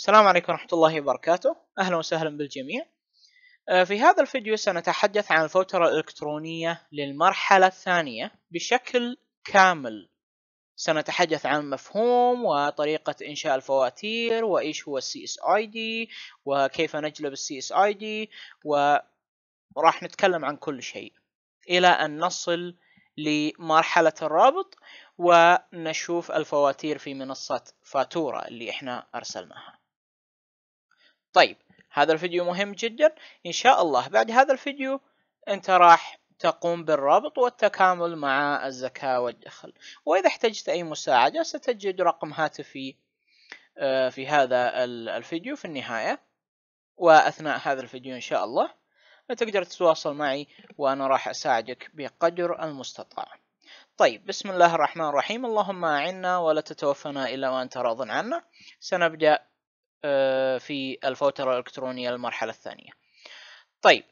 السلام عليكم ورحمة الله وبركاته أهلا وسهلا بالجميع آه، في هذا الفيديو سنتحدث عن الفوترة الإلكترونية للمرحلة الثانية بشكل كامل سنتحدث عن مفهوم وطريقة إنشاء الفواتير وإيش هو السي اس اي دي وكيف نجلب السي اس اي دي وراح نتكلم عن كل شيء إلى أن نصل لمرحلة الرابط ونشوف الفواتير في منصة فاتورة اللي احنا أرسلناها طيب هذا الفيديو مهم جدا ان شاء الله بعد هذا الفيديو انت راح تقوم بالربط والتكامل مع الزكاة والدخل وإذا احتجت أي مساعدة ستجد رقم هاتفي آه، في هذا الفيديو في النهاية وأثناء هذا الفيديو إن شاء الله تقدر تتواصل معي وأنا راح أساعدك بقدر المستطاع طيب بسم الله الرحمن الرحيم اللهم أعنا ولا تتوفنا إلا وأنت راض عنا سنبدأ آه، في الفوترة الإلكترونية المرحلة الثانية طيب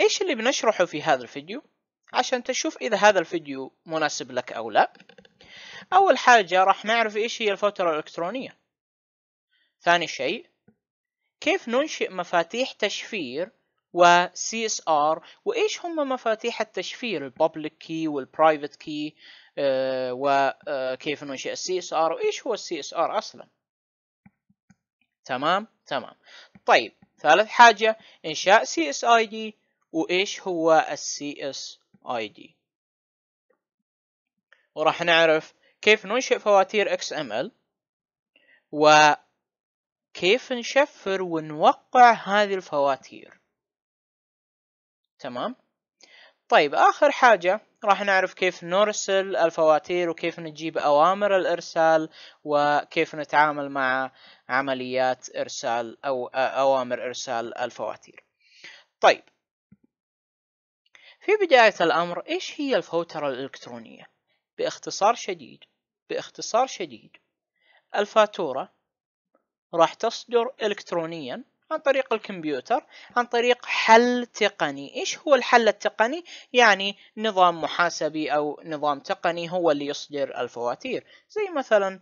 إيش اللي بنشرحه في هذا الفيديو عشان تشوف إذا هذا الفيديو مناسب لك أو لا أول حاجة راح نعرف إيش هي الفوترة الإلكترونية ثاني شيء كيف ننشئ مفاتيح تشفير و CSR وإيش هم مفاتيح التشفير Key كي والبرايفت Key آه، وكيف آه، ننشئ السي اس ار وايش هو السي اس ار اصلا تمام تمام طيب ثالث حاجة انشاء سي اس اي دي وايش هو السي اس اي دي وراح نعرف كيف ننشئ فواتير اكس ام ال وكيف نشفر ونوقع هذه الفواتير تمام طيب اخر حاجة راح نعرف كيف نرسل الفواتير وكيف نجيب أوامر الإرسال وكيف نتعامل مع عمليات إرسال أو أوامر إرسال الفواتير طيب في بداية الأمر إيش هي الفوترة الإلكترونية؟ باختصار شديد باختصار شديد الفاتورة راح تصدر إلكترونيا عن طريق الكمبيوتر عن طريق حل تقني ايش هو الحل التقني يعني نظام محاسبي او نظام تقني هو اللي يصدر الفواتير زي مثلا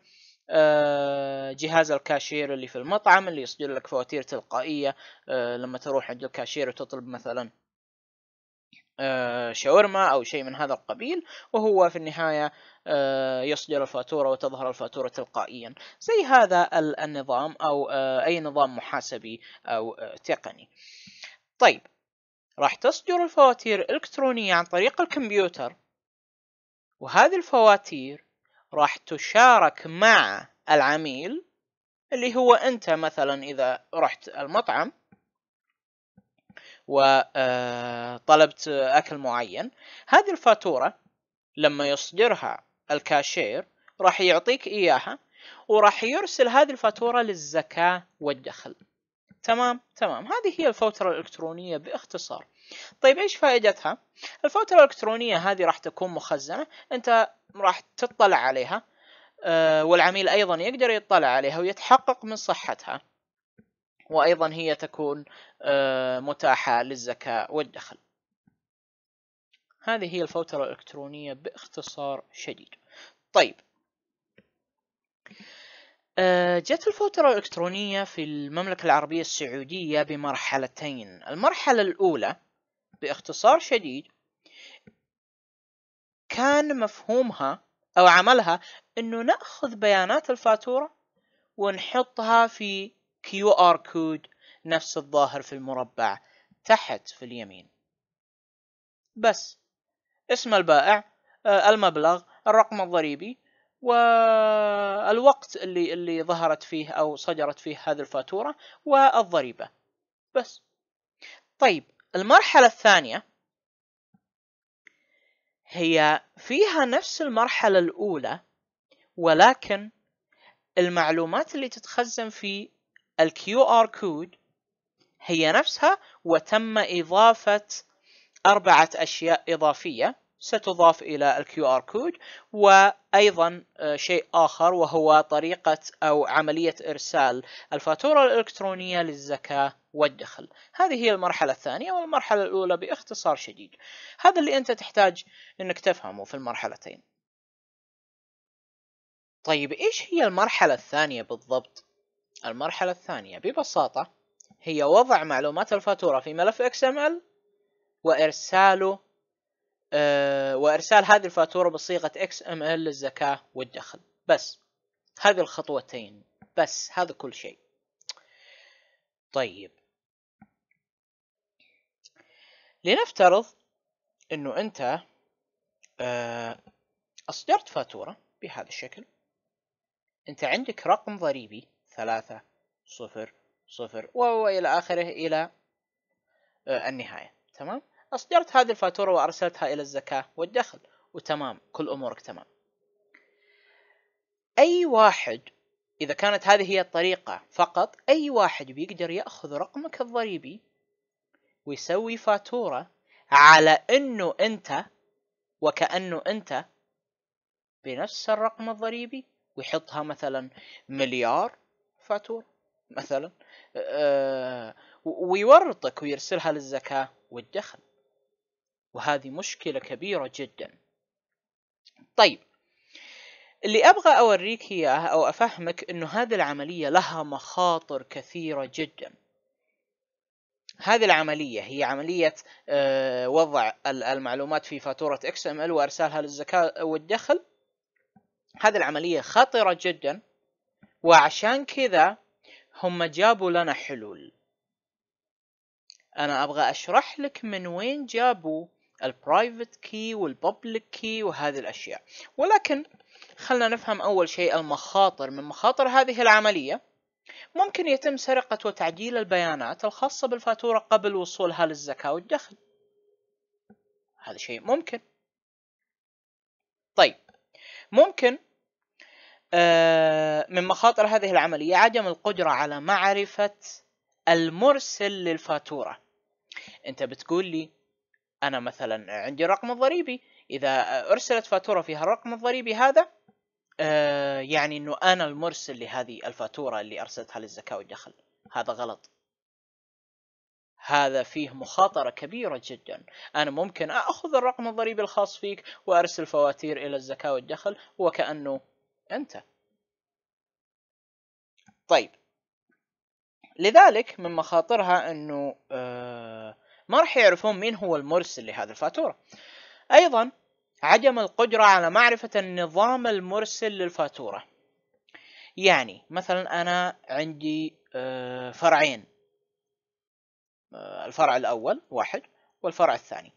آه، جهاز الكاشير اللي في المطعم اللي يصدر لك فواتير تلقائية آه، لما تروح عند الكاشير وتطلب مثلا آه، شاورما أو شيء من هذا القبيل وهو في النهاية آه، يصدر الفاتورة وتظهر الفاتورة تلقائيا زي هذا النظام أو آه، أي نظام محاسبي أو تقني طيب راح تصدر الفواتير الإلكترونية عن طريق الكمبيوتر وهذه الفواتير راح تشارك مع العميل اللي هو أنت مثلا إذا رحت المطعم وطلبت اكل معين هذه الفاتوره لما يصدرها الكاشير راح يعطيك اياها وراح يرسل هذه الفاتوره للزكاه والدخل تمام تمام هذه هي الفوتره الالكترونيه باختصار طيب ايش فائدتها الفوتره الالكترونيه هذه راح تكون مخزنه انت راح تطلع عليها آه، والعميل ايضا يقدر يطلع عليها ويتحقق من صحتها وايضا هي تكون آه، متاحة للزكاة والدخل هذه هي الفوترة الإلكترونية باختصار شديد طيب آه، جت الفوترة الإلكترونية في المملكة العربية السعودية بمرحلتين المرحلة الأولى باختصار شديد كان مفهومها أو عملها أنه نأخذ بيانات الفاتورة ونحطها في كيو آر كود نفس الظاهر في المربع تحت في اليمين بس اسم البائع آه، المبلغ الرقم الضريبي والوقت اللي اللي ظهرت فيه او صدرت فيه هذه الفاتوره والضريبه بس طيب المرحله الثانيه هي فيها نفس المرحله الاولى ولكن المعلومات اللي تتخزن في الكيو ار كود هي نفسها وتم إضافة أربعة أشياء إضافية ستضاف إلى الكيو QR code وأيضا آه، شيء آخر وهو طريقة أو عملية إرسال الفاتورة الإلكترونية للزكاة والدخل هذه هي المرحلة الثانية والمرحلة الأولى باختصار شديد هذا اللي أنت تحتاج أنك تفهمه في المرحلتين طيب إيش هي المرحلة الثانية بالضبط؟ المرحلة الثانية ببساطة هي وضع معلومات الفاتورة في ملف XML وإرساله آه، وإرسال هذه الفاتورة بصيغة XML للزكاة والدخل بس هذه الخطوتين بس هذا كل شيء طيب لنفترض انه انت آه، اصدرت فاتورة بهذا الشكل انت عندك رقم ضريبي ثلاثة صفر صفر وإلى آخره إلى آه، النهاية تمام أصدرت هذه الفاتورة وأرسلتها إلى الزكاة والدخل وتمام كل أمورك تمام أي واحد إذا كانت هذه هي الطريقة فقط أي واحد بيقدر يأخذ رقمك الضريبي ويسوي فاتورة على أنه أنت وكأنه أنت بنفس الرقم الضريبي ويحطها مثلا مليار فاتورة مثلا آه، ويورطك ويرسلها للزكاة والدخل وهذه مشكلة كبيرة جدا طيب اللي أبغى أوريك إياه أو أفهمك أنه هذه العملية لها مخاطر كثيرة جدا هذه العملية هي عملية آه، وضع المعلومات في فاتورة XML وإرسالها للزكاة والدخل هذه العملية خطرة جدا وعشان كذا هم جابوا لنا حلول انا ابغى اشرح لك من وين جابوا البرايفت كي والببليك كي وهذه الاشياء ولكن خلنا نفهم اول شيء المخاطر من مخاطر هذه العمليه ممكن يتم سرقه وتعديل البيانات الخاصه بالفاتوره قبل وصولها للزكاه والدخل هذا شيء ممكن طيب ممكن آه، من مخاطر هذه العملية عدم القدرة على معرفة المرسل للفاتورة انت بتقول لي انا مثلا عندي الرقم الضريبي اذا ارسلت فاتورة فيها الرقم الضريبي هذا آه، يعني انه انا المرسل لهذه الفاتورة اللي ارسلتها للزكاة والدخل هذا غلط هذا فيه مخاطرة كبيرة جدا أنا ممكن أخذ الرقم الضريبي الخاص فيك وأرسل فواتير إلى الزكاة والدخل وكأنه أنت طيب لذلك من مخاطرها أنه آه، ما راح يعرفون مين هو المرسل لهذه الفاتورة أيضا عدم القدرة على معرفة النظام المرسل للفاتورة يعني مثلا أنا عندي آه، فرعين آه، الفرع الأول واحد والفرع الثاني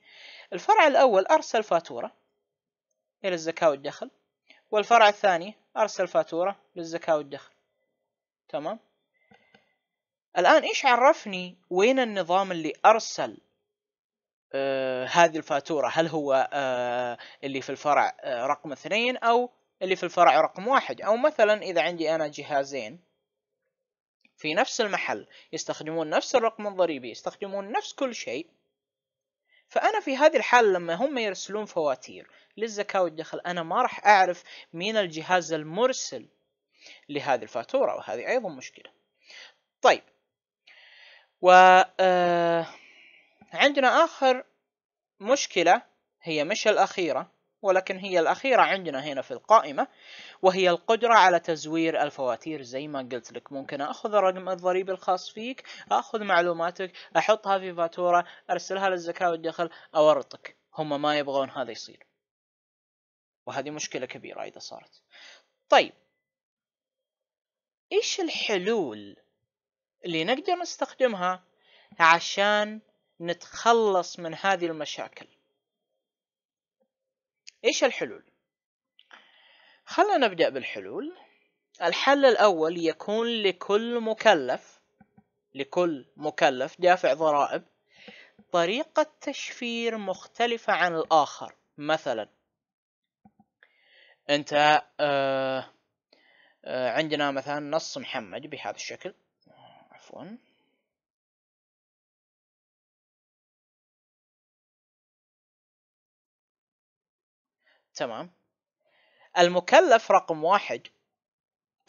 الفرع الأول أرسل فاتورة إلى الزكاة والدخل والفرع الثاني أرسل فاتورة للزكاة والدخل تمام الآن إيش عرفني وين النظام اللي أرسل آه هذه الفاتورة هل هو آه اللي في الفرع آه رقم اثنين أو اللي في الفرع رقم واحد أو مثلا إذا عندي أنا جهازين في نفس المحل يستخدمون نفس الرقم الضريبي يستخدمون نفس كل شيء فأنا في هذه الحالة لما هم يرسلون فواتير للزكاة والدخل أنا ما راح أعرف مين الجهاز المرسل لهذه الفاتورة وهذه أيضا مشكلة طيب و آه، عندنا آخر مشكلة هي مش الأخيرة ولكن هي الأخيرة عندنا هنا في القائمة وهي القدرة على تزوير الفواتير زي ما قلت لك ممكن أخذ الرقم الضريبي الخاص فيك أخذ معلوماتك أحطها في فاتورة أرسلها للزكاة والدخل أورطك هم ما يبغون هذا يصير وهذه مشكلة كبيرة إذا صارت طيب إيش الحلول اللي نقدر نستخدمها عشان نتخلص من هذه المشاكل ايش الحلول خلنا نبدأ بالحلول الحل الأول يكون لكل مكلف لكل مكلف دافع ضرائب طريقة تشفير مختلفة عن الآخر مثلا أنت آه آه عندنا مثلا نص محمد بهذا الشكل عفوا تمام المكلف رقم واحد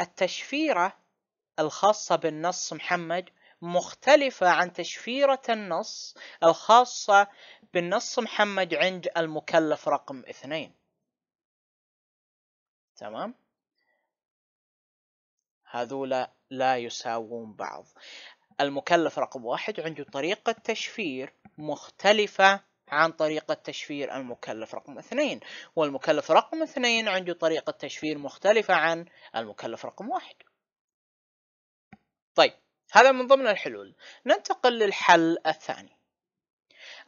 التشفيرة الخاصة بالنص محمد مختلفة عن تشفيرة النص الخاصة بالنص محمد عند المكلف رقم اثنين تمام هذولا لا يساوون بعض المكلف رقم واحد عنده طريقة تشفير مختلفة عن طريقة تشفير المكلف رقم اثنين والمكلف رقم اثنين عنده طريقة تشفير مختلفة عن المكلف رقم واحد طيب هذا من ضمن الحلول ننتقل للحل الثاني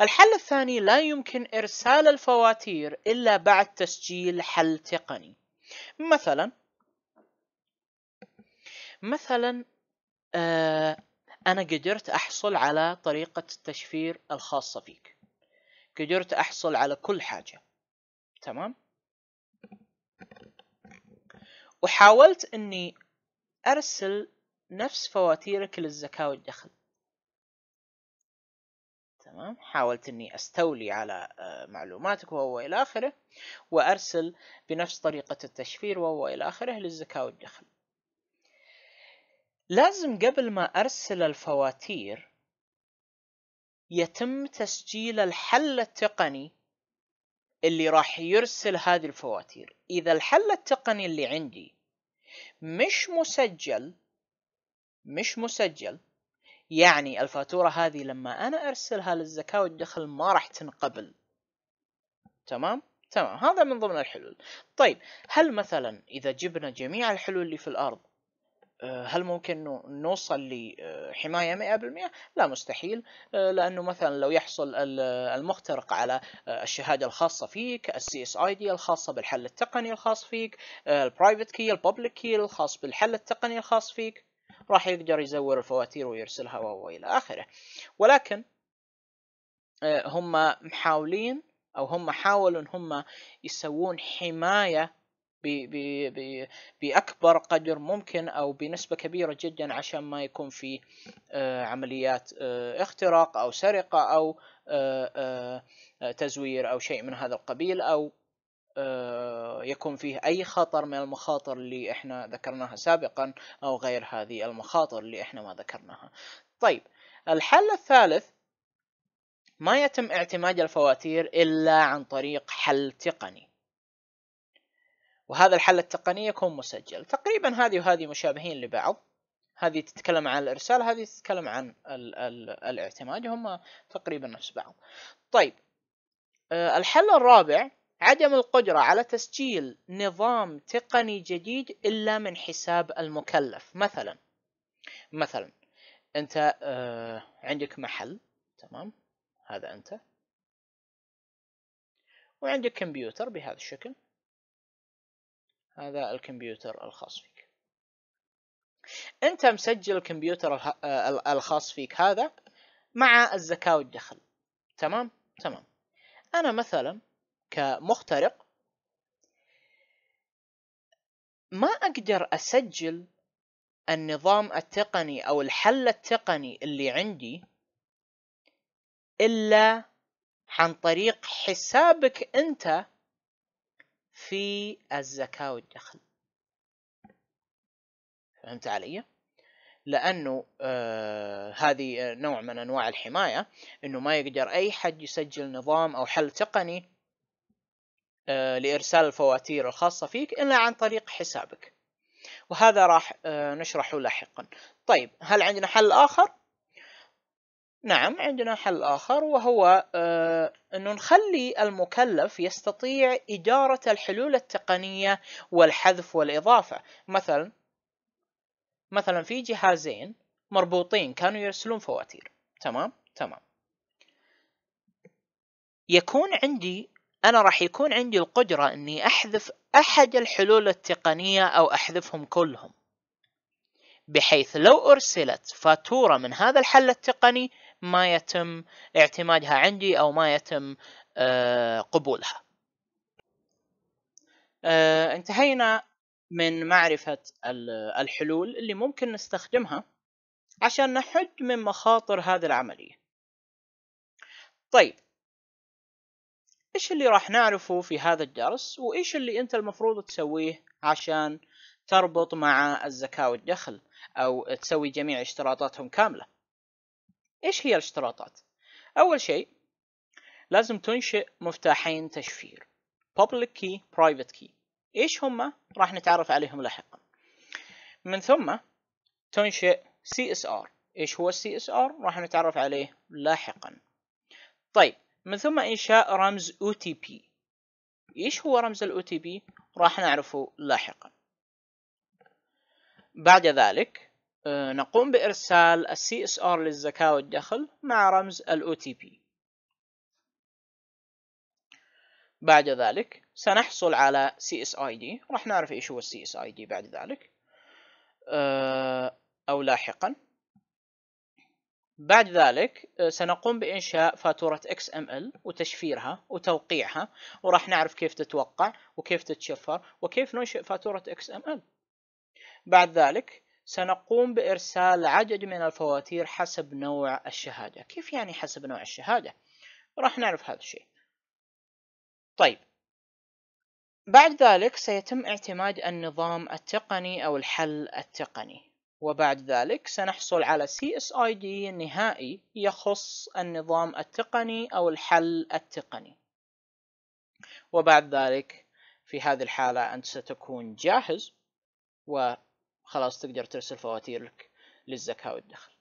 الحل الثاني لا يمكن إرسال الفواتير إلا بعد تسجيل حل تقني مثلا مثلا آه أنا قدرت أحصل على طريقة التشفير الخاصة فيك قدرت احصل على كل حاجة تمام وحاولت اني ارسل نفس فواتيرك للزكاة والدخل تمام حاولت اني استولي على آه، معلوماتك وهو الى اخره وارسل بنفس طريقة التشفير وهو الى اخره للزكاة والدخل لازم قبل ما ارسل الفواتير يتم تسجيل الحل التقني اللي راح يرسل هذه الفواتير اذا الحل التقني اللي عندي مش مسجل مش مسجل يعني الفاتورة هذه لما أنا أرسلها للزكاة والدخل ما راح تنقبل تمام؟ تمام هذا من ضمن الحلول طيب هل مثلا إذا جبنا جميع الحلول اللي في الأرض آه، هل ممكن نوصل لحماية آه، 100%؟ لا مستحيل آه، لأنه مثلا لو يحصل المخترق على الشهادة الخاصة فيك السي اس اي دي الخاصة بالحل التقني الخاص فيك البرايفت كي الببليك كي الخاص بالحل التقني الخاص فيك راح يقدر يزور الفواتير ويرسلها وإلى آخره ولكن هم محاولين أو هم حاولوا أن هم يسوون حماية باكبر قدر ممكن او بنسبه كبيره جدا عشان ما يكون في آه، عمليات آه، اختراق او سرقه او آه، تزوير او شيء من هذا القبيل او يكون فيه اي خطر من المخاطر اللي احنا ذكرناها سابقا او غير هذه المخاطر اللي احنا ما ذكرناها طيب الحل الثالث ما يتم اعتماد الفواتير الا عن طريق حل تقني وهذا الحل التقنية يكون مسجل تقريبا هذه وهذه مشابهين لبعض هذه تتكلم عن الإرسال هذه تتكلم عن الـ الـ الاعتماد هم تقريبا نفس بعض طيب آه، الحل الرابع عدم القدرة على تسجيل نظام تقني جديد إلا من حساب المكلف مثلا مثلا أنت آه، عندك محل تمام هذا أنت وعندك كمبيوتر بهذا الشكل هذا الكمبيوتر الخاص فيك انت مسجل الكمبيوتر الخاص فيك هذا مع الزكاة والدخل تمام تمام انا مثلا كمخترق ما اقدر اسجل النظام التقني او الحل التقني اللي عندي الا عن طريق حسابك انت في الزكاة والدخل فهمت علي؟ لأنه آه هذه آه، نوع من أنواع الحماية أنه ما يقدر أي حد يسجل نظام أو حل تقني آه لإرسال الفواتير الخاصة فيك إلا عن طريق حسابك وهذا راح آه نشرحه لاحقا طيب هل عندنا حل آخر؟ نعم عندنا حل آخر وهو آه، أنه نخلي المكلف يستطيع إدارة الحلول التقنية والحذف والإضافة مثلا مثلا في جهازين مربوطين كانوا يرسلون فواتير تمام تمام يكون عندي أنا راح يكون عندي القدرة أني أحذف أحد الحلول التقنية أو أحذفهم كلهم بحيث لو أرسلت فاتورة من هذا الحل التقني ما يتم اعتمادها عندي او ما يتم آه، قبولها آه، انتهينا من معرفة الحلول اللي ممكن نستخدمها عشان نحد من مخاطر هذه العملية طيب ايش اللي راح نعرفه في هذا الدرس وايش اللي انت المفروض تسويه عشان تربط مع الزكاة والدخل او تسوي جميع اشتراطاتهم كاملة إيش هي الاشتراطات؟ أول شيء لازم تنشئ مفتاحين تشفير Public Key Private Key إيش هما؟ راح نتعرف عليهم لاحقا من ثم تنشئ CSR إيش هو CSR؟ راح نتعرف عليه لاحقا طيب من ثم إنشاء رمز OTP إيش هو رمز ال OTP؟ راح نعرفه لاحقا بعد ذلك آه، نقوم بإرسال السي اس ار للزكاة والدخل مع رمز ال OTP بعد ذلك سنحصل على CSID راح نعرف ايش هو CSID بعد ذلك آه، او لاحقا بعد ذلك آه، سنقوم بإنشاء فاتورة XML وتشفيرها وتوقيعها وراح نعرف كيف تتوقع وكيف تتشفر وكيف ننشئ فاتورة XML بعد ذلك سنقوم بإرسال عدد من الفواتير حسب نوع الشهادة كيف يعني حسب نوع الشهادة؟ راح نعرف هذا الشيء طيب بعد ذلك سيتم اعتماد النظام التقني أو الحل التقني وبعد ذلك سنحصل على CSID نهائي يخص النظام التقني أو الحل التقني وبعد ذلك في هذه الحالة أنت ستكون جاهز و خلاص تقدر ترسل فواتيرك للزكاة والدخل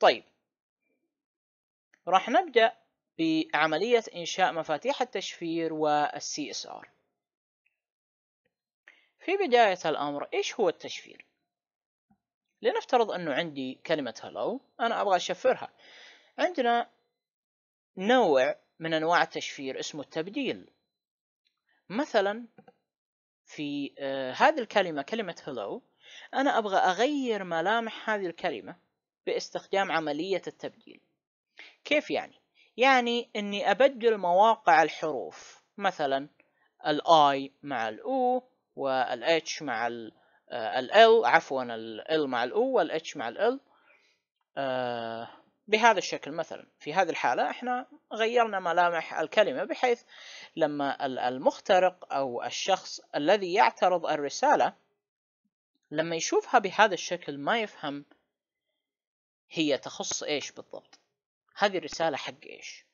طيب راح نبدأ بعملية إنشاء مفاتيح التشفير والسي اس ار في بداية الأمر إيش هو التشفير؟ لنفترض أنه عندي كلمة هلو أنا أبغى أشفرها عندنا نوع من أنواع التشفير اسمه التبديل مثلا في آه، هذه الكلمة كلمة hello أنا أبغى أغير ملامح هذه الكلمة باستخدام عملية التبديل كيف يعني؟ يعني أني أبدل مواقع الحروف مثلا الاي مع الاو والاتش مع الـ ال آه، عفوا L مع الاو والاتش مع آه بهذا الشكل مثلا في هذه الحالة احنا غيرنا ملامح الكلمة بحيث لما المخترق أو الشخص الذي يعترض الرسالة لما يشوفها بهذا الشكل ما يفهم هي تخص ايش بالضبط هذه الرسالة حق ايش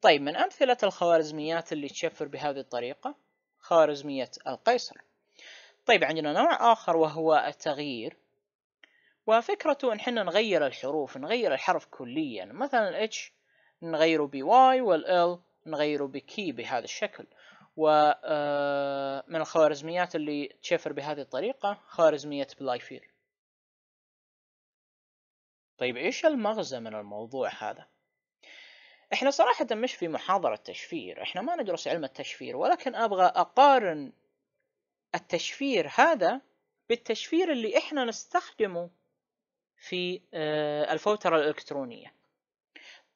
طيب من أمثلة الخوارزميات اللي تشفر بهذه الطريقة خوارزمية القيصر طيب عندنا نوع آخر وهو التغيير وفكرته ان حنا نغير الحروف نغير الحرف كليا مثلا الاتش نغيره بواي والال نغيره بكي بهذا الشكل ومن آه، الخوارزميات اللي تشفر بهذه الطريقة خوارزمية بلايفير طيب ايش المغزى من الموضوع هذا؟ احنا صراحة مش في محاضرة تشفير احنا ما ندرس علم التشفير ولكن ابغى اقارن التشفير هذا بالتشفير اللي احنا نستخدمه في آه، الفوترة الإلكترونية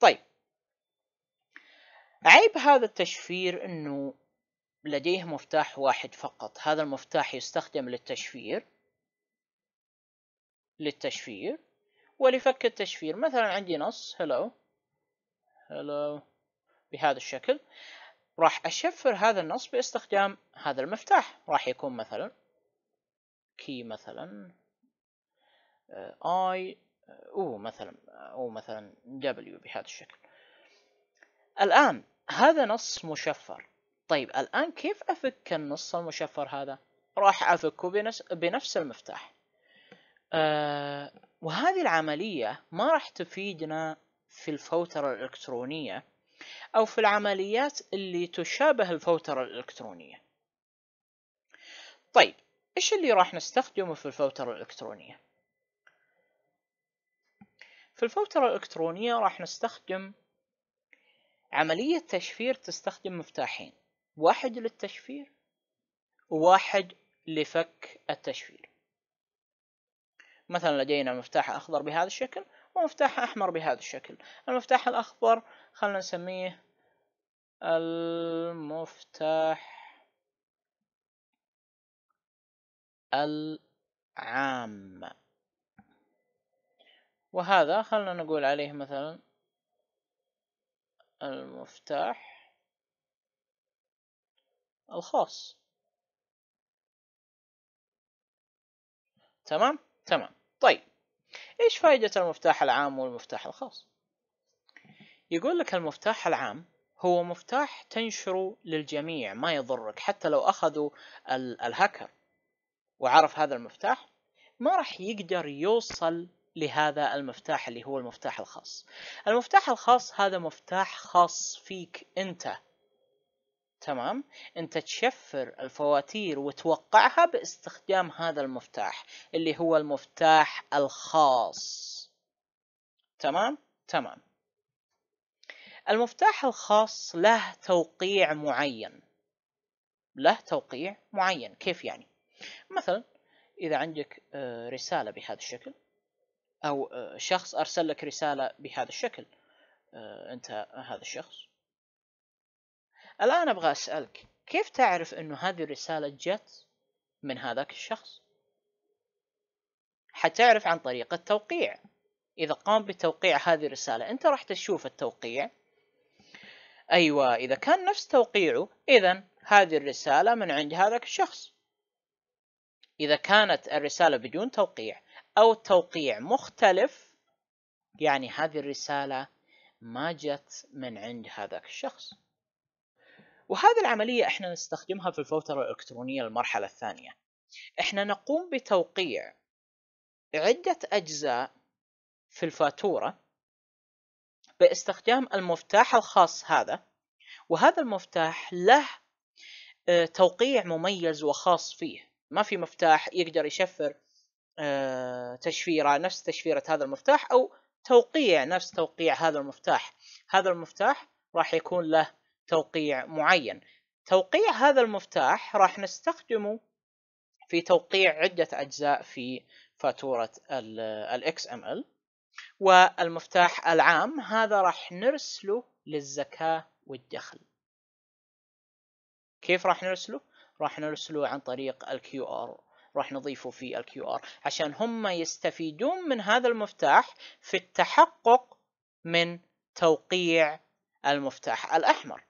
طيب عيب هذا التشفير أنه لديه مفتاح واحد فقط هذا المفتاح يستخدم للتشفير للتشفير ولفك التشفير مثلا عندي نص هلو هلو بهذا الشكل راح أشفر هذا النص باستخدام هذا المفتاح راح يكون مثلا كي مثلا اي او مثلا او مثلا دبليو بهذا الشكل الان هذا نص مشفر طيب الان كيف افك النص المشفر هذا راح افكه بنفس, بنفس المفتاح أه وهذه العملية ما راح تفيدنا في الفوترة الإلكترونية أو في العمليات اللي تشابه الفوترة الإلكترونية طيب إيش اللي راح نستخدمه في الفوترة الإلكترونية في الفوترة الإلكترونية راح نستخدم عملية تشفير تستخدم مفتاحين واحد للتشفير وواحد لفك التشفير مثلا لدينا مفتاح أخضر بهذا الشكل ومفتاح أحمر بهذا الشكل المفتاح الأخضر خلنا نسميه المفتاح العام وهذا خلنا نقول عليه مثلا المفتاح الخاص تمام تمام طيب ايش فائدة المفتاح العام والمفتاح الخاص يقول لك المفتاح العام هو مفتاح تنشره للجميع ما يضرك حتى لو اخذوا الهاكر وعرف هذا المفتاح ما راح يقدر يوصل لهذا المفتاح اللي هو المفتاح الخاص المفتاح الخاص هذا مفتاح خاص فيك انت تمام انت تشفر الفواتير وتوقعها باستخدام هذا المفتاح اللي هو المفتاح الخاص تمام تمام المفتاح الخاص له توقيع معين له توقيع معين كيف يعني مثلا اذا عندك آه، رسالة بهذا الشكل او آه، شخص ارسل لك رساله بهذا الشكل آه، انت آه، هذا الشخص الان ابغى اسالك كيف تعرف انه هذه الرساله جت من هذاك الشخص حتعرف عن طريق التوقيع اذا قام بتوقيع هذه الرساله انت راح تشوف التوقيع ايوه اذا كان نفس توقيعه اذا هذه الرساله من عند هذاك الشخص اذا كانت الرساله بدون توقيع أو توقيع مختلف يعني هذه الرسالة ما جت من عند هذاك الشخص وهذه العملية احنا نستخدمها في الفوترة الإلكترونية المرحلة الثانية احنا نقوم بتوقيع عدة أجزاء في الفاتورة باستخدام المفتاح الخاص هذا وهذا المفتاح له آه، توقيع مميز وخاص فيه ما في مفتاح يقدر يشفر آه، تشفيره نفس تشفيره هذا المفتاح او توقيع نفس توقيع هذا المفتاح هذا المفتاح راح يكون له توقيع معين توقيع هذا المفتاح راح نستخدمه في توقيع عدة أجزاء في فاتورة ال XML والمفتاح العام هذا راح نرسله للزكاة والدخل كيف راح نرسله؟ راح نرسله عن طريق الـ QR راح نضيفه في الكيو ار عشان هم يستفيدون من هذا المفتاح في التحقق من توقيع المفتاح الأحمر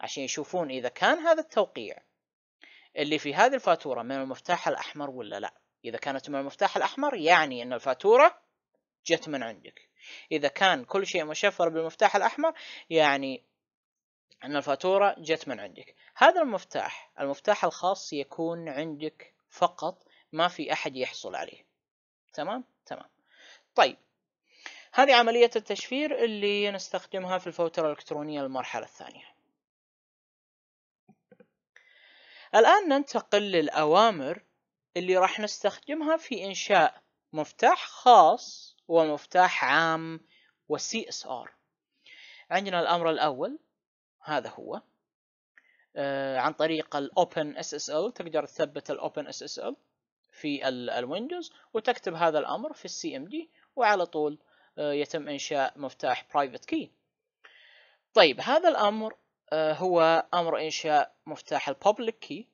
عشان يشوفون إذا كان هذا التوقيع اللي في هذه الفاتورة من المفتاح الأحمر ولا لا إذا كانت من المفتاح الأحمر يعني أن الفاتورة جت من عندك إذا كان كل شيء مشفر بالمفتاح الأحمر يعني أن الفاتورة جت من عندك هذا المفتاح المفتاح الخاص يكون عندك فقط ما في احد يحصل عليه تمام تمام طيب هذه عملية التشفير اللي نستخدمها في الفوترة الإلكترونية المرحلة الثانية الآن ننتقل للأوامر اللي راح نستخدمها في إنشاء مفتاح خاص ومفتاح عام وسي اس ار عندنا الأمر الأول هذا هو آه، عن طريق الاوبن اس اس ال تقدر تثبت الاوبن اس اس ال في الويندوز وتكتب هذا الامر في السي ام دي وعلى طول آه، يتم انشاء مفتاح برايفت كي طيب هذا الامر آه، هو امر انشاء مفتاح الببليك كي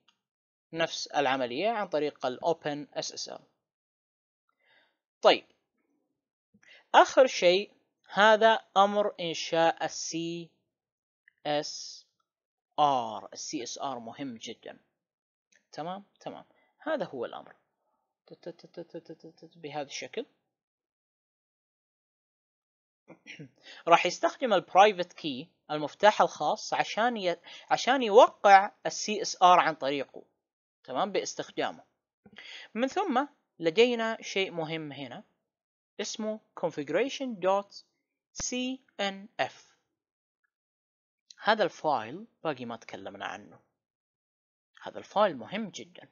نفس العمليه عن طريق الاوبن اس اس ال طيب اخر شيء هذا امر انشاء السي اس ار السي اس ار مهم جدا تمام تمام هذا هو الامر بهذا الشكل راح يستخدم البرايفت كي المفتاح الخاص عشان ي... عشان يوقع السي اس ار عن طريقه تمام باستخدامه من ثم لدينا شيء مهم هنا اسمه configuration.cnf هذا الفايل باقي ما تكلمنا عنه هذا الفايل مهم جدا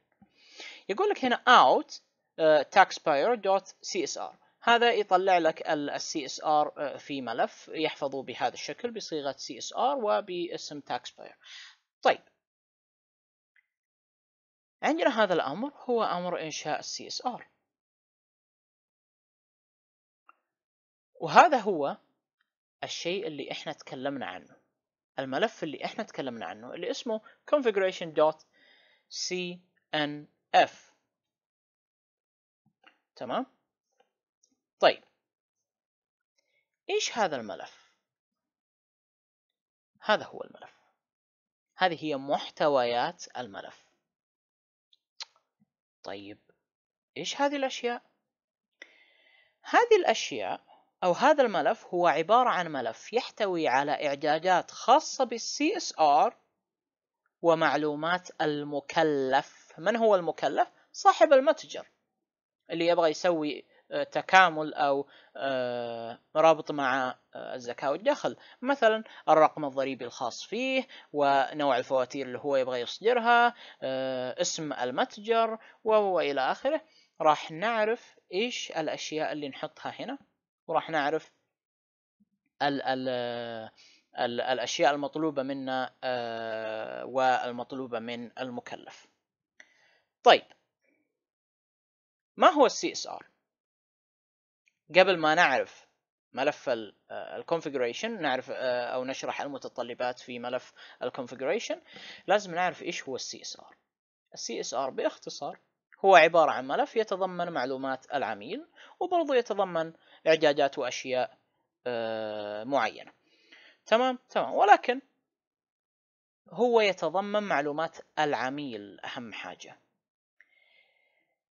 يقول لك هنا out uh, taxpayer.csr هذا يطلع لك ال CSR uh, في ملف يحفظه بهذا الشكل بصيغه CSR وباسم taxpayer طيب عندنا هذا الامر هو امر انشاء السي CSR وهذا هو الشيء اللي احنا تكلمنا عنه الملف اللي احنا تكلمنا عنه اللي اسمه configuration.cnf تمام طيب ايش هذا الملف هذا هو الملف هذه هي محتويات الملف طيب ايش هذه الاشياء هذه الاشياء أو هذا الملف هو عبارة عن ملف يحتوي على إعدادات خاصة بالسي اس ار ومعلومات المكلف من هو المكلف؟ صاحب المتجر اللي يبغى يسوي آه، تكامل او آه، رابط مع آه، الزكاة والدخل مثلا الرقم الضريبي الخاص فيه ونوع الفواتير اللي هو يبغى يصدرها اسم المتجر وإلى آخره راح نعرف إيش الأشياء اللي نحطها هنا وراح نعرف الـ الـ الـ الأشياء المطلوبة منا آه، والمطلوبة من المكلف طيب ما هو السي اس ار قبل ما نعرف ملف الكونفيجريشن آه، نعرف آه، او نشرح المتطلبات في ملف الكونفيجريشن لازم نعرف ايش هو السي اس ار السي اس ار باختصار هو عبارة عن ملف يتضمن معلومات العميل وبرضه يتضمن إعدادات وأشياء آه، معينة تمام تمام ولكن هو يتضمن معلومات العميل أهم حاجة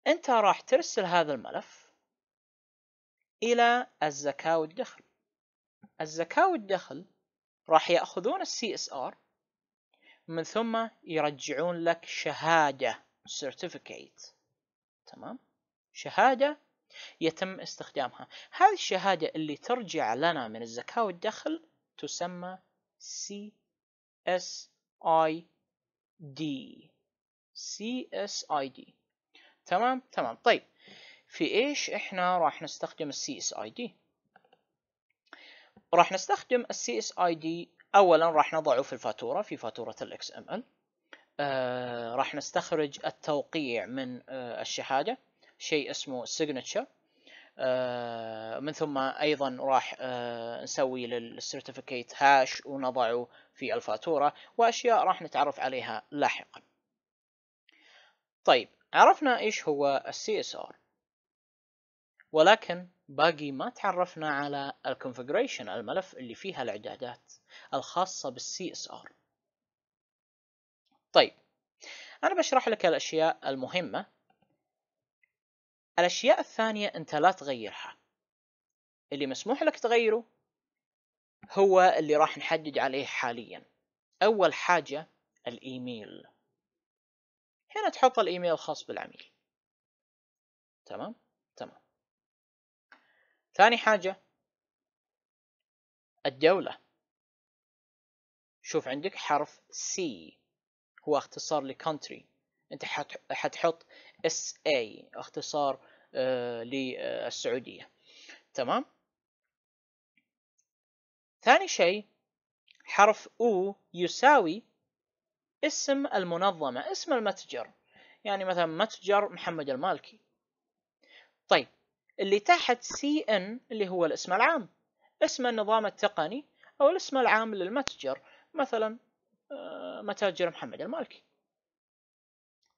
أنت راح ترسل هذا الملف إلى الزكاة والدخل الزكاة والدخل راح يأخذون السي اس ار من ثم يرجعون لك شهادة certificate تمام شهادة يتم استخدامها هذه الشهادة اللي ترجع لنا من الزكاة والدخل تسمى CSID CSID تمام تمام طيب في ايش احنا راح نستخدم السي CSID راح نستخدم السي CSID اولا راح نضعه في الفاتوره في فاتوره الاكس ام ال آه، راح نستخرج التوقيع من آه، الشهادة شيء اسمه signature آه، من ثم ايضا راح نسوي للسيرتيفيكيت هاش ونضعه في الفاتورة واشياء راح نتعرف عليها لاحقا طيب عرفنا ايش هو السي اس ار ولكن باقي ما تعرفنا على الكونفيجريشن الملف اللي فيها الاعدادات الخاصة بالسي اس ار طيب أنا بشرح لك الأشياء المهمة الأشياء الثانية أنت لا تغيرها اللي مسموح لك تغيره هو اللي راح نحدد عليه حاليا أول حاجة الإيميل هنا تحط الإيميل الخاص بالعميل تمام تمام ثاني حاجة الدولة شوف عندك حرف سي هو اختصار لكونتري انت حتحط اس اي اختصار آه، للسعوديه تمام ثاني شيء حرف او يساوي اسم المنظمه اسم المتجر يعني مثلا متجر محمد المالكي طيب اللي تحت سي ان اللي هو الاسم العام اسم النظام التقني او الاسم العام للمتجر مثلا آه، متاجر محمد المالكي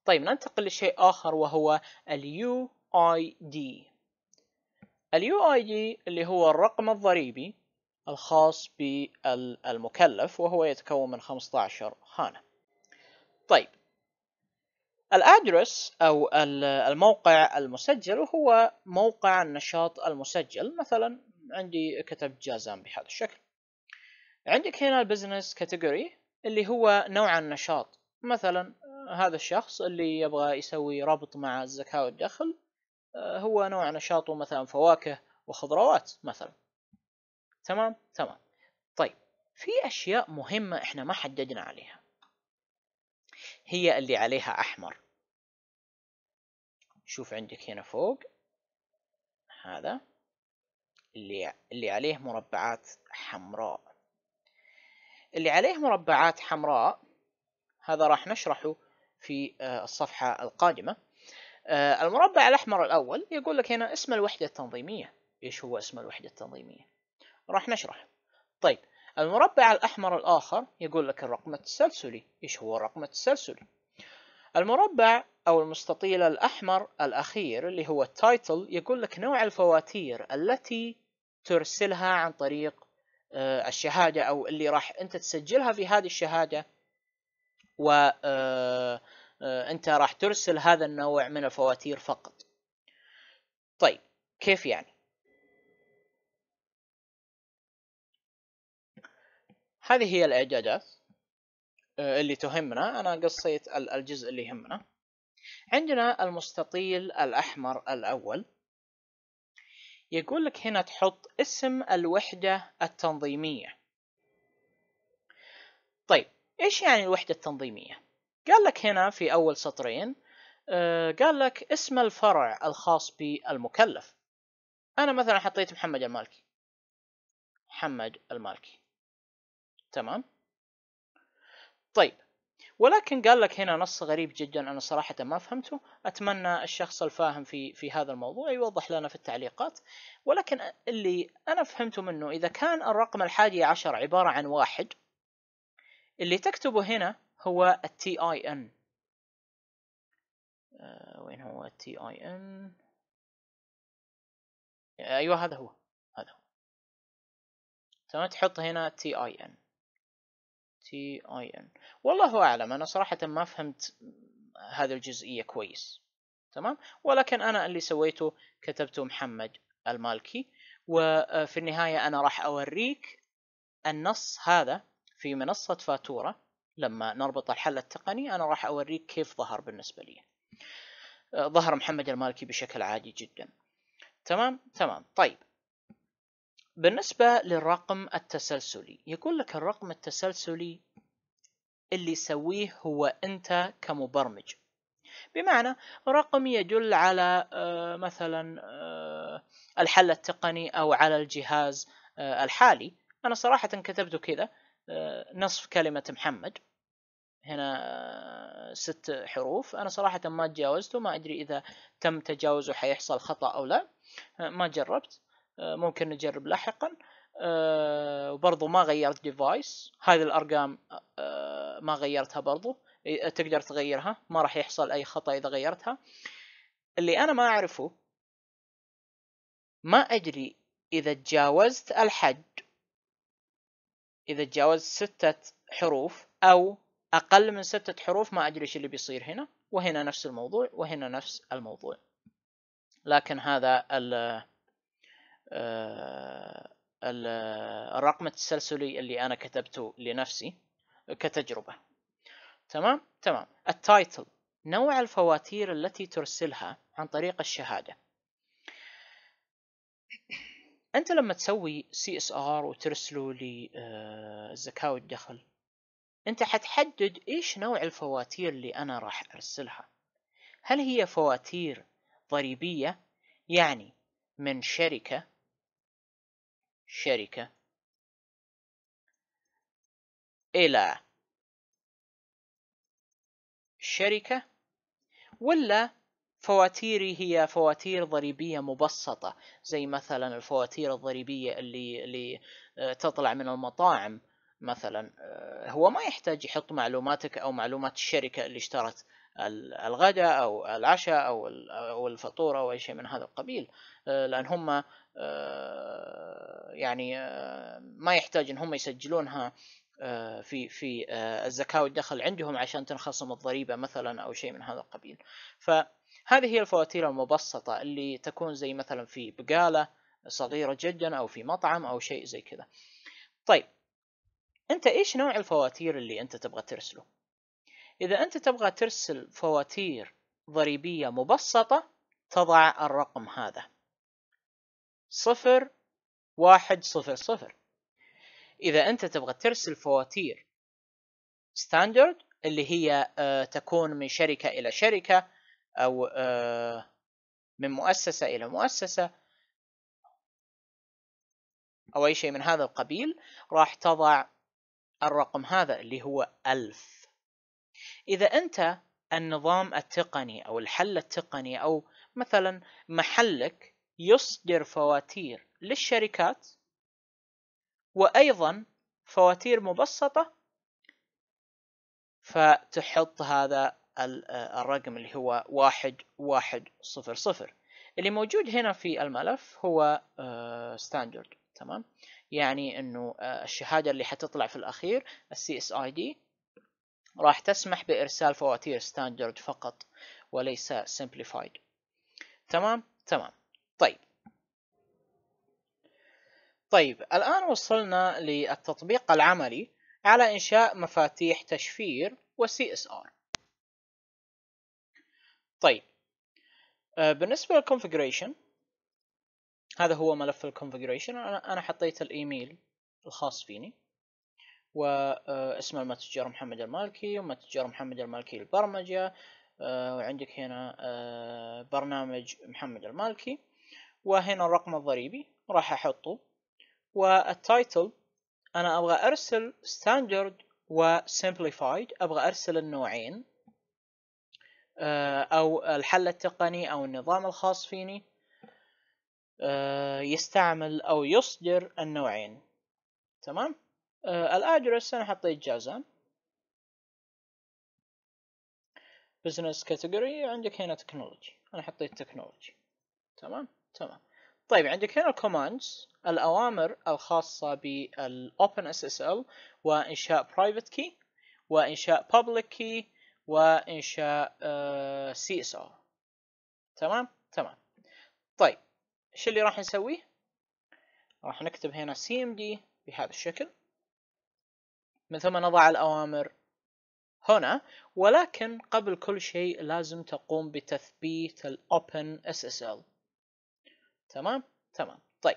طيب ننتقل لشيء آخر وهو اليو اي دي اليو اي دي اللي هو الرقم الضريبي الخاص بالمكلف وهو يتكون من 15 خانة طيب الادرس او الموقع المسجل هو موقع النشاط المسجل مثلا عندي كتب جازان بهذا الشكل عندك هنا البزنس كاتيجوري اللي هو نوع النشاط مثلا آه، هذا الشخص اللي يبغى يسوي ربط مع الزكاة والدخل آه، هو نوع نشاطه مثلا فواكه وخضروات مثلا تمام تمام طيب في أشياء مهمة إحنا ما حددنا عليها هي اللي عليها أحمر شوف عندك هنا فوق هذا اللي اللي عليه مربعات حمراء اللي عليه مربعات حمراء هذا راح نشرحه في آه، الصفحة القادمة آه، المربع الأحمر الأول يقول لك هنا اسم الوحدة التنظيمية إيش هو اسم الوحدة التنظيمية راح نشرح طيب المربع الأحمر الآخر يقول لك الرقم التسلسلي إيش هو الرقم التسلسلي المربع أو المستطيل الأحمر الأخير اللي هو التايتل يقول لك نوع الفواتير التي ترسلها عن طريق آه، الشهاده او اللي راح انت تسجلها في هذه الشهاده و آه، آه، انت راح ترسل هذا النوع من الفواتير فقط طيب كيف يعني هذه هي الاعدادات اللي تهمنا انا قصيت الجزء اللي يهمنا عندنا المستطيل الاحمر الاول يقول لك هنا تحط اسم الوحدة التنظيمية طيب ايش يعني الوحدة التنظيمية قال لك هنا في اول سطرين آه، قال لك اسم الفرع الخاص بالمكلف انا مثلا حطيت محمد المالكي محمد المالكي تمام طيب ولكن قال لك هنا نص غريب جدا انا صراحه ما فهمته اتمنى الشخص الفاهم في في هذا الموضوع يوضح لنا في التعليقات ولكن اللي انا فهمته منه اذا كان الرقم الحادي عشر عباره عن واحد اللي تكتبه هنا هو التي اي ان آه، وين هو التي اي ان ايوه هذا هو هذا هو تمام تحط هنا تي اي ان تي اي ان والله اعلم انا صراحه ما فهمت هذه الجزئيه كويس تمام ولكن انا اللي سويته كتبته محمد المالكي وفي النهايه انا راح اوريك النص هذا في منصه فاتوره لما نربط الحل التقني انا راح اوريك كيف ظهر بالنسبه لي ظهر محمد المالكي بشكل عادي جدا تمام تمام طيب بالنسبة للرقم التسلسلي يقول لك الرقم التسلسلي اللي يسويه هو أنت كمبرمج بمعنى رقم يدل على آه، مثلا آه، الحل التقني أو على الجهاز آه، الحالي أنا صراحة كتبته كذا نصف كلمة محمد هنا ست حروف أنا صراحة ما تجاوزته ما أدري إذا تم تجاوزه حيحصل خطأ أو لا ما جربت آه، ممكن نجرب لاحقا آه، وبرضو ما غيرت ديفايس هذه الارقام آه، ما غيرتها برضو تقدر تغيرها ما راح يحصل اي خطا اذا غيرتها اللي انا ما اعرفه ما ادري اذا تجاوزت الحد اذا تجاوزت ستة حروف او اقل من ستة حروف ما ادري ايش اللي بيصير هنا وهنا نفس الموضوع وهنا نفس الموضوع لكن هذا آه، الرقم التسلسلي اللي انا كتبته لنفسي كتجربه تمام تمام التايتل نوع الفواتير التي ترسلها عن طريق الشهاده انت لما تسوي سي اس ار وترسله للزكاه آه، والدخل انت حتحدد ايش نوع الفواتير اللي انا راح ارسلها هل هي فواتير ضريبيه يعني من شركه شركة إلى شركة ولا فواتيري هي فواتير ضريبية مبسطة زي مثلا الفواتير الضريبية اللي, اللي آه، تطلع من المطاعم مثلا آه، هو ما يحتاج يحط معلوماتك أو معلومات الشركة اللي اشترت الغداء أو العشاء أو الفطور أو أي شيء من هذا القبيل آه، لأن هم آه، يعني آه، ما يحتاج ان هم يسجلونها آه، في في الزكاه والدخل عندهم عشان تنخصم الضريبه مثلا او شيء من هذا القبيل فهذه هي الفواتير المبسطه اللي تكون زي مثلا في بقاله صغيره جدا او في مطعم او شيء زي كذا طيب انت ايش نوع الفواتير اللي انت تبغى ترسله اذا انت تبغى ترسل فواتير ضريبيه مبسطه تضع الرقم هذا صفر واحد صفر صفر إذا أنت تبغى ترسل فواتير ستاندرد اللي هي آه، تكون من شركة إلى شركة أو آه، من مؤسسة إلى مؤسسة أو أي شيء من هذا القبيل راح تضع الرقم هذا اللي هو ألف إذا أنت النظام التقني أو الحل التقني أو مثلا محلك يصدر فواتير للشركات وأيضا فواتير مبسطة فتحط هذا الرقم اللي هو واحد واحد صفر صفر اللي موجود هنا في الملف هو ستاندرد آه، تمام يعني انه آه، الشهادة اللي حتطلع في الاخير السي اس اي دي راح تسمح بارسال فواتير ستاندرد فقط وليس سمبليفايد تمام تمام طيب طيب الآن وصلنا للتطبيق العملي على إنشاء مفاتيح تشفير و CSR طيب آه، بالنسبة للكونفجريشن هذا هو ملف الكونفجريشن أنا حطيت الإيميل الخاص فيني واسم آه، المتجر محمد المالكي ومتجر محمد المالكي للبرمجة آه، وعندك هنا برنامج محمد المالكي وهنا الرقم الضريبي راح احطه والتايتل انا ابغى ارسل ستاندرد وسمبليفايد ابغى ارسل النوعين آه، او الحل التقني او النظام الخاص فيني آه، يستعمل او يصدر النوعين تمام آه، الادرس انا حطيت جازان بزنس كاتيجوري عندك هنا تكنولوجي انا حطيت تكنولوجي تمام تمام طيب عندك هنا الكوماندز الاوامر الخاصه بالاوبن اس اس ال وانشاء برايفت كي وانشاء بابليك كي وانشاء سي اس ار تمام تمام طيب ايش اللي راح نسويه راح نكتب هنا سي ام دي بهذا الشكل من ثم نضع الاوامر هنا ولكن قبل كل شيء لازم تقوم بتثبيت الاوبن اس اس ال تمام تمام طيب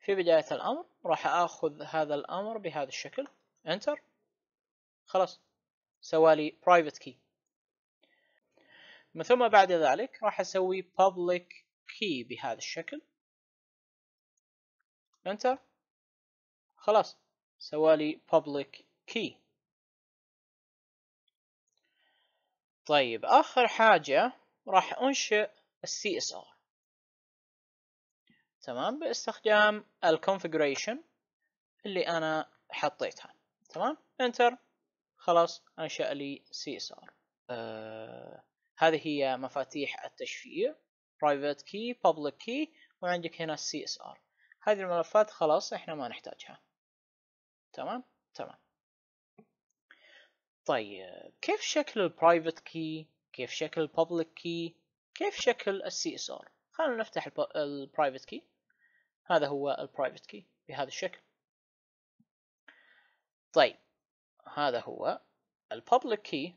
في بداية الأمر راح أخذ هذا الأمر بهذا الشكل انتر خلاص سوالي private key من ثم بعد ذلك راح أسوي public key بهذا الشكل انتر خلاص سوالي public key طيب آخر حاجة راح أنشئ ال CSR تمام باستخدام الكونفجريشن اللي انا حطيتها تمام انتر خلاص انشا لي سي اس ار هذه هي مفاتيح التشفير برايفت كي بابليك كي وعندك هنا السي اس ار هذه الملفات خلاص احنا ما نحتاجها تمام تمام طيب كيف شكل البرايفت كي كيف شكل البابليك كي كيف شكل السي اس ار خلينا نفتح البرايفت كي هذا هو البرايفت كي بهذا الشكل طيب هذا هو الببليك كي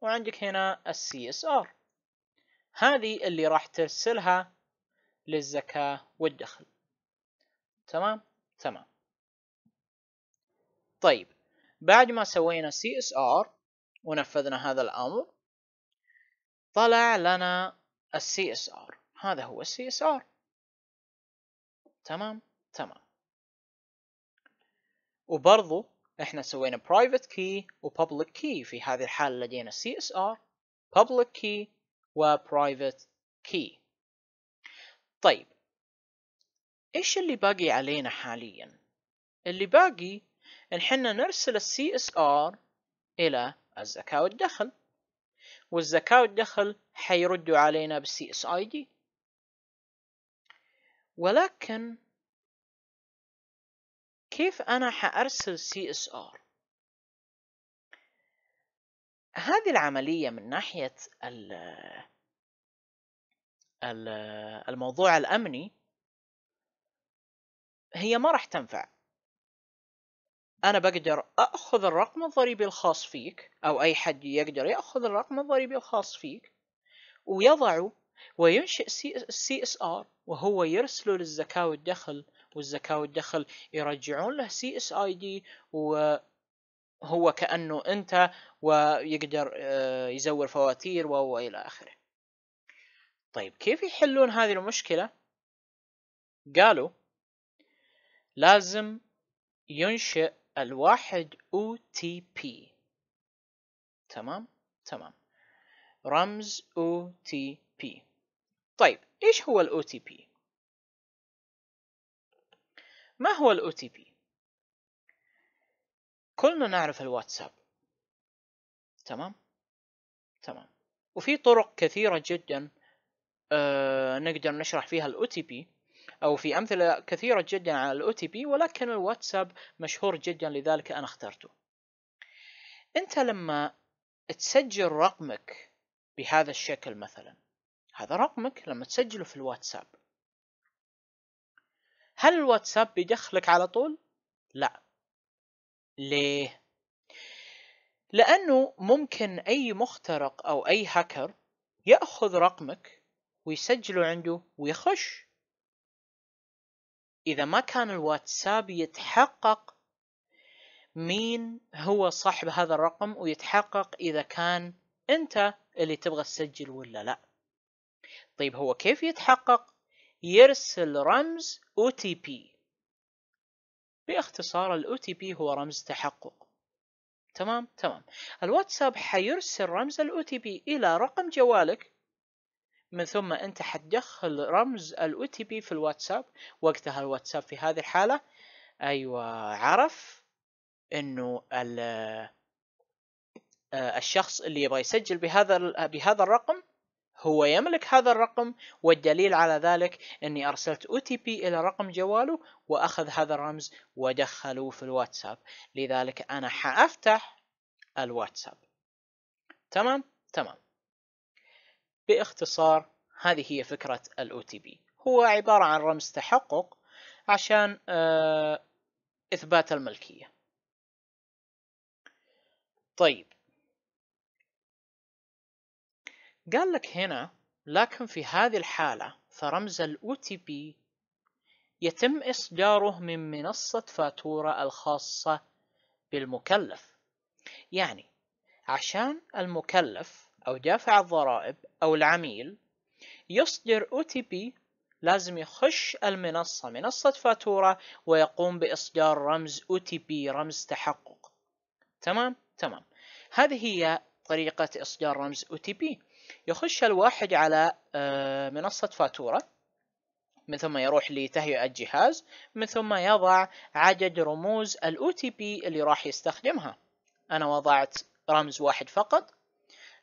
وعندك هنا السي اس ار هذه اللي راح ترسلها للزكاة والدخل تمام تمام طيب بعد ما سوينا سي اس ار ونفذنا هذا الامر طلع لنا السي اس ار هذا هو السي اس ار تمام تمام وبرضو احنا سوينا private key و public key في هذه الحالة لدينا CSR public key و private key طيب ايش اللي باقي علينا حاليا اللي باقي نحن نرسل ال CSR الى الزكاة والدخل والزكاة والدخل حيردوا علينا بالسي CSID ولكن كيف أنا حأرسل CSR؟ هذه العملية من ناحية الموضوع الأمني هي ما راح تنفع أنا بقدر أخذ الرقم الضريبي الخاص فيك أو أي حد يقدر يأخذ الرقم الضريبي الخاص فيك ويضعه وينشئ سي اس ار وهو يرسله للزكاه والدخل والزكاه والدخل يرجعون له سي اس اي دي وهو كانه انت ويقدر آه، يزور فواتير والى اخره طيب كيف يحلون هذه المشكله قالوا لازم ينشئ الواحد او تي بي تمام تمام رمز او تي بي طيب إيش هو تي بي ما هو تي بي كلنا نعرف الواتساب تمام؟ تمام وفي طرق كثيرة جدا آه نقدر نشرح فيها تي بي أو في أمثلة كثيرة جدا على تي بي ولكن الواتساب مشهور جدا لذلك أنا اخترته أنت لما تسجل رقمك بهذا الشكل مثلا هذا رقمك لما تسجله في الواتساب هل الواتساب بيدخلك على طول لا ليه لانه ممكن اي مخترق او اي هاكر ياخذ رقمك ويسجله عنده ويخش اذا ما كان الواتساب يتحقق مين هو صاحب هذا الرقم ويتحقق اذا كان انت اللي تبغى تسجل ولا لا طيب هو كيف يتحقق يرسل رمز OTP باختصار الـ OTP هو رمز تحقق تمام تمام الواتساب حيرسل رمز الـ OTP الى رقم جوالك من ثم انت حتدخل رمز الـ OTP في الواتساب وقتها الواتساب في هذه الحالة ايوه عرف انه آه، الشخص اللي يبغى يسجل بهذا بهذا الرقم هو يملك هذا الرقم والدليل على ذلك اني ارسلت او تي بي الى رقم جواله واخذ هذا الرمز ودخله في الواتساب لذلك انا حافتح الواتساب تمام تمام باختصار هذه هي فكرة الاو تي بي هو عبارة عن رمز تحقق عشان آه، إثبات الملكية طيب قال لك هنا لكن في هذه الحالة فرمز الـ OTP يتم إصداره من منصة فاتورة الخاصة بالمكلف يعني عشان المكلف أو دافع الضرائب أو العميل يصدر OTP لازم يخش المنصة منصة فاتورة ويقوم بإصدار رمز OTP رمز تحقق تمام تمام هذه هي طريقة إصدار رمز OTP يخش الواحد على آه، منصة فاتورة من ثم يروح لتهيئة جهاز من ثم يضع عدد رموز الـ تي بي اللي راح يستخدمها انا وضعت رمز واحد فقط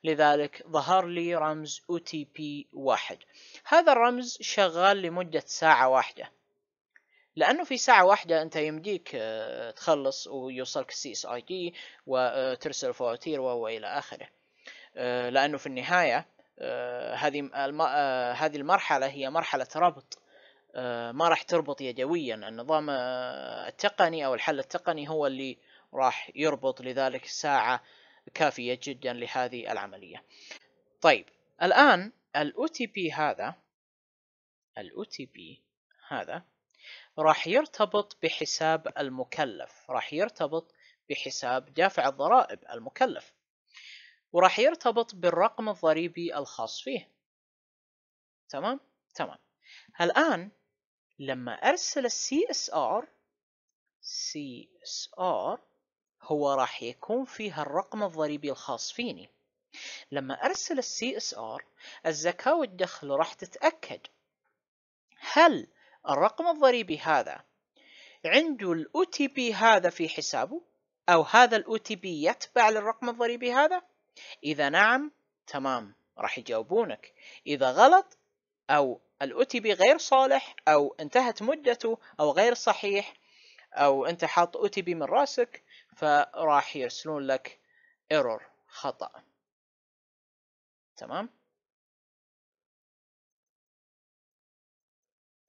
لذلك ظهر لي رمز او تي بي واحد هذا الرمز شغال لمدة ساعة واحدة لانه في ساعة واحدة انت يمديك آه، تخلص ويوصلك السي اس آه، اي دي وترسل فواتير والى اخره آه، لانه في النهايه آه، هذه آه، هذه المرحله هي مرحله ربط ما راح تربط يدويا النظام التقني او الحل التقني هو اللي راح يربط لذلك ساعه كافيه جدا لهذه العمليه طيب الان الاو تي بي هذا الاو تي بي هذا راح يرتبط بحساب المكلف راح يرتبط بحساب دافع الضرائب المكلف وراح يرتبط بالرقم الضريبي الخاص فيه تمام تمام الآن لما أرسل السي اس ار سي اس ار هو راح يكون فيها الرقم الضريبي الخاص فيني لما أرسل السي اس ار الزكاة والدخل راح تتأكد هل الرقم الضريبي هذا عنده الاو تي بي هذا في حسابه أو هذا الاو تي بي يتبع للرقم الضريبي هذا إذا نعم تمام راح يجاوبونك إذا غلط أو الأوتي بي غير صالح أو انتهت مدته أو غير صحيح أو أنت حاط أوتي بي من راسك فراح يرسلون لك ايرور خطأ تمام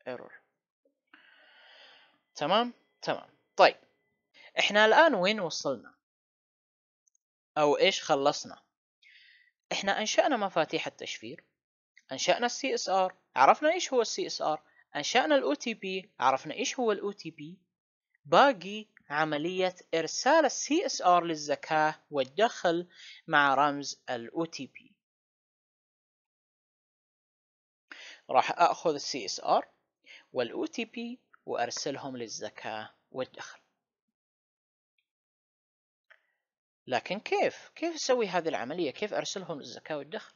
ايرور تمام تمام طيب احنا الآن وين وصلنا أو إيش خلصنا إحنا أنشأنا مفاتيح التشفير أنشأنا السي اس ار عرفنا إيش هو السي اس ار أنشأنا الاو تي بي عرفنا إيش هو الاو تي بي باقي عملية إرسال السي اس ار للزكاة والدخل مع رمز الاو تي بي راح أخذ السي اس ار والاو تي بي وأرسلهم للزكاة والدخل لكن كيف كيف أسوي هذه العملية كيف أرسلهم الزكاة والدخل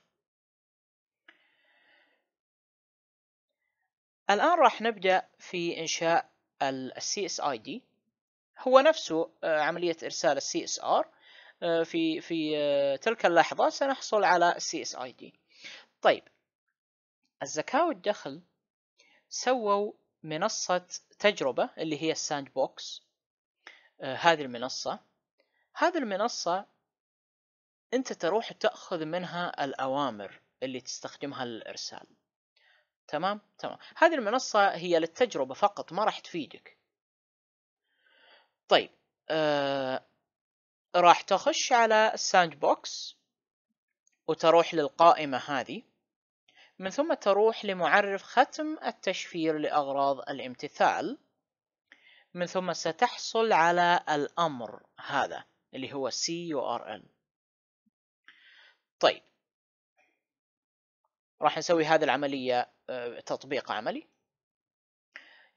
الآن راح نبدأ في إنشاء الـ CSID هو نفسه آه، عملية إرسال الـ CSR آه، في في آه، تلك اللحظة سنحصل على CSID طيب الزكاة والدخل سووا منصة تجربة اللي هي الساند بوكس هذه المنصة هذه المنصة انت تروح تاخذ منها الاوامر اللي تستخدمها للارسال تمام تمام هذه المنصة هي للتجربة فقط ما راح تفيدك طيب آه راح تخش على الساند بوكس وتروح للقائمة هذه من ثم تروح لمعرف ختم التشفير لأغراض الامتثال من ثم ستحصل على الأمر هذا اللي هو CURN طيب راح نسوي هذه العملية آه، تطبيق عملي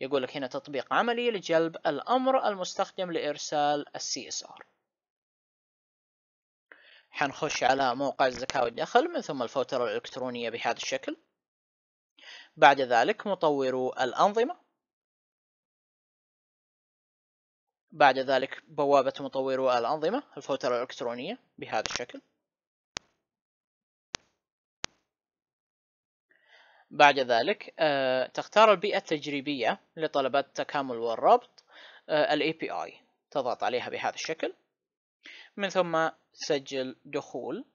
يقول لك هنا تطبيق عملي لجلب الأمر المستخدم لإرسال السي اس حنخش على موقع الزكاة والدخل من ثم الفوترة الإلكترونية بهذا الشكل بعد ذلك مطورو الأنظمة بعد ذلك بوابة مطورو الأنظمة الفوترة الإلكترونية بهذا الشكل بعد ذلك آه، تختار البيئة التجريبية لطلبات التكامل والربط آه، الـ API تضغط عليها بهذا الشكل من ثم سجل دخول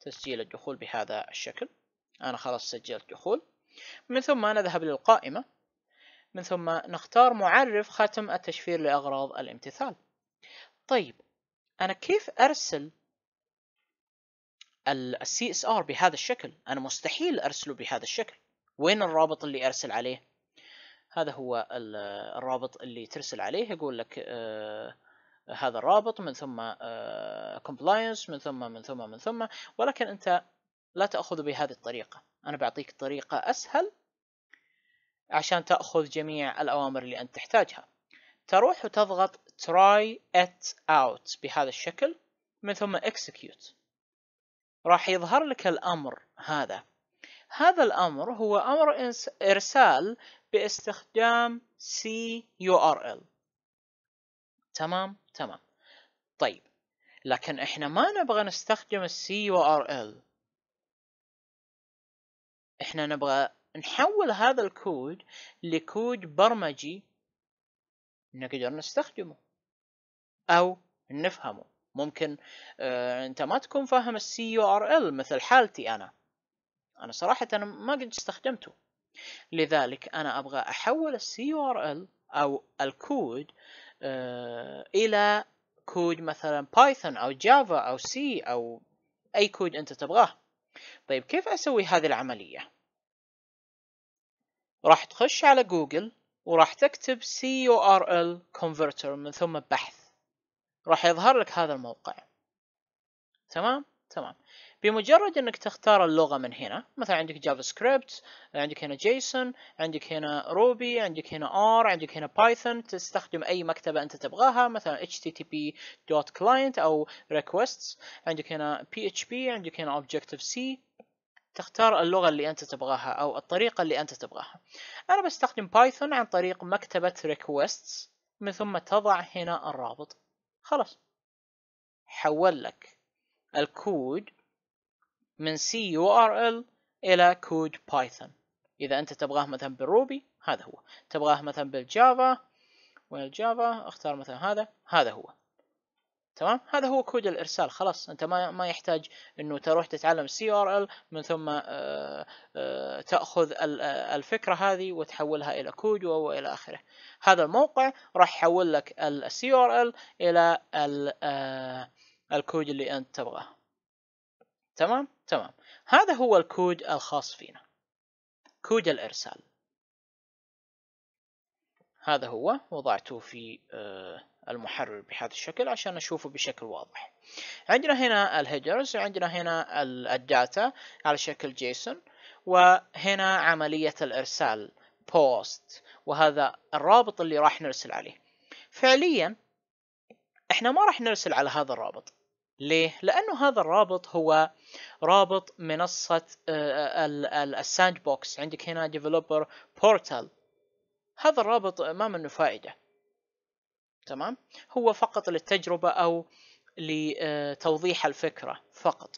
تسجيل الدخول بهذا الشكل أنا خلاص سجلت دخول من ثم نذهب للقائمة من ثم نختار معرف خاتم التشفير لأغراض الامتثال طيب أنا كيف أرسل الـ CSR بهذا الشكل أنا مستحيل أرسله بهذا الشكل وين الرابط اللي أرسل عليه هذا هو الرابط اللي ترسل عليه يقول لك آه هذا الرابط من ثم آه compliance من ثم من ثم من ثم ولكن أنت لا تأخذ بهذه الطريقة أنا بعطيك طريقة أسهل عشان تأخذ جميع الأوامر اللي أنت تحتاجها تروح وتضغط try it out بهذا الشكل من ثم execute راح يظهر لك الأمر هذا هذا الأمر هو أمر إرسال باستخدام CURL تمام تمام طيب لكن إحنا ما نبغى نستخدم CURL إحنا نبغى نحول هذا الكود لكود برمجي نقدر نستخدمه او نفهمه ممكن آه، انت ما تكون فاهم السي يو ار ال مثل حالتي انا انا صراحه أنا ما قد استخدمته لذلك انا ابغى احول السي يو ار ال او الكود آه، الى كود مثلا بايثون او جافا او سي او اي كود انت تبغاه طيب كيف اسوي هذه العمليه راح تخش على جوجل وراح تكتب CURL Converter من ثم بحث راح يظهر لك هذا الموقع تمام تمام بمجرد انك تختار اللغة من هنا مثلا عندك جافا سكريبت عندك هنا جيسون عندك هنا روبي عندك هنا ار عندك هنا بايثون تستخدم اي مكتبة انت تبغاها مثلا http.client او requests عندك هنا php عندك هنا objective c تختار اللغة اللي أنت تبغاها أو الطريقة اللي أنت تبغاها أنا بستخدم بايثون عن طريق مكتبة requests من ثم تضع هنا الرابط خلاص حول لك الكود من سي يو ار ال الى كود بايثون اذا انت تبغاه مثلا بالروبي هذا هو تبغاه مثلا بالجافا وين الجافا اختار مثلا هذا هذا هو تمام هذا هو كود الارسال خلاص انت ما ما يحتاج انه تروح تتعلم سي ار ال من ثم آه، آه، تاخذ آه، الفكره هذه وتحولها الى كود والى اخره هذا الموقع راح يحول لك السي ار ال الى الكود اللي انت تبغاه تمام تمام هذا هو الكود الخاص فينا كود الارسال هذا هو وضعته في آه المحرر بهذا الشكل عشان نشوفه بشكل واضح عندنا هنا الهيدرز عندنا هنا الداتا على شكل جيسون وهنا عملية الإرسال بوست وهذا الرابط اللي راح نرسل عليه فعليا احنا ما راح نرسل على هذا الرابط ليه؟ لأنه هذا الرابط هو رابط منصة آه، آه، الساند بوكس عندك هنا ديفلوبر بورتال هذا الرابط ما منه فائدة تمام هو فقط للتجربة أو لتوضيح الفكرة فقط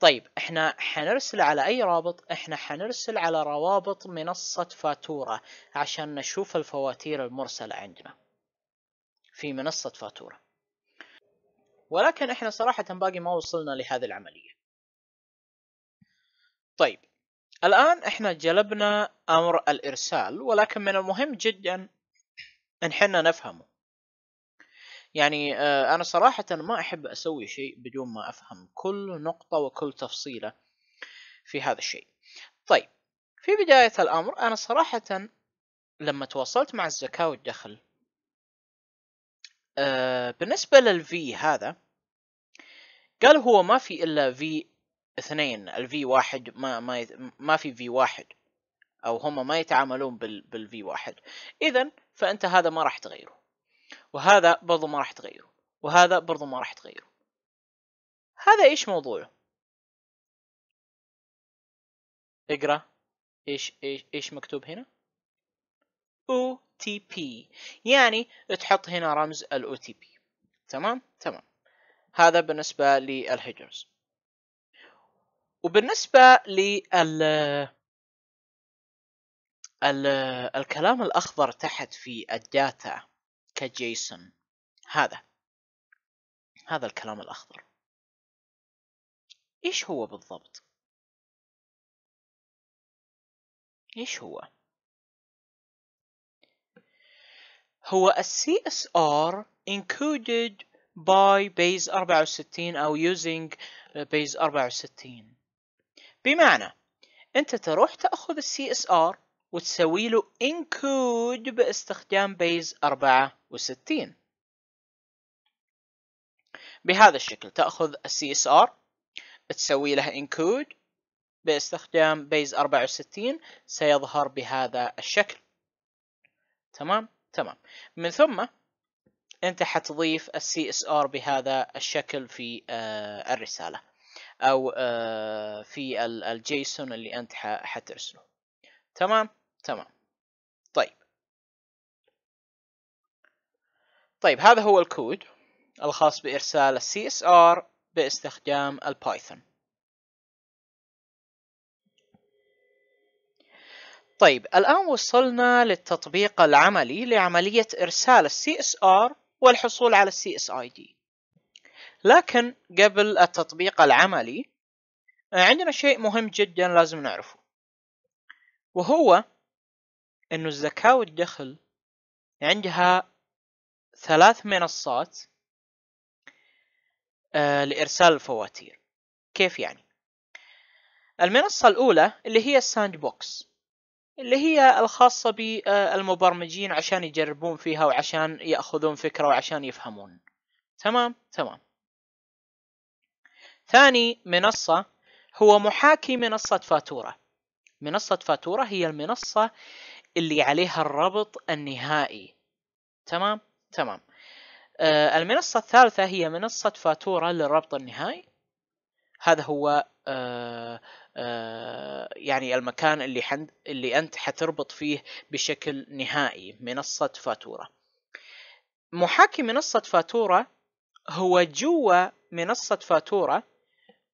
طيب احنا حنرسل على اي رابط احنا حنرسل على روابط منصة فاتورة عشان نشوف الفواتير المرسلة عندنا في منصة فاتورة ولكن احنا صراحة باقي ما وصلنا لهذه العملية طيب الان احنا جلبنا امر الارسال ولكن من المهم جدا ان حنا نفهمه يعني آه، انا صراحة ما احب اسوي شيء بدون ما افهم كل نقطة وكل تفصيلة في هذا الشيء طيب في بداية الامر انا صراحة لما تواصلت مع الزكاة والدخل آه، بالنسبة للفي هذا قال هو ما في الا في اثنين الفي واحد ما ما ما في في واحد او هم ما يتعاملون بالفي واحد اذا فانت هذا ما راح تغيره وهذا برضو ما راح تغيره وهذا برضو ما راح تغيره هذا ايش موضوعه اقرا ايش ايش ايش مكتوب هنا او تي بي يعني تحط هنا رمز الاو تي بي تمام تمام هذا بالنسبه للهجرز وبالنسبه لل الكلام الأخضر تحت في الداتا كجيسون هذا هذا الكلام الأخضر إيش هو بالضبط؟ إيش هو؟ هو ال CSR encoded by base 64 أو using base 64 بمعنى أنت تروح تأخذ ال CSR وتسوي له انكود باستخدام بيز 64 بهذا الشكل تأخذ السي اس ار تسوي له انكود باستخدام بيز 64 سيظهر بهذا الشكل تمام تمام من ثم انت حتضيف السي اس ار بهذا الشكل في آه، الرسالة او آه، في الجيسون اللي انت حترسله تمام تمام طيب طيب هذا هو الكود الخاص بإرسال السي اس ار باستخدام البايثون طيب الآن وصلنا للتطبيق العملي لعملية إرسال الـ CSR والحصول على الـ CSID لكن قبل التطبيق العملي عندنا شيء مهم جدا لازم نعرفه وهو انه الزكاة والدخل عندها ثلاث منصات آه، لارسال الفواتير كيف يعني المنصة الاولى اللي هي الساند بوكس اللي هي الخاصة بالمبرمجين عشان يجربون فيها وعشان يأخذون فكرة وعشان يفهمون تمام تمام ثاني منصة هو محاكي منصة فاتورة منصة فاتورة هي المنصة اللي عليها الربط النهائي تمام تمام آه المنصة الثالثة هي منصة فاتورة للربط النهائي هذا هو آه،, آه يعني المكان اللي حن اللي انت حتربط فيه بشكل نهائي منصة فاتورة محاكي منصة فاتورة هو جوا منصة فاتورة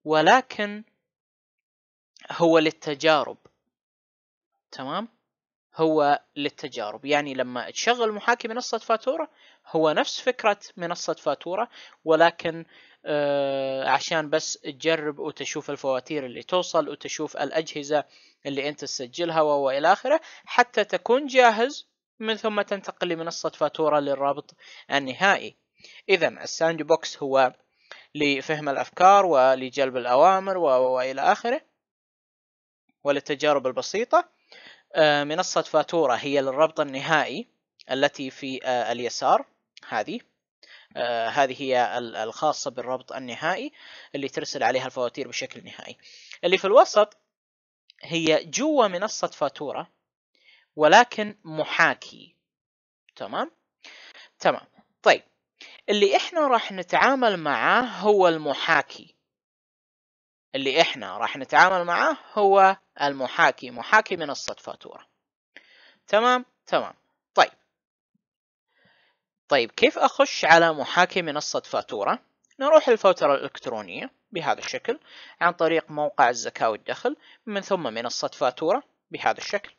ولكن هو للتجارب تمام هو للتجارب يعني لما تشغل محاكي منصة فاتورة هو نفس فكرة منصة فاتورة ولكن آه عشان بس تجرب وتشوف الفواتير اللي توصل وتشوف الأجهزة اللي أنت تسجلها وإلى آخره حتى تكون جاهز من ثم تنتقل لمنصة فاتورة للرابط النهائي إذا الساند بوكس هو لفهم الأفكار ولجلب الأوامر وإلى آخره وللتجارب البسيطة آه، منصة فاتورة هي للربط النهائي التي في آه، اليسار هذه آه، هذه هي الخاصة بالربط النهائي اللي ترسل عليها الفواتير بشكل نهائي اللي في الوسط هي جوا منصة فاتورة ولكن محاكي تمام تمام طيب اللي احنا راح نتعامل معاه هو المحاكي اللي احنا راح نتعامل معاه هو المحاكي محاكي منصة فاتورة تمام تمام طيب طيب كيف اخش على محاكي منصة فاتورة نروح للفوترة الالكترونية بهذا الشكل عن طريق موقع الزكاة والدخل من ثم منصة فاتورة بهذا الشكل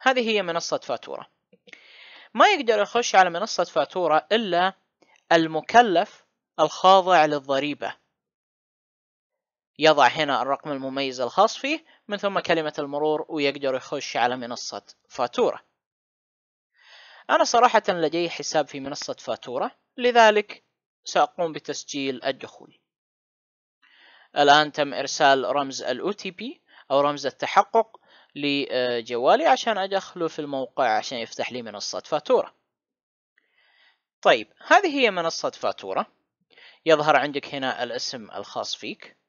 هذه هي منصة فاتورة ما يقدر يخش على منصة فاتورة إلا المكلف الخاضع للضريبة يضع هنا الرقم المميز الخاص فيه من ثم كلمة المرور ويقدر يخش على منصة فاتورة أنا صراحة لدي حساب في منصة فاتورة لذلك سأقوم بتسجيل الدخول الآن تم إرسال رمز الـ OTP أو رمز التحقق لجوالي عشان أدخله في الموقع عشان يفتح لي منصة فاتورة طيب هذه هي منصة فاتورة يظهر عندك هنا الاسم الخاص فيك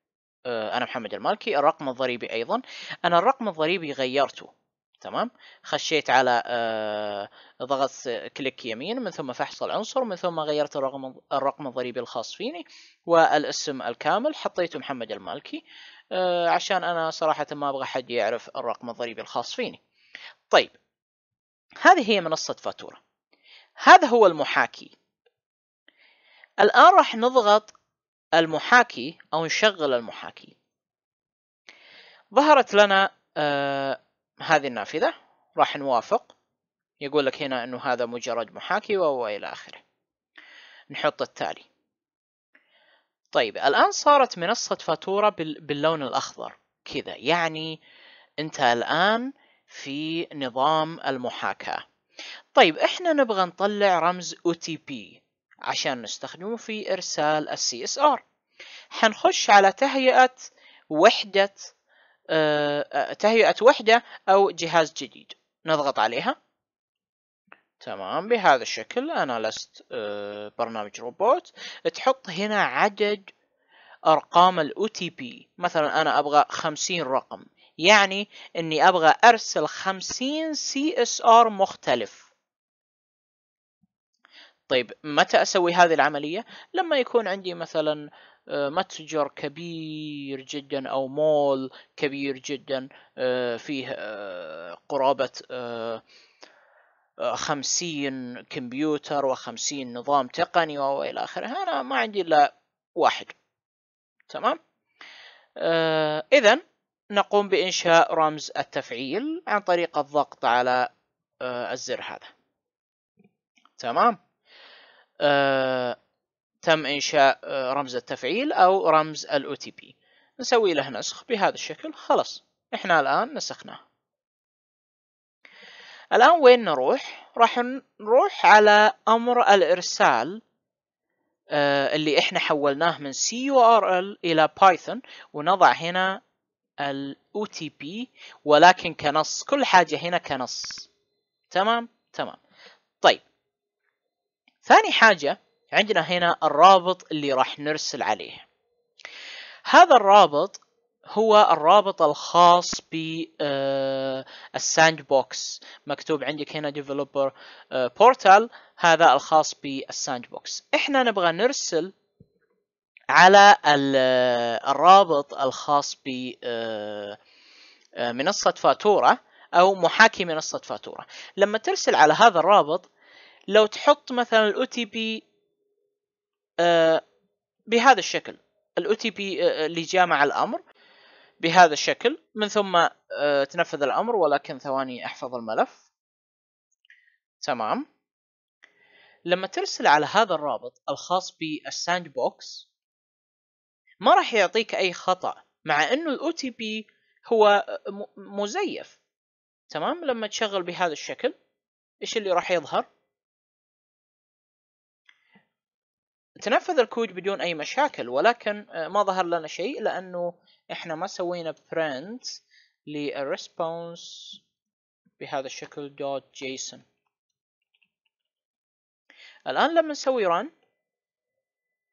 آه، انا محمد المالكي الرقم الضريبي ايضا انا الرقم الضريبي غيرته تمام خشيت على آه، ضغط كليك يمين من ثم فحص العنصر من ثم غيرت الرقم الرقم الضريبي الخاص فيني والاسم الكامل حطيته محمد المالكي آه، عشان انا صراحه ما ابغى حد يعرف الرقم الضريبي الخاص فيني طيب هذه هي منصه فاتوره هذا هو المحاكي الان راح نضغط المحاكي أو نشغل المحاكي ظهرت لنا آه هذه النافذة راح نوافق يقول لك هنا أنه هذا مجرد محاكي وهو إلى آخره نحط التالي طيب الآن صارت منصة فاتورة باللون الأخضر كذا يعني أنت الآن في نظام المحاكاة طيب إحنا نبغى نطلع رمز OTP عشان نستخدمه في إرسال السي اس ار حنخش على تهيئة وحدة آه، تهيئة وحدة أو جهاز جديد نضغط عليها تمام بهذا الشكل أنا آه، لست برنامج روبوت تحط هنا عدد أرقام الـ OTP مثلا أنا أبغى خمسين رقم يعني أني أبغى أرسل خمسين CSR مختلف طيب متى اسوي هذه العملية لما يكون عندي مثلا آه، متجر كبير جدا او مول كبير جدا آه، فيه آه، قرابة خمسين كمبيوتر وخمسين نظام تقني والى اخره انا ما عندي الا واحد تمام اذا نقوم بإنشاء رمز التفعيل عن طريق الضغط على الزر هذا تمام آه، تم انشاء آه، رمز التفعيل او رمز الاو تي بي نسوي له نسخ بهذا الشكل خلاص احنا الان نسخناه الان وين نروح راح نروح على امر الارسال آه، اللي احنا حولناه من سي يو ار ال الى بايثون ونضع هنا تي بي ولكن كنص كل حاجة هنا كنص تمام تمام طيب ثاني حاجة عندنا هنا الرابط اللي راح نرسل عليه هذا الرابط هو الرابط الخاص ب آه، الساند بوكس مكتوب عندك هنا developer آه، portal هذا الخاص بالساند بوكس احنا نبغى نرسل على آه، الرابط الخاص ب منصة فاتورة او محاكي منصة فاتورة لما ترسل على هذا الرابط لو تحط مثلا الاو آه، تي بي بهذا الشكل الاو تي بي اللي جاء مع الامر بهذا الشكل من ثم آه، تنفذ الامر ولكن ثواني احفظ الملف تمام لما ترسل على هذا الرابط الخاص بالساند بوكس ما راح يعطيك اي خطا مع انه الاو تي بي هو آه، مزيف تمام لما تشغل بهذا الشكل ايش اللي راح يظهر تنفذ الكود بدون اي مشاكل ولكن آه، ما ظهر لنا شيء لانه احنا ما سوينا برنت للريسبونس بهذا الشكل دوت جيسون الان لما نسوي run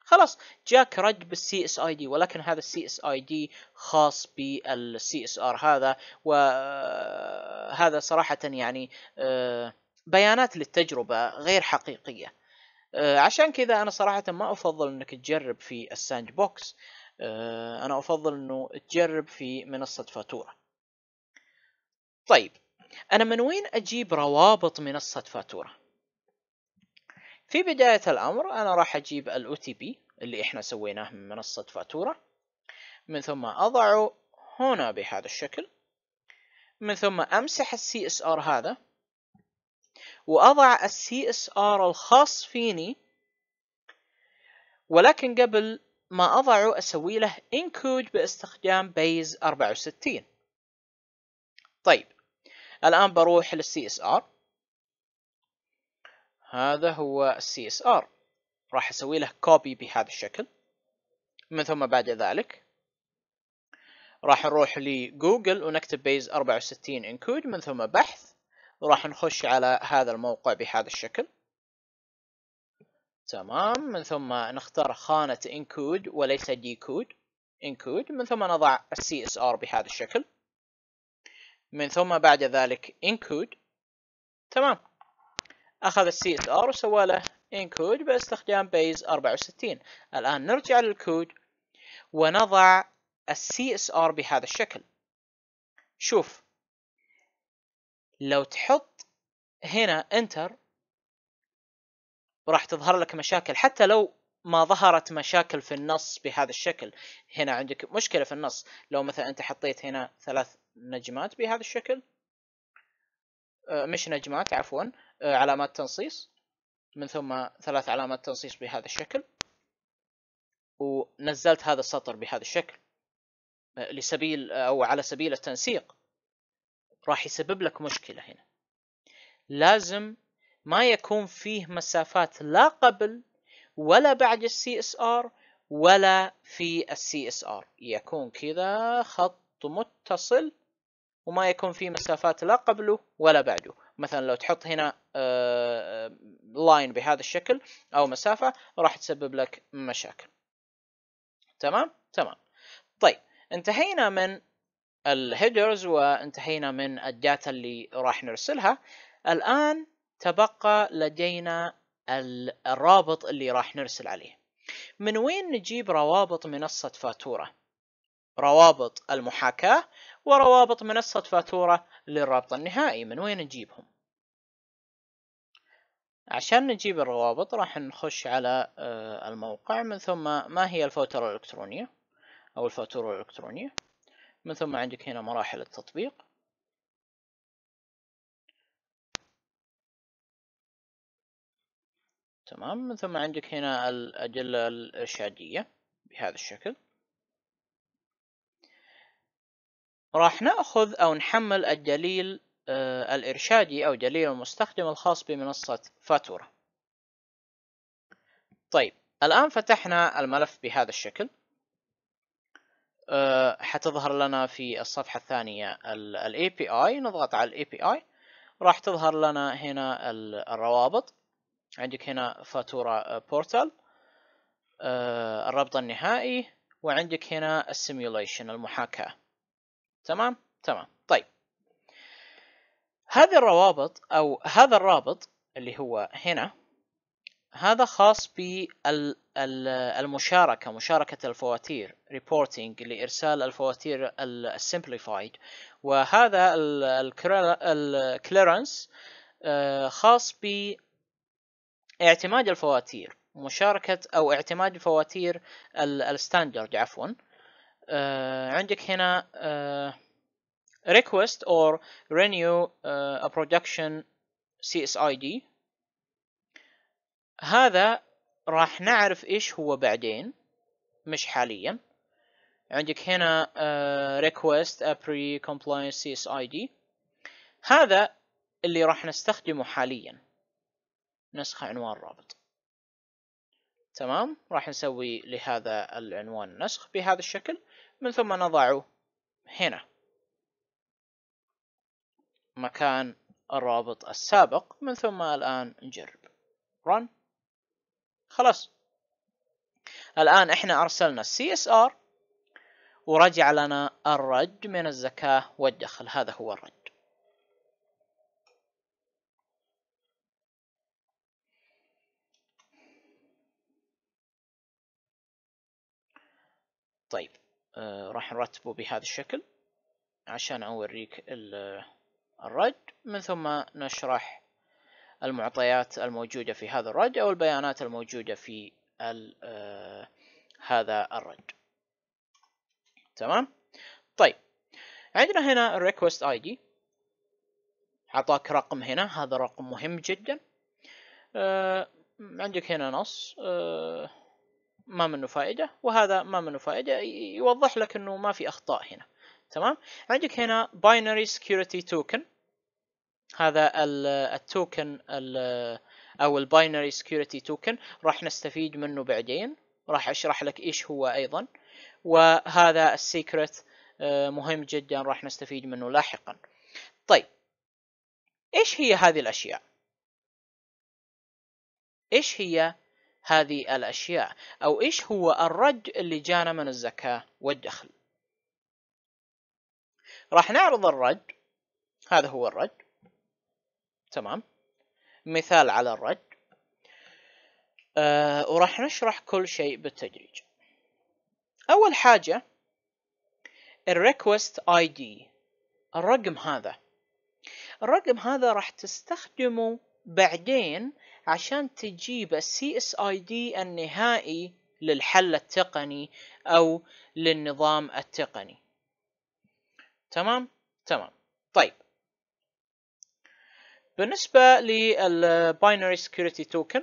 خلاص جاك رد بالسي اس اي دي ولكن هذا السي اس اي دي خاص بالسي اس ار هذا وهذا آه، صراحه يعني آه، بيانات للتجربه غير حقيقيه آه، عشان كذا انا صراحه ما افضل انك تجرب في الساند بوكس آه، انا افضل انه تجرب في منصه فاتوره طيب انا من وين اجيب روابط منصه فاتوره في بدايه الامر انا راح اجيب الاو تي بي اللي احنا سويناه من منصه فاتوره من ثم اضعه هنا بهذا الشكل من ثم امسح السي اس ار هذا واضع السي اس ار الخاص فيني ولكن قبل ما اضعه اسوي له انكود باستخدام بيز 64 طيب الان بروح للسي اس ار هذا هو السي اس ار راح اسوي له كوبي بهذا الشكل من ثم بعد ذلك راح نروح لجوجل ونكتب بيز 64 انكود من ثم بحث راح نخش على هذا الموقع بهذا الشكل تمام من ثم نختار خانة انكود وليس ديكود انكود من ثم نضع السي اس ار بهذا الشكل من ثم بعد ذلك انكود تمام اخذ السي اس ار وسوى له انكود باستخدام بيز 64 الان نرجع للكود ونضع السي اس ار بهذا الشكل شوف لو تحط هنا انتر راح تظهر لك مشاكل حتى لو ما ظهرت مشاكل في النص بهذا الشكل هنا عندك مشكلة في النص لو مثلا انت حطيت هنا ثلاث نجمات بهذا الشكل آه، مش نجمات عفوا آه، علامات تنصيص من ثم ثلاث علامات تنصيص بهذا الشكل ونزلت هذا السطر بهذا الشكل آه، لسبيل او على سبيل التنسيق راح يسبب لك مشكلة هنا لازم ما يكون فيه مسافات لا قبل ولا بعد السي اس ار ولا في السي اس ار يكون كذا خط متصل وما يكون فيه مسافات لا قبله ولا بعده مثلا لو تحط هنا لاين آه، آه، بهذا الشكل او مسافة راح تسبب لك مشاكل تمام تمام طيب انتهينا من الهيدرز وانتهينا من الداتا اللي راح نرسلها الآن تبقى لدينا الرابط اللي راح نرسل عليه من وين نجيب روابط منصة فاتورة؟ روابط المحاكاة وروابط منصة فاتورة للرابط النهائي من وين نجيبهم؟ عشان نجيب الروابط راح نخش على آه، الموقع من ثم ما هي الفوترة الإلكترونية أو الفاتورة الإلكترونية من ثم عندك هنا مراحل التطبيق تمام من ثم عندك هنا الأجلة الإرشادية بهذا الشكل راح نأخذ أو نحمل الدليل آه، الإرشادي أو دليل المستخدم الخاص بمنصة فاتورة طيب الآن فتحنا الملف بهذا الشكل آه، حتظهر لنا في الصفحة الثانية ال API نضغط على ال API راح تظهر لنا هنا الروابط عندك هنا فاتورة بورتال آه، الربط النهائي وعندك هنا السيميوليشن المحاكاة تمام تمام طيب هذه الروابط او هذا الرابط اللي هو هنا هذا خاص بالمشاركة مشاركة الفواتير reporting لإرسال الفواتير simplified وهذا clearance آه، خاص باعتماد الفواتير مشاركة أو اعتماد الفواتير الستاندرد عفوا آه، عندك هنا آه، request or renew a production CSID هذا راح نعرف ايش هو بعدين مش حاليا عندك هنا ريكوست ابري كومبلاينس سي اس اي دي هذا اللي راح نستخدمه حاليا نسخة عنوان رابط تمام راح نسوي لهذا العنوان نسخ بهذا الشكل من ثم نضعه هنا مكان الرابط السابق من ثم الآن نجرب run خلاص الآن إحنا أرسلنا السي اس ار ورجع لنا الرد من الزكاة والدخل هذا هو الرد طيب آه راح نرتبه بهذا الشكل عشان أوريك الرد من ثم نشرح المعطيات الموجودة في هذا الرد أو البيانات الموجودة في آه، هذا الرد تمام طيب عندنا هنا request ID أعطاك رقم هنا هذا رقم مهم جدا آه عندك هنا نص آه ما منه فائدة وهذا ما منه فائدة يوضح لك أنه ما في أخطاء هنا تمام عندك هنا binary security token هذا التوكن او الباينري سكيورتي توكن راح نستفيد منه بعدين راح اشرح لك ايش هو ايضا وهذا السيكرت آه، مهم جدا راح نستفيد منه لاحقا طيب ايش هي هذه الاشياء ايش هي هذه الاشياء او ايش هو الرد اللي جانا من الزكاة والدخل راح نعرض الرد هذا هو الرد تمام مثال على الرد أه وراح نشرح كل شيء بالتدريج أول حاجة الريكوست اي دي الرقم هذا الرقم هذا راح تستخدمه بعدين عشان تجيب السي اس اي دي النهائي للحل التقني او للنظام التقني تمام تمام طيب بالنسبة للباينري سكيورتي توكن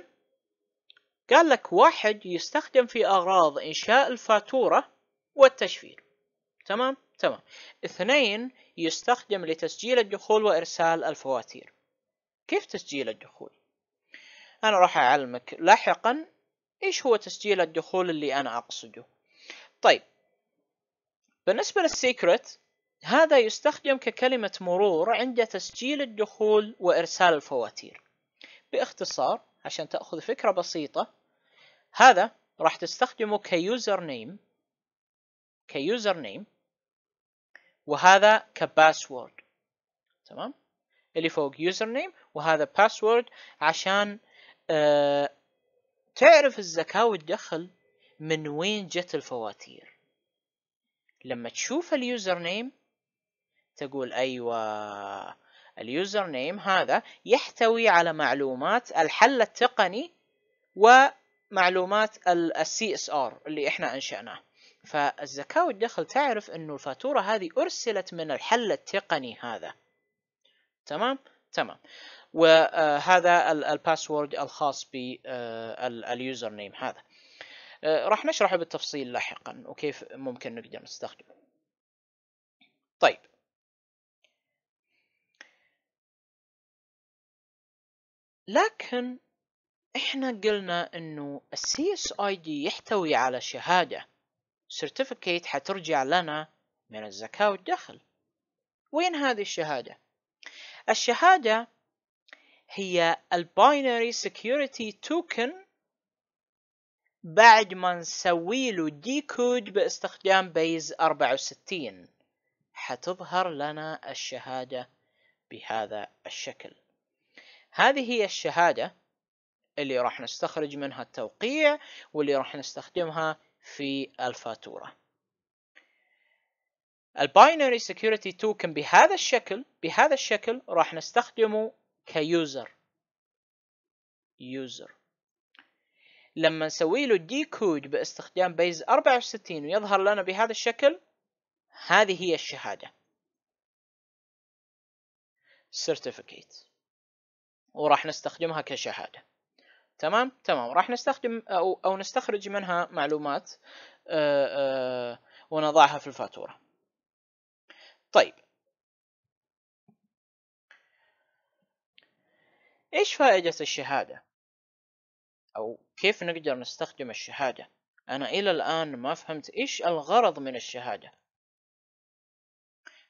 قال لك واحد يستخدم في أغراض إنشاء الفاتورة والتشفير تمام تمام اثنين يستخدم لتسجيل الدخول وإرسال الفواتير كيف تسجيل الدخول؟ أنا راح أعلمك لاحقا إيش هو تسجيل الدخول اللي أنا أقصده طيب بالنسبة للسيكرت هذا يستخدم ككلمة مرور عند تسجيل الدخول وإرسال الفواتير باختصار عشان تأخذ فكرة بسيطة هذا راح تستخدمه كيوزر نيم كيوزر نيم وهذا كباسورد تمام اللي فوق يوزر نيم وهذا باسورد عشان آه تعرف الزكاة والدخل من وين جت الفواتير لما تشوف اليوزر نيم تقول ايوه اليوزر نيم هذا يحتوي على معلومات الحل التقني ومعلومات السي اس ار اللي احنا انشأناه فالزكاة والدخل تعرف انه الفاتورة هذه ارسلت من الحل التقني هذا تمام تمام وهذا آه، الباسورد الخاص باليوزر آه، نيم هذا آه، راح نشرحه بالتفصيل لاحقا وكيف ممكن نقدر نستخدمه طيب لكن احنا قلنا انه السي اس اي دي يحتوي على شهادة سيرتيفيكيت حترجع لنا من الزكاة والدخل وين هذه الشهادة؟ الشهادة هي الباينري سكيورتي توكن بعد ما نسوي له ديكود باستخدام بيز 64 حتظهر لنا الشهادة بهذا الشكل هذه هي الشهادة اللي راح نستخرج منها التوقيع واللي راح نستخدمها في الفاتورة الباينري سكيورتي توكن بهذا الشكل بهذا الشكل راح نستخدمه كيوزر يوزر لما نسوي له ديكود باستخدام بيز 64 ويظهر لنا بهذا الشكل هذه هي الشهادة certificate وراح نستخدمها كشهادة تمام تمام راح نستخدم او او نستخرج منها معلومات آه، آه، ونضعها في الفاتورة طيب ايش فائدة الشهادة او كيف نقدر نستخدم الشهادة انا الى الان ما فهمت ايش الغرض من الشهادة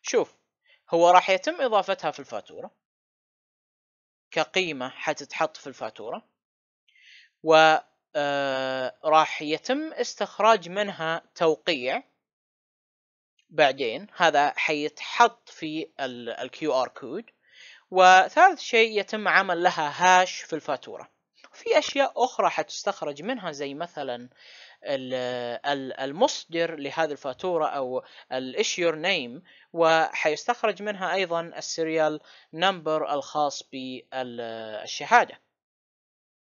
شوف هو راح يتم اضافتها في الفاتورة كقيمة حتتحط في الفاتورة وراح آه، يتم استخراج منها توقيع بعدين هذا حيتحط في الكيو ار كود وثالث شيء يتم عمل لها هاش في الفاتورة في اشياء اخرى حتستخرج منها زي مثلا المصدر لهذه الفاتورة أو الايش يور نيم وحيستخرج منها أيضا السيريال نمبر الخاص بالشهادة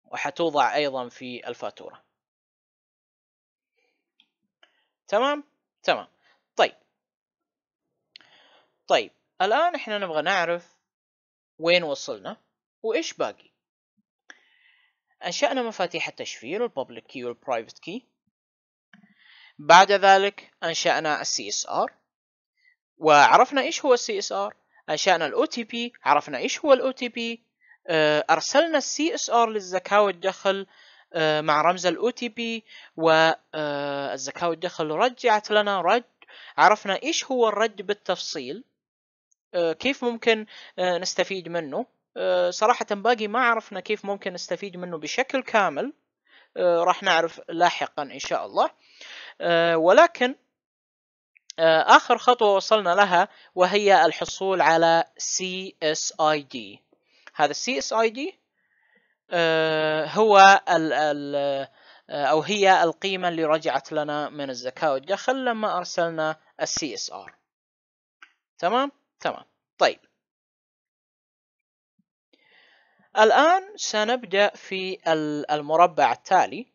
وحتوضع أيضا في الفاتورة تمام تمام طيب طيب الآن احنا نبغى نعرف وين وصلنا وإيش باقي أنشأنا مفاتيح التشفير Key كي والبرايفت كي بعد ذلك أنشأنا السي اس ار وعرفنا إيش هو السي اس ار أنشأنا الاو تي بي عرفنا إيش هو الاو آه، تي بي أرسلنا السي اس ار للزكاة والدخل آه، مع رمز الاو تي بي والزكاة والدخل رجعت لنا رد عرفنا ايش هو الرد بالتفصيل آه، كيف ممكن نستفيد منه صراحة باقي ما عرفنا كيف ممكن نستفيد منه بشكل كامل راح نعرف لاحقا ان شاء الله آه، ولكن آه، آخر خطوة وصلنا لها وهي الحصول على CSID هذا CSID آه، هو الـ الـ أو هي القيمة اللي رجعت لنا من الزكاة والدخل لما أرسلنا السي اس ار تمام تمام طيب الآن سنبدأ في المربع التالي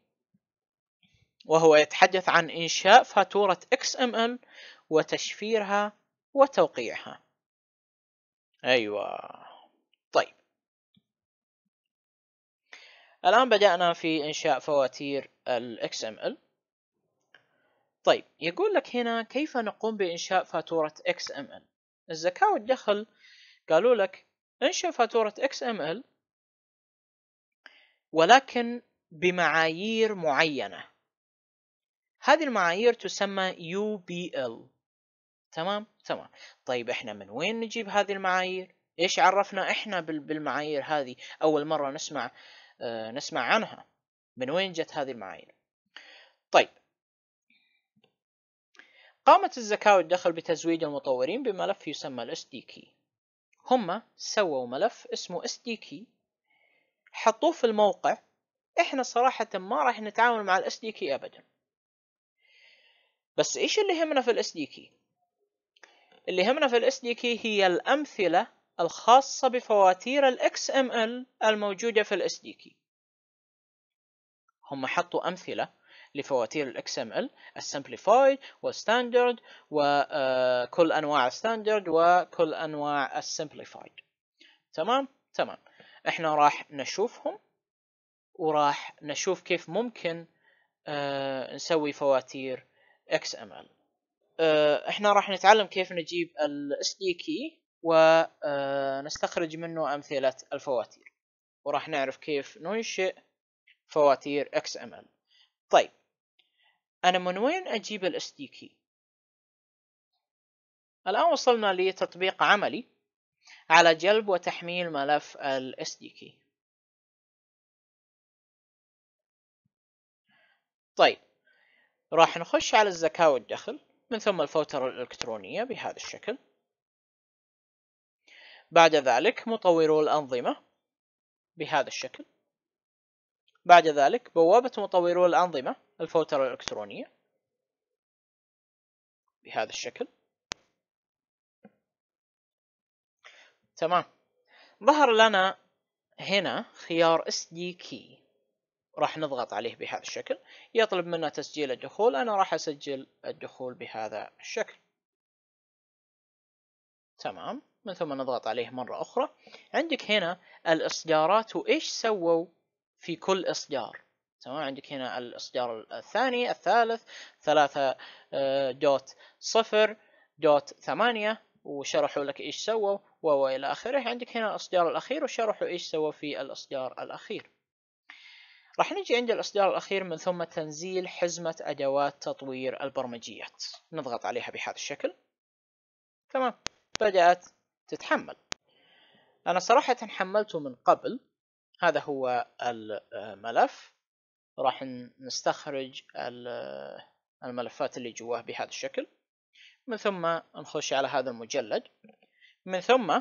وهو يتحدث عن إنشاء فاتورة XML وتشفيرها وتوقيعها أيوة طيب الآن بدأنا في إنشاء فواتير ال XML طيب يقول لك هنا كيف نقوم بإنشاء فاتورة XML الزكاة والدخل قالوا لك إنشاء فاتورة XML ولكن بمعايير معينة هذه المعايير تسمى UBL تمام تمام طيب احنا من وين نجيب هذه المعايير ايش عرفنا احنا بالمعايير هذه اول مرة نسمع آه نسمع عنها من وين جت هذه المعايير طيب قامت الزكاة والدخل بتزويد المطورين بملف يسمى الاس دي كي هم سووا ملف اسمه اس دي كي حطوه في الموقع احنا صراحة ما راح نتعامل مع الاس دي كي ابدا بس ايش اللي يهمنا في الاس دي كي اللي يهمنا في الاس دي كي هي الامثله الخاصه بفواتير الاكس ام ال الموجوده في الاس دي كي هم حطوا امثله لفواتير الاكس ام ال السمبليفايد والستاندرد وكل آه، انواع الستاندرد وكل انواع السمبليفايد تمام تمام احنا راح نشوفهم وراح نشوف كيف ممكن آه، نسوي فواتير اكس ام ال احنا راح نتعلم كيف نجيب الاس دي كي ونستخرج آه، منه امثله الفواتير وراح نعرف كيف ننشئ فواتير اكس ام ال طيب انا من وين اجيب الاس دي كي الان وصلنا لتطبيق عملي على جلب وتحميل ملف ال كي طيب راح نخش على الزكاة والدخل من ثم الفوترة الإلكترونية بهذا الشكل بعد ذلك مطورو الأنظمة بهذا الشكل بعد ذلك بوابة مطورو الأنظمة الفوترة الإلكترونية بهذا الشكل تمام ظهر لنا هنا خيار SD key راح نضغط عليه بهذا الشكل يطلب منا تسجيل الدخول أنا راح أسجل الدخول بهذا الشكل تمام من ثم نضغط عليه مرة أخرى عندك هنا الإصدارات وإيش سووا في كل إصدار تمام عندك هنا الإصدار الثاني الثالث ثلاثة آه، دوت صفر دوت ثمانية وشرحوا لك إيش سووا وإلى آخره عندك هنا الإصدار الأخير وشرحوا إيش سووا في الإصدار الأخير راح نجي عند الإصدار الأخير من ثم تنزيل حزمة أدوات تطوير البرمجيات نضغط عليها بهذا الشكل تمام بدأت تتحمل أنا صراحة حملته من قبل هذا هو الملف راح نستخرج الملفات اللي جواه بهذا الشكل من ثم نخش على هذا المجلد من ثم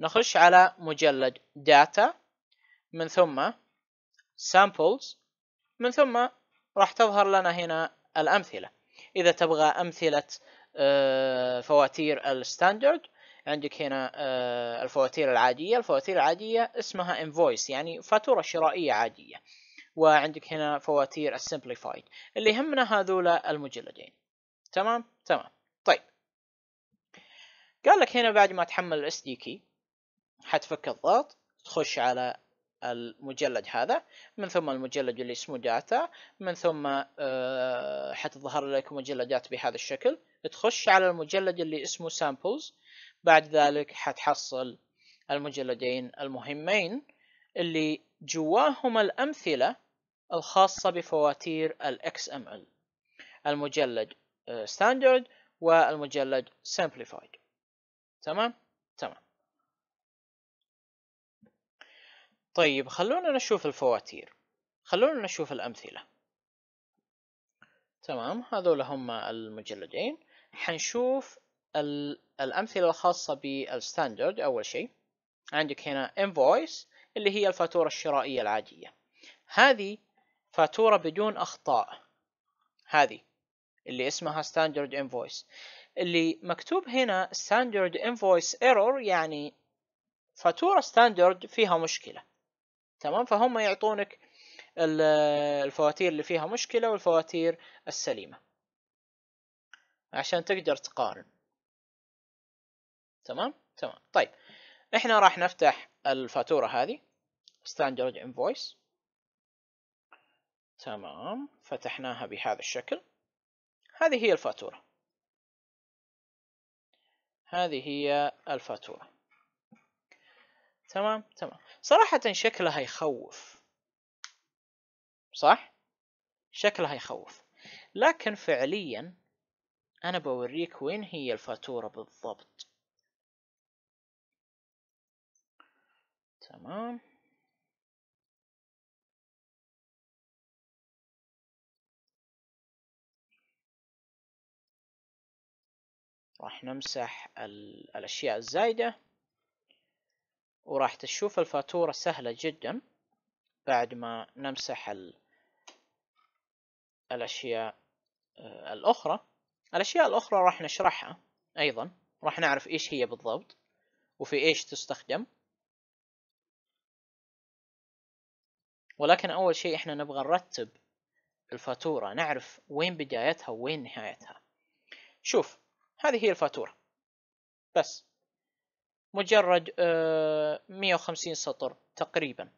نخش على مجلد داتا من ثم samples من ثم راح تظهر لنا هنا الأمثلة إذا تبغى أمثلة آه، فواتير الستاندرد عندك هنا آه، الفواتير العادية الفواتير العادية اسمها invoice يعني فاتورة شرائية عادية وعندك هنا فواتير السمبليفايد اللي يهمنا هذولا المجلدين تمام تمام طيب قال لك هنا بعد ما تحمل الاس دي كي حتفك الضغط تخش على المجلد هذا من ثم المجلد اللي اسمه داتا من ثم أه حتظهر لك مجلدات بهذا الشكل تخش على المجلد اللي اسمه سامبلز بعد ذلك حتحصل المجلدين المهمين اللي جواهما الأمثلة الخاصة بفواتير ال XML المجلد ستاندرد آه، والمجلد سامبليفايد تمام طيب خلونا نشوف الفواتير خلونا نشوف الأمثلة تمام هذول هم المجلدين حنشوف الأمثلة الخاصة بالستاندرد أول شيء عندك هنا invoice اللي هي الفاتورة الشرائية العادية هذه فاتورة بدون أخطاء هذه اللي اسمها standard invoice اللي مكتوب هنا standard invoice error يعني فاتورة standard فيها مشكلة تمام فهم يعطونك الفواتير اللي فيها مشكلة والفواتير السليمة عشان تقدر تقارن تمام تمام طيب احنا راح نفتح الفاتورة هذه ستاندرد انفويس تمام فتحناها بهذا الشكل هذه هي الفاتورة هذه هي الفاتورة تمام تمام صراحة شكلها يخوف صح شكلها يخوف لكن فعليا انا بوريك وين هي الفاتورة بالضبط تمام راح نمسح الاشياء الزايدة وراح تشوف الفاتورة سهلة جدا بعد ما نمسح الأشياء آه، الأخرى الأشياء الأخرى راح نشرحها أيضا راح نعرف إيش هي بالضبط وفي إيش تستخدم ولكن أول شيء إحنا نبغى نرتب الفاتورة نعرف وين بدايتها وين نهايتها شوف هذه هي الفاتورة بس مجرد 150 آه، سطر تقريبا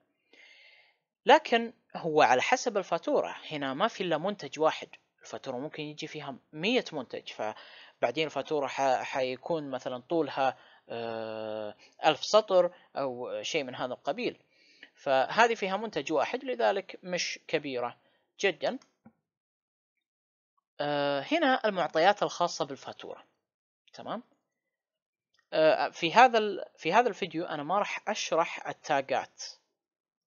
لكن هو على حسب الفاتورة هنا ما في إلا منتج واحد الفاتورة ممكن يجي فيها مية منتج فبعدين الفاتورة حيكون مثلا طولها آه، ألف سطر أو شيء من هذا القبيل فهذه فيها منتج واحد لذلك مش كبيرة جدا آه، هنا المعطيات الخاصة بالفاتورة تمام آه، في هذا في هذا الفيديو انا ما راح اشرح التاجات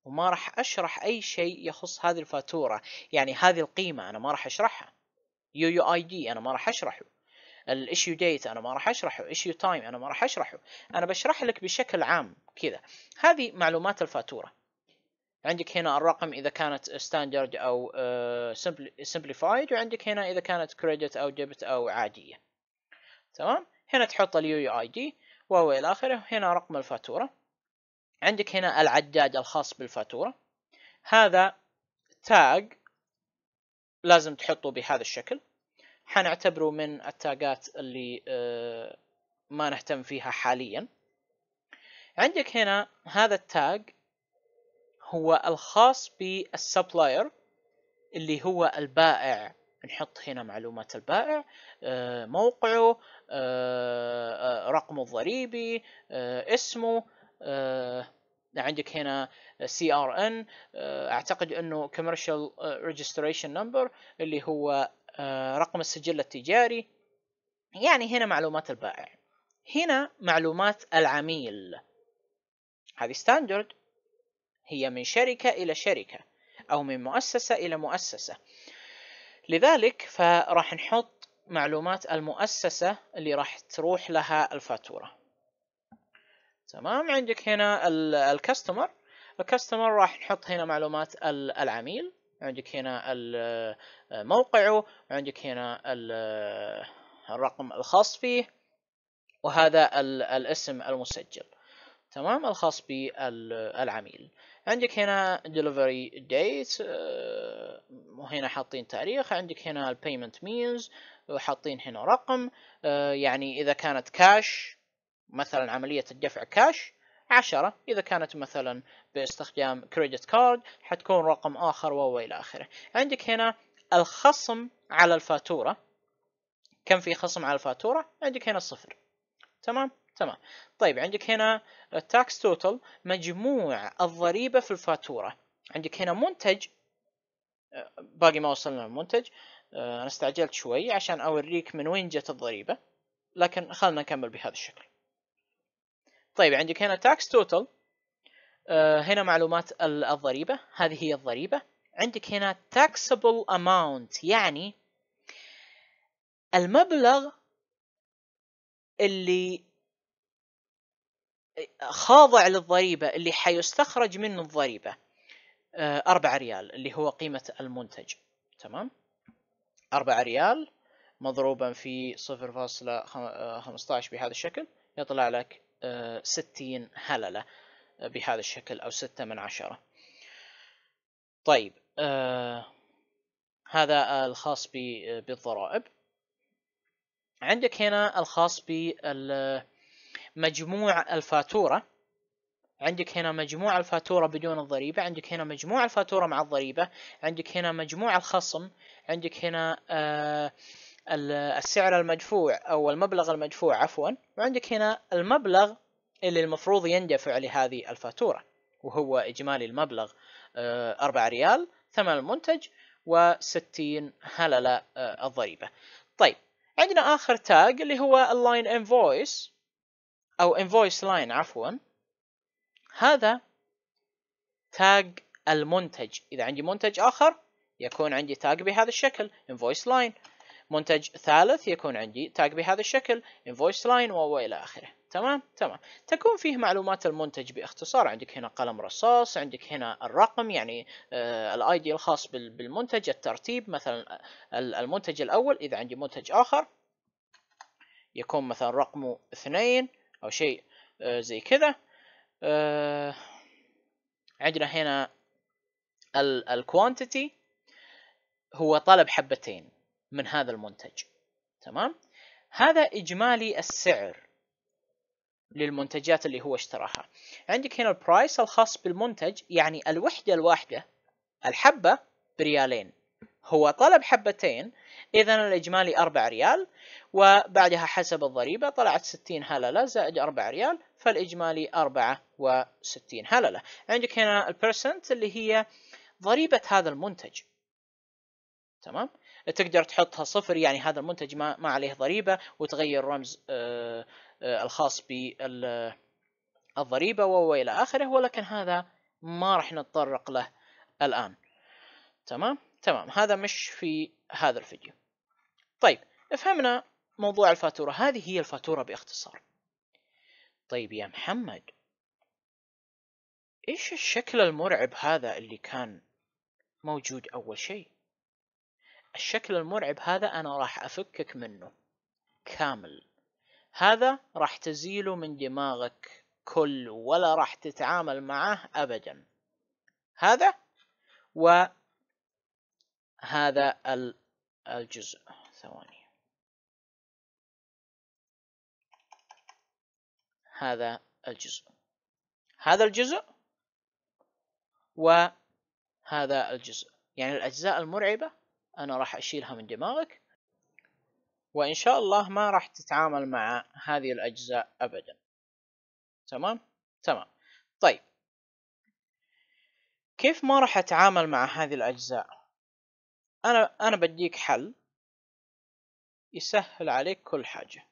وما راح اشرح اي شيء يخص هذه الفاتوره يعني هذه القيمه انا ما راح اشرحها يو يو اي دي انا ما راح اشرحه الايشيو ديت انا ما راح اشرحه ايشيو تايم انا ما راح اشرحه انا بشرح لك بشكل عام كذا هذه معلومات الفاتوره عندك هنا الرقم اذا كانت ستاندرد او سمبليفايد آه، وعندك هنا اذا كانت كريدت او ديبت او عاديه تمام هنا تحط اليو يو اي دي الى اخره هنا رقم الفاتوره عندك هنا العداد الخاص بالفاتوره هذا تاج لازم تحطه بهذا الشكل حنعتبره من التاجات اللي آه، ما نهتم فيها حاليا عندك هنا هذا التاج هو الخاص بالسبلاير اللي هو البائع نحط هنا معلومات البائع آه، موقعه آه، آه، رقمه الضريبي اسمه عندك هنا سي ار ان اعتقد انه كوميرشال ريجستريشن نمبر اللي هو رقم السجل التجاري يعني هنا معلومات البائع هنا معلومات العميل هذه ستاندرد هي من شركة إلى شركة أو من مؤسسة إلى مؤسسة لذلك فراح نحط معلومات المؤسسة اللي راح تروح لها الفاتورة تمام عندك هنا الكاستمر الكاستمر راح نحط هنا معلومات العميل عندك هنا موقعه عندك هنا الرقم الخاص فيه وهذا الاسم المسجل تمام الخاص بالعميل عندك هنا delivery date آه، وهنا حاطين تاريخ عندك هنا payment means وحاطين هنا رقم آه، يعني إذا كانت كاش مثلا عملية الدفع كاش عشرة إذا كانت مثلا باستخدام كريدت كارد حتكون رقم آخر إلى آخره عندك هنا الخصم على الفاتورة كم في خصم على الفاتورة عندك هنا صفر تمام تمام طيب عندك هنا التاكس توتال مجموع الضريبه في الفاتوره عندك هنا منتج آه، باقي ما وصلنا للمنتج آه، انا استعجلت شوي عشان اوريك من وين جت الضريبه لكن خلنا نكمل بهذا الشكل طيب عندك هنا تاكس آه، توتال هنا معلومات الضريبه هذه هي الضريبه عندك هنا taxable amount يعني المبلغ اللي خاضع للضريبة اللي حيستخرج منه الضريبة آه، أربعة ريال اللي هو قيمة المنتج تمام أربعة ريال مضروبا في صفر فاصلة آه، خمسة بهذا الشكل يطلع لك آه، ستين هللة بهذا الشكل أو ستة من عشرة طيب هذا الخاص بالضرائب عندك هنا الخاص بال مجموع الفاتورة عندك هنا مجموع الفاتورة بدون الضريبة عندك هنا مجموع الفاتورة مع الضريبة عندك هنا مجموع الخصم عندك هنا آه السعر المدفوع او المبلغ المدفوع عفوا وعندك هنا المبلغ اللي المفروض يندفع لهذه الفاتورة وهو اجمالي المبلغ 4 آه، ريال ثمن المنتج وستين هللة آه، الضريبة طيب عندنا اخر تاج اللي هو اللاين انفويس او انفويس لاين عفوا هذا تاج المنتج اذا عندي منتج اخر يكون عندي تاج بهذا الشكل انفويس لاين منتج ثالث يكون عندي تاج بهذا الشكل انفويس لاين والى اخره تمام تمام تكون فيه معلومات المنتج باختصار عندك هنا قلم رصاص عندك هنا الرقم يعني آه، الاي دي الخاص بالمنتج الترتيب مثلا المنتج الاول اذا عندي منتج اخر يكون مثلا رقمه اثنين او شيء آه، زي كذا آه، عندنا هنا الكوانتيتي هو طلب حبتين من هذا المنتج تمام هذا اجمالي السعر للمنتجات اللي هو اشتراها عندك هنا البرايس الخاص بالمنتج يعني الوحده الواحده الحبه بريالين هو طلب حبتين اذا الاجمالي 4 ريال وبعدها حسب الضريبه طلعت 60 هلله زائد 4 ريال فالاجمالي 64 هلله عندك هنا البرسنت اللي هي ضريبه هذا المنتج تمام تقدر تحطها صفر يعني هذا المنتج ما, ما عليه ضريبه وتغير رمز آآ آه، آآ آه، الخاص بالضريبه والى اخره ولكن هذا ما راح نتطرق له الان تمام تمام هذا مش في هذا الفيديو طيب فهمنا موضوع الفاتورة هذه هي الفاتورة باختصار طيب يا محمد ايش الشكل المرعب هذا اللي كان موجود اول شيء الشكل المرعب هذا انا راح افكك منه كامل هذا راح تزيله من دماغك كل ولا راح تتعامل معه ابدا هذا و هذا الجزء ثواني هذا الجزء هذا الجزء وهذا الجزء يعني الأجزاء المرعبة أنا راح أشيلها من دماغك وإن شاء الله ما راح تتعامل مع هذه الأجزاء أبدا تمام؟ تمام طيب كيف ما راح أتعامل مع هذه الأجزاء؟ انا انا بديك حل يسهل عليك كل حاجه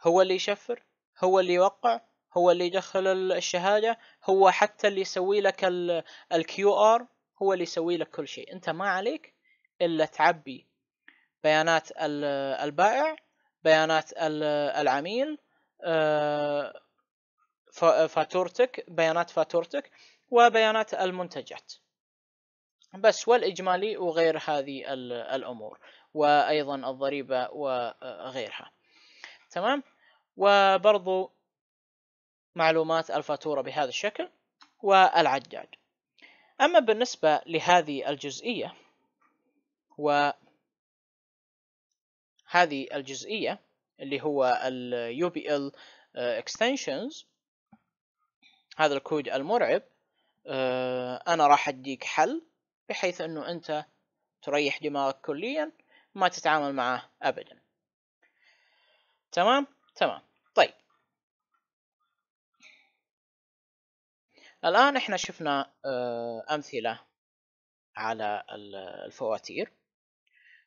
هو اللي يشفر هو اللي يوقع هو اللي يدخل الشهاده هو حتى اللي يسوي لك الكيو ار هو اللي يسوي لك كل شيء انت ما عليك الا تعبي بيانات البائع بيانات العميل آه، فاتورتك بيانات فاتورتك وبيانات المنتجات بس والإجمالي وغير هذه الأمور وأيضا الضريبة وغيرها تمام وبرضو معلومات الفاتورة بهذا الشكل والعجاج أما بالنسبة لهذه الجزئية وهذه الجزئية اللي هو ال UBL extensions هذا الكود المرعب آه، أنا راح أديك حل بحيث انه انت تريح دماغك كليا ما تتعامل معه ابدا تمام تمام طيب الان احنا شفنا آه، امثله على الفواتير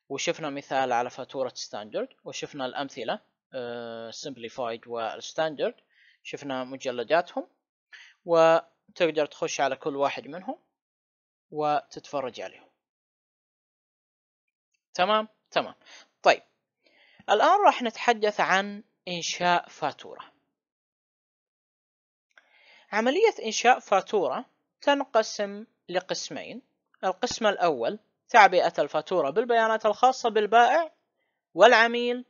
وشفنا مثال على فاتوره ستاندرد وشفنا الامثله آه، Simplified والستاندرد شفنا مجلداتهم وتقدر تخش على كل واحد منهم وتتفرج عليهم تمام تمام طيب الآن راح نتحدث عن إنشاء فاتورة عملية إنشاء فاتورة تنقسم لقسمين القسم الأول تعبئة الفاتورة بالبيانات الخاصة بالبائع والعميل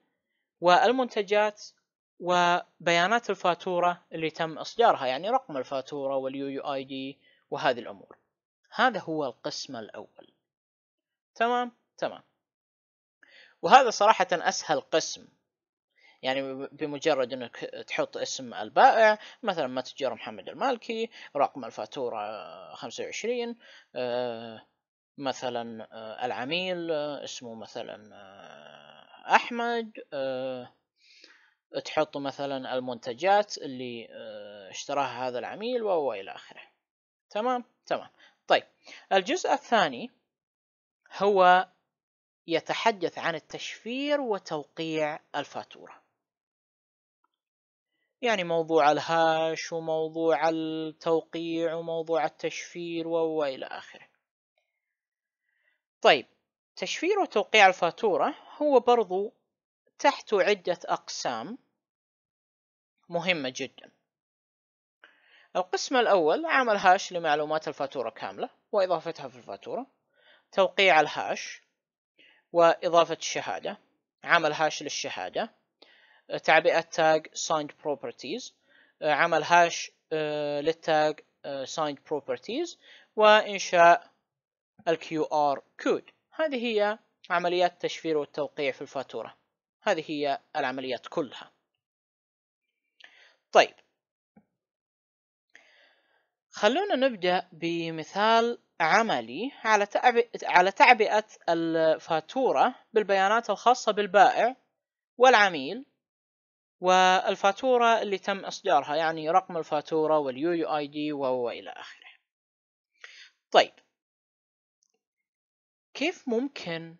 والمنتجات وبيانات الفاتورة اللي تم إصدارها يعني رقم الفاتورة واليو يو آي دي وهذه الأمور هذا هو القسم الأول تمام تمام وهذا صراحة أسهل قسم يعني بمجرد انك تحط اسم البائع مثلا متجر محمد المالكي رقم الفاتورة 25 آه، مثلا آه، العميل آه، اسمه مثلا احمد تحط مثلا المنتجات اللي اشتراها هذا العميل وهو الى اخره تمام تمام الجزء الثاني هو يتحدث عن التشفير وتوقيع الفاتورة يعني موضوع الهاش وموضوع التوقيع وموضوع التشفير وإلى آخره طيب تشفير وتوقيع الفاتورة هو برضو تحت عدة أقسام مهمة جدا القسم الأول عمل هاش لمعلومات الفاتورة كاملة وإضافتها في الفاتورة توقيع الهاش وإضافة الشهادة عمل هاش للشهادة آه، تعبئة تاج signed properties آه، عمل هاش آه، للتاج signed properties وإنشاء ال QR code هذه هي عمليات التشفير والتوقيع في الفاتورة هذه هي العمليات كلها طيب خلونا نبدأ بمثال عملي على تعبئة, على تعبئة الفاتورة بالبيانات الخاصة بالبائع والعميل والفاتورة اللي تم إصدارها يعني رقم الفاتورة واليو يو آي دي وإلى آخره طيب كيف ممكن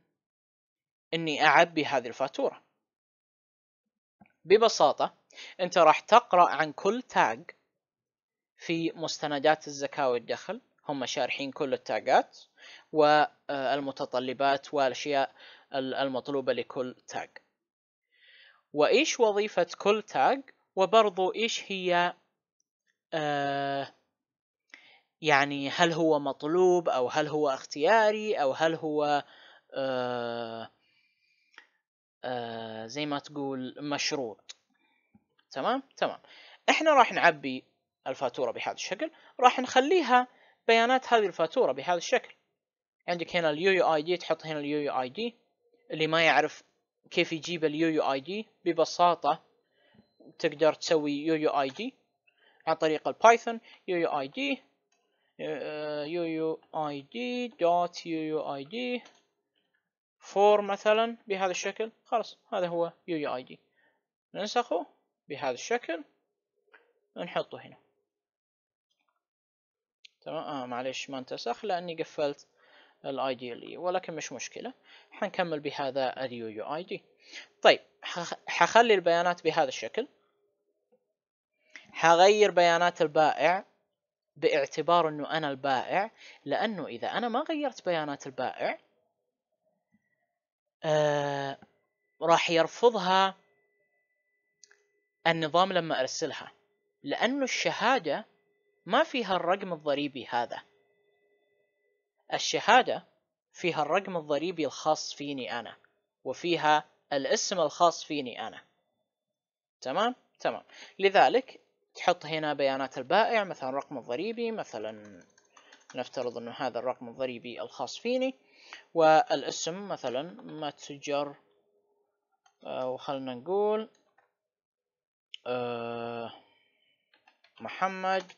أني أعبي هذه الفاتورة؟ ببساطة أنت راح تقرأ عن كل تاج في مستندات الزكاة والدخل هم شارحين كل التاجات والمتطلبات آه، والأشياء المطلوبة لكل تاج وإيش وظيفة كل تاج وبرضو إيش هي آه، يعني هل هو مطلوب أو هل هو اختياري أو هل هو آه، زي ما تقول مشروط تمام تمام احنا راح نعبي الفاتوره بهذا الشكل راح نخليها بيانات هذه الفاتوره بهذا الشكل عندك هنا اليو يو اي دي تحط هنا اليو يو اي دي اللي ما يعرف كيف يجيب اليو يو اي دي ببساطه تقدر تسوي يو يو اي دي عن طريق البايثون يو يو اي دي آه، يو يو اي دي دوت يو يو اي دي فور مثلا بهذا الشكل خلاص هذا هو يو يو اي دي ننسخه بهذا الشكل نحطه هنا تمام آه معلش ما انتسخ لأني قفلت الاي دي اللي e، ولكن مش مشكلة حنكمل بهذا اليو يو اي دي طيب حخلي البيانات بهذا الشكل حغير بيانات البائع باعتبار انه انا البائع لانه اذا انا ما غيرت بيانات البائع آه راح يرفضها النظام لما ارسلها لانه الشهاده ما فيها الرقم الضريبي هذا الشهادة فيها الرقم الضريبي الخاص فيني أنا وفيها الاسم الخاص فيني أنا تمام تمام لذلك تحط هنا بيانات البائع مثلا رقم الضريبي مثلا نفترض أنه هذا الرقم الضريبي الخاص فيني والاسم مثلا متجر آه، وخلنا نقول آه، محمد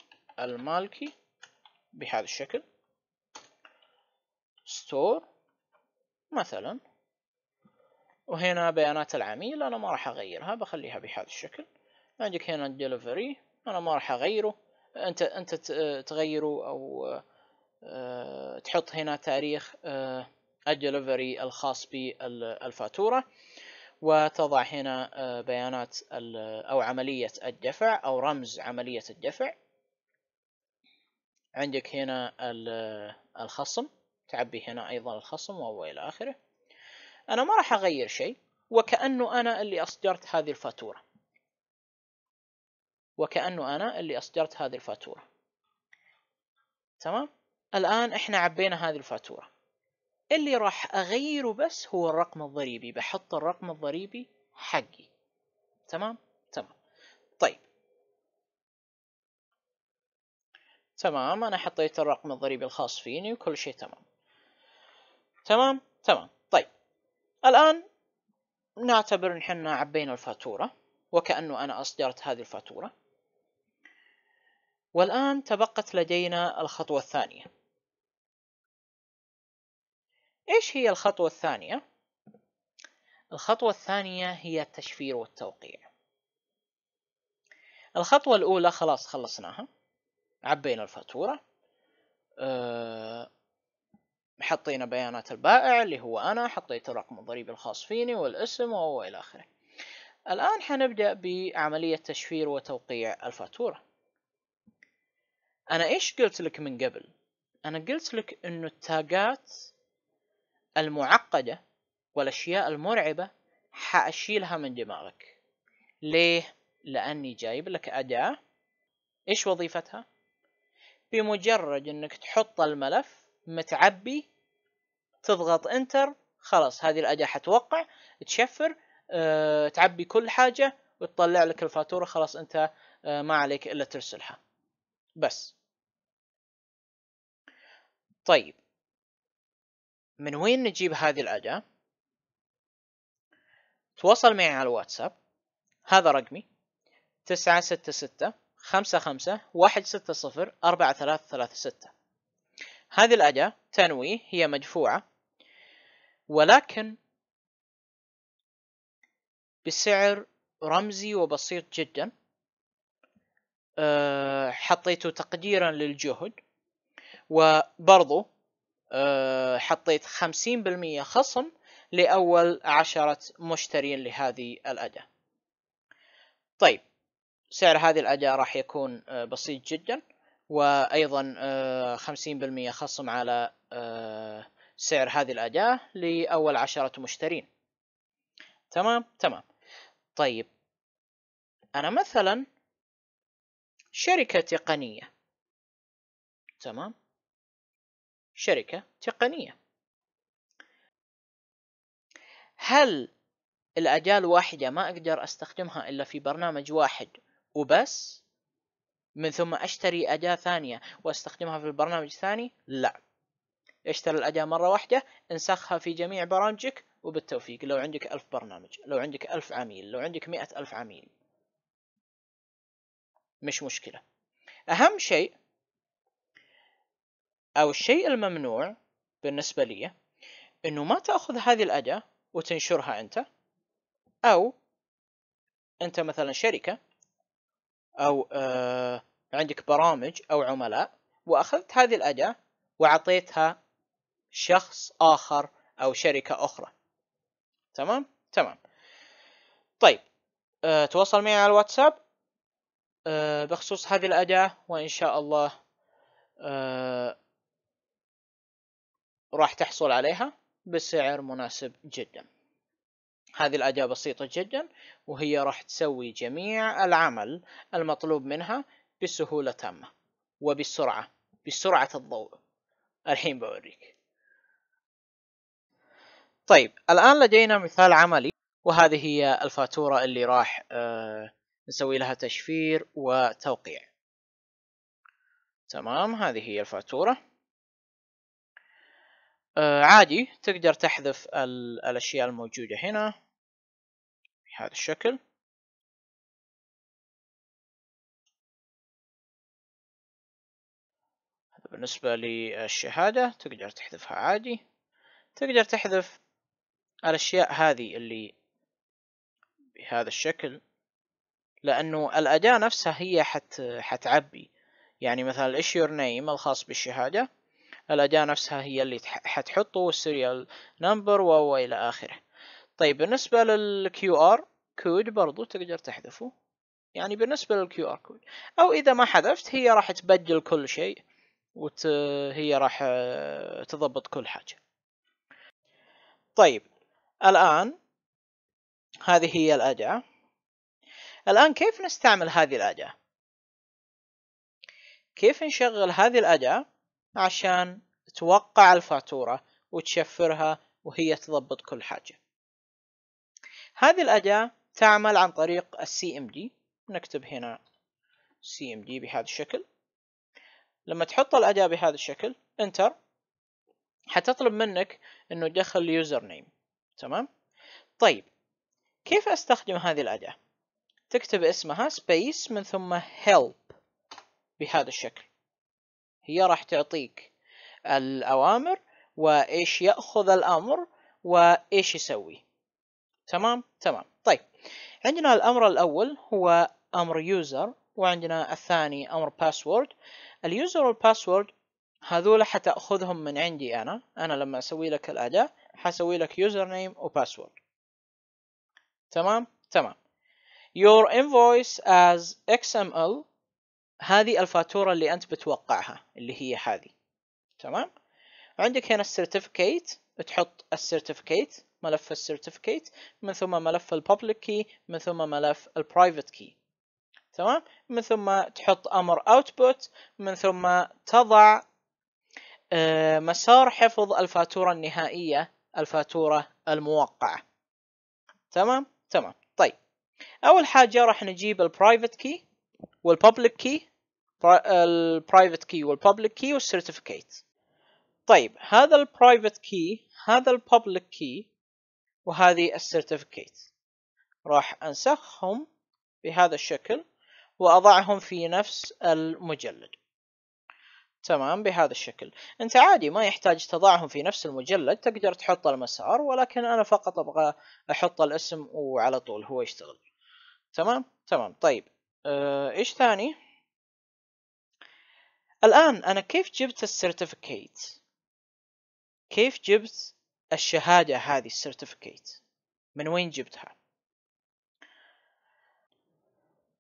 المالكي بهذا الشكل ستور مثلا وهنا بيانات العميل انا ما راح اغيرها بخليها بهذا الشكل عندك هنا الدليفري انا ما راح اغيره انت انت تغيره او آه، تحط هنا تاريخ آه، الدليفري الخاص بالفاتورة وتضع هنا آه، بيانات أو عملية الدفع أو رمز عملية الدفع عندك هنا الخصم تعبي هنا ايضا الخصم والى اخره انا ما راح اغير شيء وكانه انا اللي اصدرت هذه الفاتوره وكانه انا اللي اصدرت هذه الفاتوره تمام الان احنا عبينا هذه الفاتوره اللي راح اغيره بس هو الرقم الضريبي بحط الرقم الضريبي حقي تمام تمام طيب تمام انا حطيت الرقم الضريبي الخاص فيني وكل شيء تمام تمام تمام طيب الان نعتبر ان احنا عبينا الفاتوره وكانه انا اصدرت هذه الفاتوره والان تبقت لدينا الخطوه الثانيه ايش هي الخطوه الثانيه الخطوه الثانيه هي التشفير والتوقيع الخطوه الاولى خلاص خلصناها عبينا الفاتورة آه، حطينا بيانات البائع اللي هو أنا حطيت رقم الضريبة الخاص فيني والاسم وإلى آخره الآن حنبدأ بعملية تشفير وتوقيع الفاتورة أنا إيش قلت لك من قبل؟ أنا قلت لك أن التاجات المعقدة والأشياء المرعبة حأشيلها من دماغك ليه؟ لأني جايب لك أداة إيش وظيفتها؟ بمجرد انك تحط الملف متعبي تضغط انتر خلاص هذه الاداة حتوقع تشفر أه تعبي كل حاجة وتطلع لك الفاتورة خلاص انت أه ما عليك الا ترسلها بس طيب من وين نجيب هذه الأداة؟ تواصل معي على الواتساب هذا رقمي تسعة ستة ستة خمسة خمسة واحد ستة صفر أربعة ثلاثة ثلاثة ستة هذه الأداة تنوي هي مدفوعة ولكن بسعر رمزي وبسيط جدا آه، حطيته تقديرا للجهد وبرضو آه، حطيت خمسين بالمية خصم لأول عشرة مشترين لهذه الأداة طيب سعر هذه الأداة راح يكون آه، بسيط جدا وأيضا 50% آه، خصم على آه، سعر هذه الأداة لأول عشرة مشترين تمام تمام طيب أنا مثلا شركة تقنية تمام شركة تقنية هل الأداة الواحدة ما أقدر أستخدمها إلا في برنامج واحد وبس من ثم اشتري اداه ثانيه واستخدمها في البرنامج الثاني لا اشتري الاداه مره واحده انسخها في جميع برامجك وبالتوفيق لو عندك ألف برنامج لو عندك ألف عميل لو عندك مئة ألف عميل مش مشكلة أهم شيء أو الشيء الممنوع بالنسبة لي أنه ما تأخذ هذه الأداة وتنشرها أنت أو أنت مثلا شركة او آه، عندك برامج او عملاء واخذت هذه الاداه واعطيتها شخص اخر او شركه اخرى تمام تمام طيب أه تواصل معي على الواتساب أه بخصوص هذه الاداه وان شاء الله أه راح تحصل عليها بسعر مناسب جدا هذه الأداة بسيطة جدا وهي راح تسوي جميع العمل المطلوب منها بسهولة تامة وبسرعة بسرعة الضوء الحين بوريك طيب الآن لدينا مثال عملي وهذه هي الفاتورة اللي راح آه نسوي لها تشفير وتوقيع تمام هذه هي الفاتورة آه، عادي تقدر تحذف الاشياء الموجودة هنا بهذا الشكل بالنسبة للشهادة تقدر تحذفها عادي تقدر تحذف الأشياء هذه اللي بهذا الشكل لأنه الأداة نفسها هي حت حتعبي يعني مثلا الاشيور نيم الخاص بالشهادة الأداة نفسها هي اللي حتحطه والسيريال نمبر وإلى آخره طيب بالنسبة للكيو ار كود برضو تقدر تحذفه يعني بالنسبة للكيو ار كود أو إذا ما حذفت هي راح تبدل كل شيء وت... هي راح آه، تضبط كل حاجة طيب الآن هذه هي الأداة الآن كيف نستعمل هذه الأداة كيف نشغل هذه الأداة عشان توقع الفاتورة وتشفرها وهي تضبط كل حاجة هذه الأداة تعمل عن طريق السي ام نكتب هنا CMD بهذا الشكل لما تحط الأداة بهذا الشكل Enter حتطلب منك انه تدخل اليوزر نيم تمام طيب كيف استخدم هذه الأداة تكتب اسمها Space من ثم help بهذا الشكل هي راح تعطيك الاوامر وايش ياخذ الامر وايش يسوي تمام تمام طيب عندنا الامر الاول هو امر يوزر وعندنا الثاني امر باسورد اليوزر والباسورد هذول حتاخذهم من عندي انا انا لما اسوي لك الاداه حسوي لك يوزر نيم وباسورد تمام تمام your invoice as xml هذه الفاتورة اللي أنت بتوقعها اللي هي هذه تمام عندك هنا السيرتيفيكيت تحط السيرتيفيكيت ملف السيرتيفيكيت من ثم ملف الببليك كي من ثم ملف البرايفت كي تمام من ثم تحط امر اوتبوت من ثم تضع آه، مسار حفظ الفاتورة النهائية الفاتورة الموقعة تمام تمام طيب اول حاجة راح نجيب البرايفت كي والببليك كي البرايفت كي والبابليك كي والسيرتيفيكيت طيب هذا البرايفت كي هذا البابليك كي وهذه السيرتيفيكيت راح انسخهم بهذا الشكل واضعهم في نفس المجلد تمام بهذا الشكل انت عادي ما يحتاج تضعهم في نفس المجلد تقدر تحط المسار ولكن انا فقط ابغى احط الاسم وعلى طول هو يشتغل تمام تمام طيب اه ايش ثاني الآن أنا كيف جبت السيرتيفيكيت كيف جبت الشهادة هذه السيرتيفيكيت من وين جبتها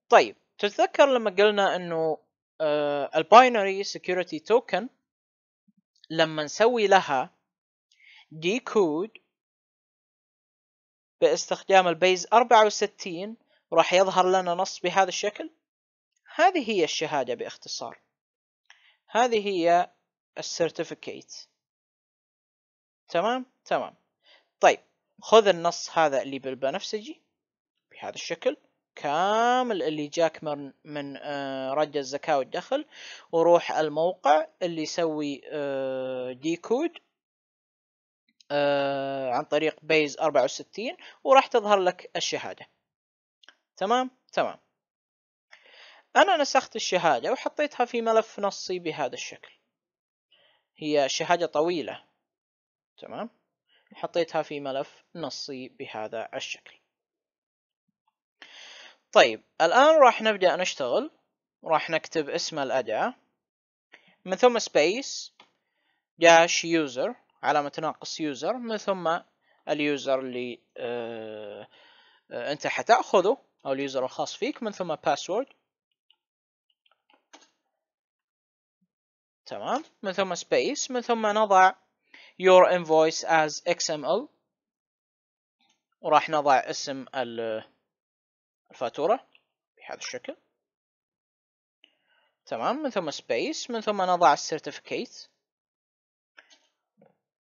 طيب تتذكر لما قلنا انه آه الباينري سكيورتي توكن لما نسوي لها ديكود باستخدام البيز 64 راح يظهر لنا نص بهذا الشكل هذه هي الشهادة باختصار هذه هي السيرتيفيكيت تمام تمام طيب خذ النص هذا اللي بالبنفسجي بهذا الشكل كامل اللي جاك من من آه، رد الزكاة والدخل وروح الموقع اللي يسوي ديكود آه، آه، عن طريق بيز 64 وراح تظهر لك الشهادة تمام تمام أنا نسخت الشهادة وحطيتها في ملف نصي بهذا الشكل هي شهادة طويلة تمام حطيتها في ملف نصي بهذا الشكل طيب الآن راح نبدأ نشتغل راح نكتب اسم الأداة من ثم سبيس داش يوزر علامة ناقص يوزر من ثم اليوزر اللي آه،, اه انت حتاخذه او اليوزر الخاص فيك من ثم باسورد تمام من ثم space من ثم نضع your invoice as XML وراح نضع اسم الفاتورة بهذا الشكل تمام من ثم space من ثم نضع certificate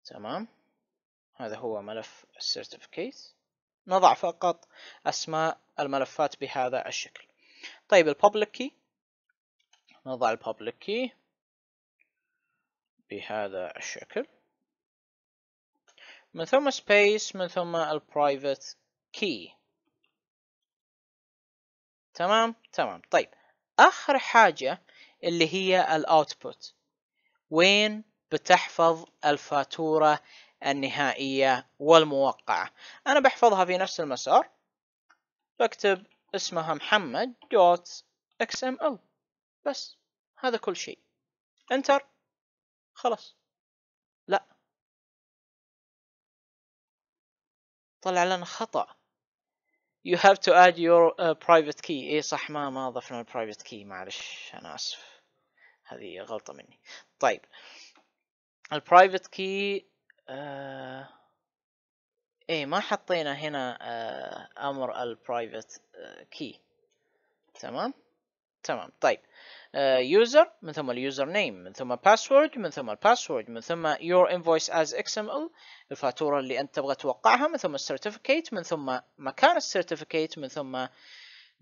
تمام هذا هو ملف السيرتيفيكيت نضع فقط أسماء الملفات بهذا الشكل طيب الببليك كي نضع الببليك كي بهذا الشكل من ثم space من ثم private key تمام تمام طيب آخر حاجة اللي هي output وين بتحفظ الفاتورة النهائية والموقعة أنا بحفظها في نفس المسار بكتب اسمها محمد دوت xml بس هذا كل شيء انتر خلاص لا طلع لنا خطأ you have to add your uh, private key اي صح ما ما ضفنا البرايفت كي معلش انا اسف هذه غلطة مني طيب البرايفت كي آه ايه ما حطينا هنا آه امر البرايفت آه، كي تمام تمام طيب يوزر من ثم اليوزر نيم من ثم باسورد من ثم الباسورد من ثم يور انفويس از اكس ام ال الفاتورة اللي أنت تبغى توقعها من ثم السيرتيفيكيت من ثم مكان السيرتيفيكيت من ثم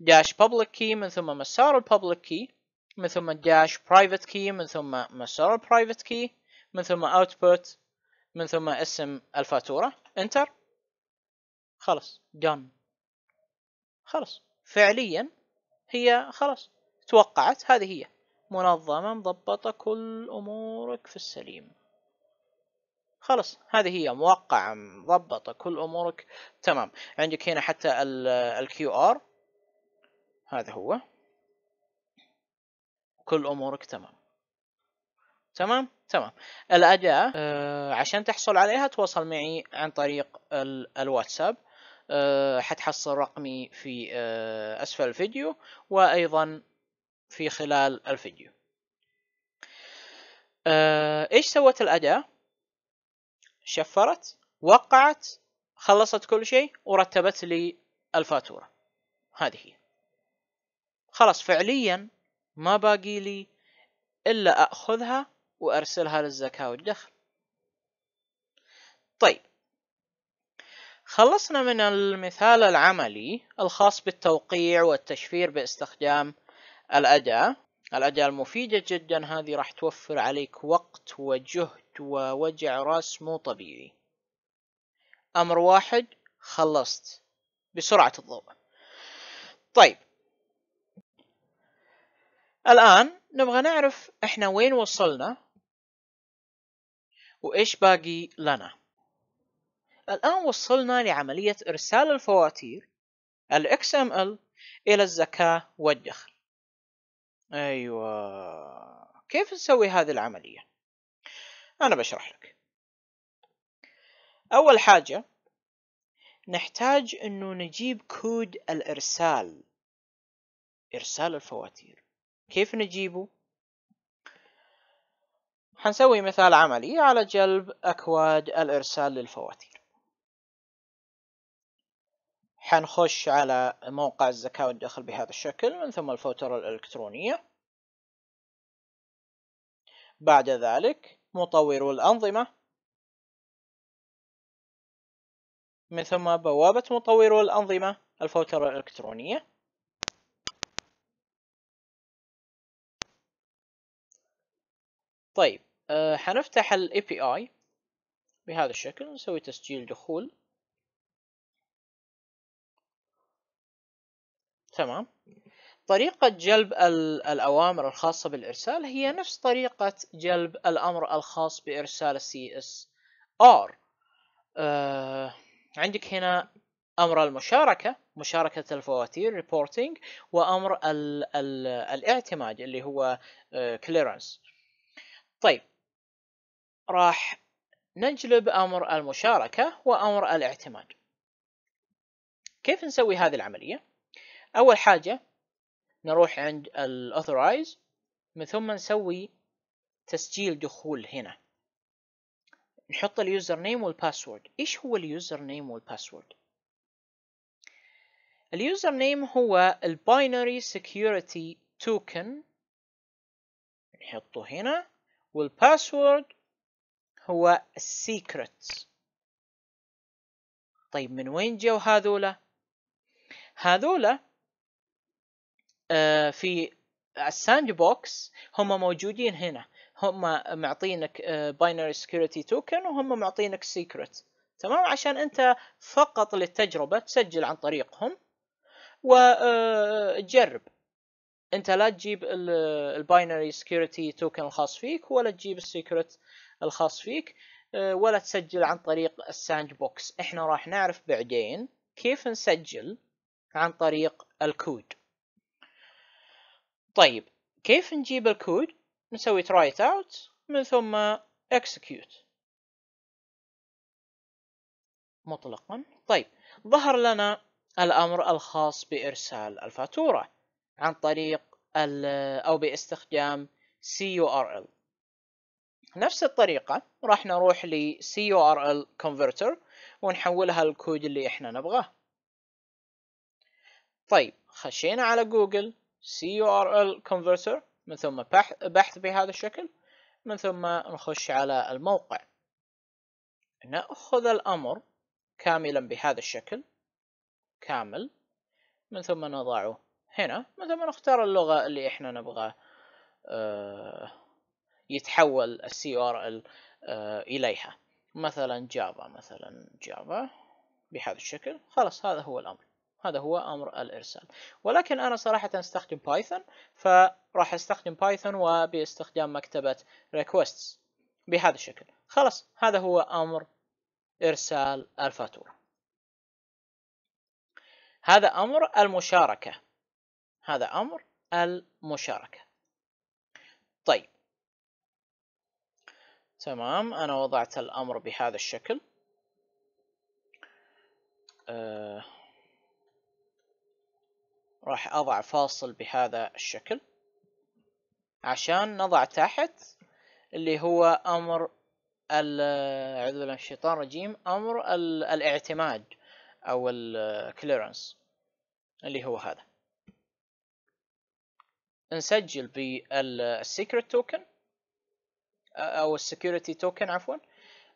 داش بابليك كي من ثم مسار البابليك كي من ثم داش برايفت كي من ثم مسار البرايفت كي من ثم اوتبوت من ثم اسم الفاتورة انتر خلص done خلص فعليا هي خلاص توقعت هذه هي منظمة مضبطة كل أمورك في السليم خلاص هذه هي موقعة مضبطة كل أمورك تمام عندك هنا حتى الكيو ار هذا هو كل أمورك تمام تمام تمام الأداة آه، عشان تحصل عليها تواصل معي عن طريق الواتساب آه، حتحصل رقمي في آه، أسفل الفيديو وأيضا في خلال الفيديو آه، ايش سوت الاداة شفرت وقعت خلصت كل شيء ورتبت لي الفاتورة هذه هي خلاص فعليا ما باقي لي الا اخذها وارسلها للزكاة والدخل طيب خلصنا من المثال العملي الخاص بالتوقيع والتشفير باستخدام الأداة الأداة المفيدة جدا هذه راح توفر عليك وقت وجهد ووجع راس مو طبيعي أمر واحد خلصت بسرعة الضوء طيب الآن نبغى نعرف إحنا وين وصلنا وإيش باقي لنا الآن وصلنا لعملية إرسال الفواتير ال XML إلى الزكاة والدخل ايوه كيف نسوي هذه العمليه انا بشرح لك اول حاجه نحتاج انه نجيب كود الارسال ارسال الفواتير كيف نجيبه حنسوي مثال عملي على جلب اكواد الارسال للفواتير حنخش على موقع الزكاة والدخل بهذا الشكل من ثم الفوترة الإلكترونية بعد ذلك مطورو الأنظمة من ثم بوابة مطورو الأنظمة الفوترة الإلكترونية طيب آه، حنفتح الـ API بهذا الشكل نسوي تسجيل دخول تمام طريقة جلب الأوامر الخاصة بالإرسال هي نفس طريقة جلب الأمر الخاص بإرسال الـ CSR آه، عندك هنا أمر المشاركة مشاركة الفواتير reporting وأمر الـ الـ الاعتماد اللي هو آه، clearance طيب راح نجلب أمر المشاركة وأمر الاعتماد كيف نسوي هذه العملية؟ اول حاجة نروح عند الاثورايز من ثم نسوي تسجيل دخول هنا نحط اليوزر نيم والباسورد ايش هو اليوزر نيم والباسورد اليوزر نيم هو الباينري سكيورتي توكن نحطه هنا والباسورد هو السيكرت طيب من وين جو هذولا هذولا آه، في الساند بوكس هم موجودين هنا هم معطينك باينري سكيورتي توكن وهم معطينك سيكرت تمام عشان انت فقط للتجربه تسجل عن طريقهم وتجرب آه، انت لا تجيب الباينري سكيورتي توكن الخاص فيك ولا تجيب السيكرت الخاص فيك آه، ولا تسجل عن طريق الساند بوكس احنا راح نعرف بعدين كيف نسجل عن طريق الكود طيب كيف نجيب الكود نسوي ترايت اوت من ثم اكسكيوت مطلقا طيب ظهر لنا الامر الخاص بارسال الفاتوره عن طريق او باستخدام CURL نفس الطريقة راح نروح ل CURL converter ونحولها الكود اللي احنا نبغاه طيب خشينا على جوجل ال converter من ثم بحث بهذا الشكل من ثم نخش على الموقع نأخذ الأمر كاملا بهذا الشكل كامل من ثم نضعه هنا من ثم نختار اللغة اللي احنا نبغى اه يتحول ال ار ال آه، إليها مثلا جافا مثلا جافا بهذا الشكل خلاص هذا هو الأمر هذا هو امر الارسال ولكن انا صراحه استخدم بايثون فراح استخدم بايثون وباستخدام مكتبه requests بهذا الشكل خلاص هذا هو امر ارسال الفاتوره هذا امر المشاركه هذا امر المشاركه طيب تمام انا وضعت الامر بهذا الشكل أه راح اضع فاصل بهذا الشكل عشان نضع تحت اللي هو امر اعوذ بالله من الشيطان الرجيم امر الاعتماد او الكليرنس اللي هو هذا نسجل بالسيكريت توكن او السكيورتي توكن عفوا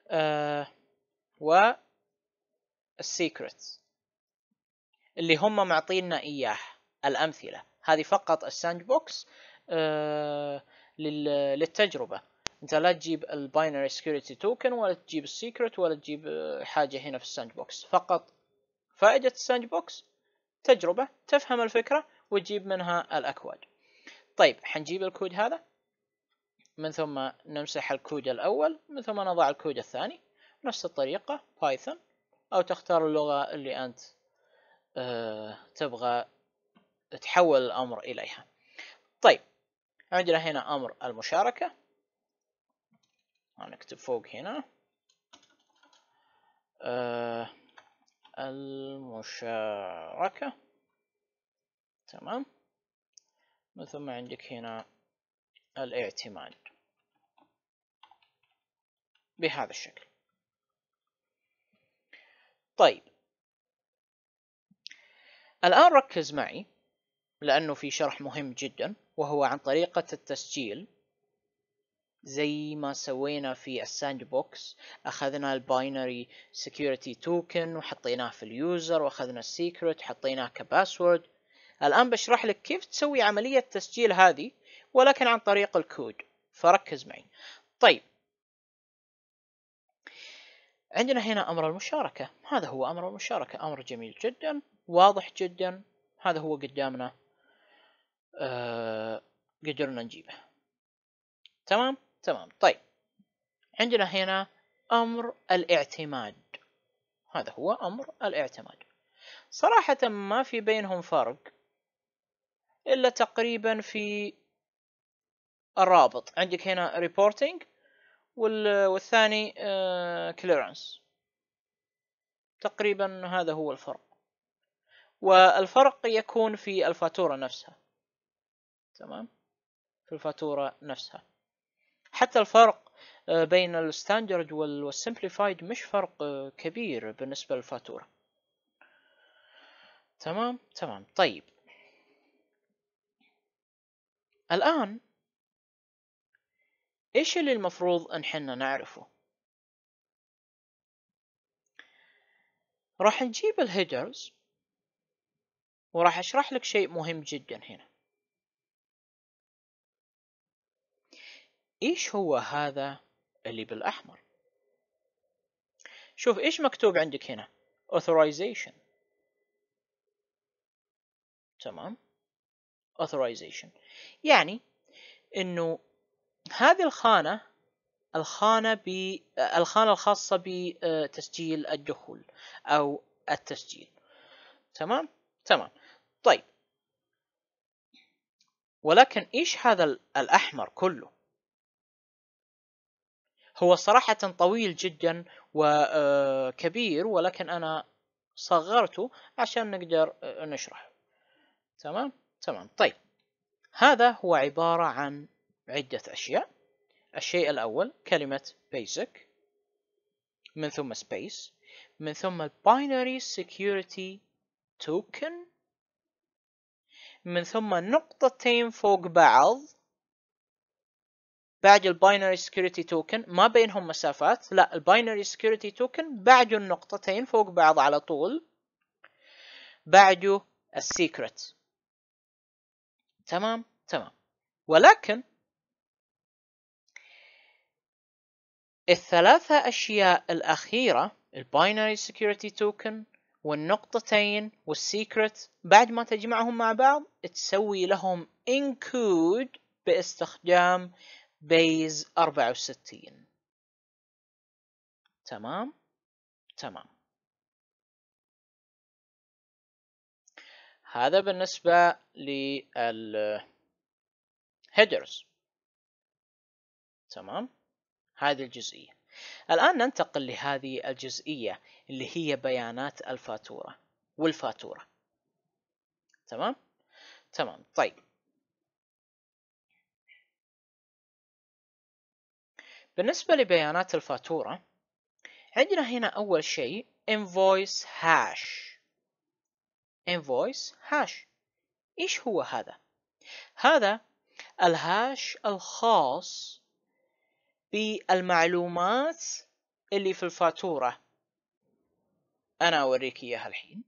آه، و السيكرت اللي هم معطينا اياه الامثله هذه فقط الساند بوكس آه، للتجربه انت لا تجيب الباينري سكيورتي توكن ولا تجيب السيكرت ولا تجيب آه، حاجه هنا في الساند بوكس فقط فائده الساند بوكس تجربه تفهم الفكره وتجيب منها الاكواد طيب حنجيب الكود هذا من ثم نمسح الكود الاول من ثم نضع الكود الثاني نفس الطريقه بايثون او تختار اللغه اللي انت آه، تبغى تحول الأمر إليها طيب عندنا هنا أمر المشاركة نكتب فوق هنا آه، المشاركة تمام من ثم عندك هنا الاعتماد بهذا الشكل طيب الآن ركز معي لأنه في شرح مهم جدا وهو عن طريقة التسجيل زي ما سوينا في الساند بوكس أخذنا الباينري سكيورتي توكن وحطيناه في اليوزر وأخذنا السيكرت وحطيناه كباسورد الآن بشرح لك كيف تسوي عملية تسجيل هذه ولكن عن طريق الكود فركز معي طيب عندنا هنا أمر المشاركة هذا هو أمر المشاركة أمر جميل جدا واضح جدا هذا هو قدامنا آه، قدرنا نجيبه تمام تمام طيب عندنا هنا أمر الاعتماد هذا هو أمر الاعتماد صراحة ما في بينهم فرق إلا تقريبا في الرابط عندك هنا reporting والثاني آه، clearance تقريبا هذا هو الفرق والفرق يكون في الفاتورة نفسها تمام في الفاتورة نفسها حتى الفرق آه، بين الستاندرد والسمبليفايد مش فرق آه، كبير بالنسبة للفاتورة تمام تمام طيب الآن إيش اللي المفروض أن حنا نعرفه راح نجيب الهيدرز وراح أشرح لك شيء مهم جدا هنا ايش هو هذا اللي بالاحمر شوف ايش مكتوب عندك هنا authorization تمام authorization يعني انه هذه الخانه الخانه ب الخانه الخاصه بتسجيل الدخول او التسجيل تمام تمام طيب ولكن ايش هذا الاحمر كله هو صراحة طويل جدا وكبير آه، ولكن أنا صغرته عشان نقدر آه، نشرحه تمام تمام طيب هذا هو عبارة عن عدة أشياء الشيء الأول كلمة basic من ثم space من ثم binary security token من ثم نقطتين فوق بعض بعد الباينري سكيورتي توكن ما بينهم مسافات لا الباينري سكيورتي توكن بعد النقطتين فوق بعض على طول بعد السيكرت تمام تمام ولكن الثلاثة أشياء الأخيرة الباينري سكيورتي توكن والنقطتين والسيكرت بعد ما تجمعهم مع بعض تسوي لهم انكود باستخدام بيز 64 تمام تمام هذا بالنسبة للهيدرز تمام هذه الجزئية الآن ننتقل لهذه الجزئية اللي هي بيانات الفاتورة والفاتورة تمام تمام طيب بالنسبة لبيانات الفاتورة عندنا هنا أول شيء invoice hash invoice hash إيش هو هذا؟ هذا الهاش الخاص بالمعلومات اللي في الفاتورة أنا أوريك إياها الحين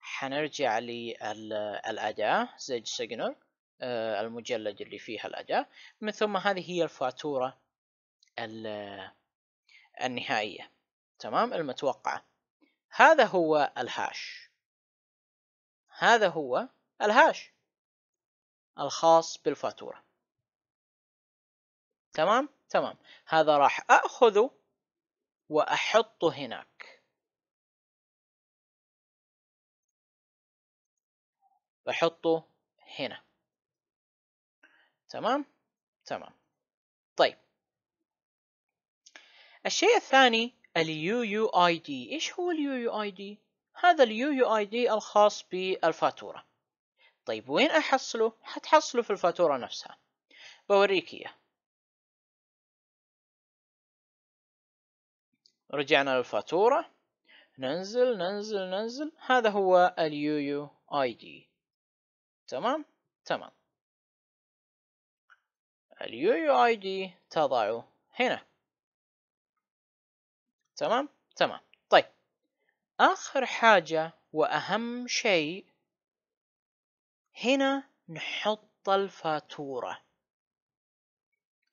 حنرجع للأداة زج سيجنال آه، المجلد اللي فيها الأداة من ثم هذه هي الفاتورة النهائية تمام المتوقعة هذا هو الهاش هذا هو الهاش الخاص بالفاتورة تمام تمام هذا راح أخذه وأحطه هناك بحطه هنا تمام تمام طيب الشيء الثاني اليو يو اي دي ايش هو اليو يو اي دي هذا اليو يو اي دي الخاص بالفاتوره طيب وين احصله حتحصله في الفاتوره نفسها بوريك اياه رجعنا للفاتوره ننزل ننزل ننزل هذا هو اليو يو اي دي تمام تمام اليو يو اي دي تضع هنا تمام تمام طيب آخر حاجة وأهم شيء هنا نحط الفاتورة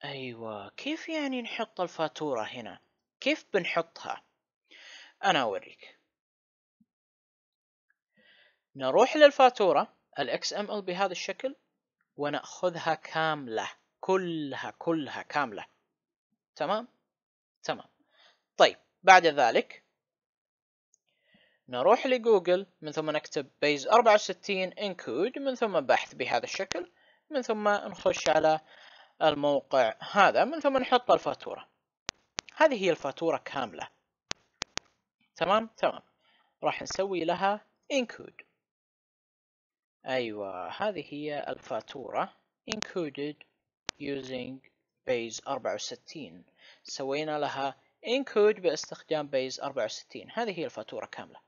أيوة كيف يعني نحط الفاتورة هنا كيف بنحطها أنا أوريك نروح للفاتورة ال XML بهذا الشكل ونأخذها كاملة كلها كلها كامله تمام تمام طيب بعد ذلك نروح لجوجل من ثم نكتب بيز 64 انكود من ثم بحث بهذا الشكل من ثم نخش على الموقع هذا من ثم نحط الفاتورة هذه هي الفاتورة كاملة تمام تمام راح نسوي لها انكود ايوه هذه هي الفاتورة encoded using base 64 سوينا لها encode باستخدام base 64 هذه هي الفاتورة كاملة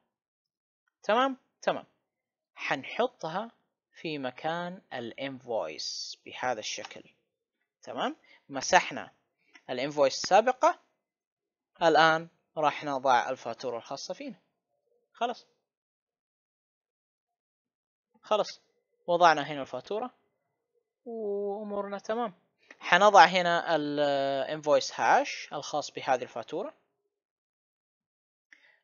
تمام تمام حنحطها في مكان الانفويس بهذا الشكل تمام مسحنا الانفويس السابقة الآن راح نضع الفاتورة الخاصة فينا خلاص خلاص وضعنا هنا الفاتورة وامورنا تمام حنضع هنا الانفويس هاش الخاص بهذه الفاتورة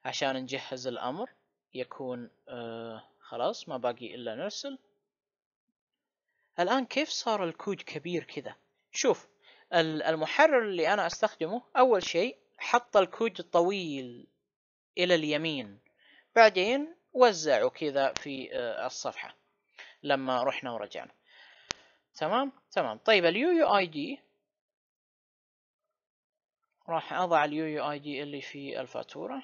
عشان نجهز الامر يكون آه، خلاص ما باقي الا نرسل الان كيف صار الكود كبير كذا شوف المحرر اللي انا استخدمه اول شيء حط الكود الطويل الى اليمين بعدين وزعه كذا في آه، الصفحة لما رحنا ورجعنا تمام تمام طيب اليو يو اي دي راح اضع اليو يو اي دي اللي في الفاتورة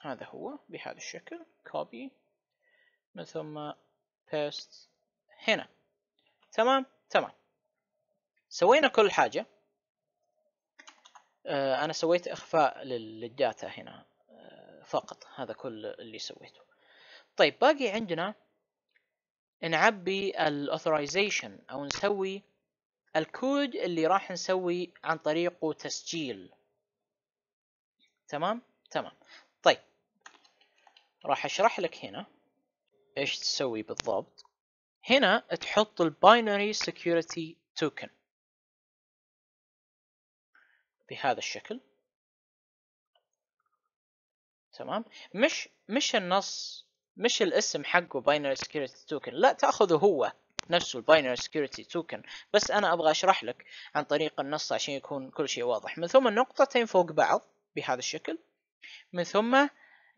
هذا هو بهذا الشكل كوبي من ثم بيست هنا تمام تمام سوينا كل حاجة آه، انا سويت اخفاء للداتا هنا آه، فقط هذا كل اللي سويته طيب باقي عندنا نعبي الاثورايزيشن او نسوي الكود اللي راح نسوي عن طريقه تسجيل تمام تمام طيب راح اشرح لك هنا ايش تسوي بالضبط هنا تحط الباينري سكيورتي توكن بهذا الشكل تمام مش مش النص مش الاسم حقه باينري سكيورتي توكن لا تاخذه هو نفسه الباينري سكيورتي توكن بس انا ابغى اشرح لك عن طريق النص عشان يكون كل شيء واضح من ثم نقطتين فوق بعض بهذا الشكل من ثم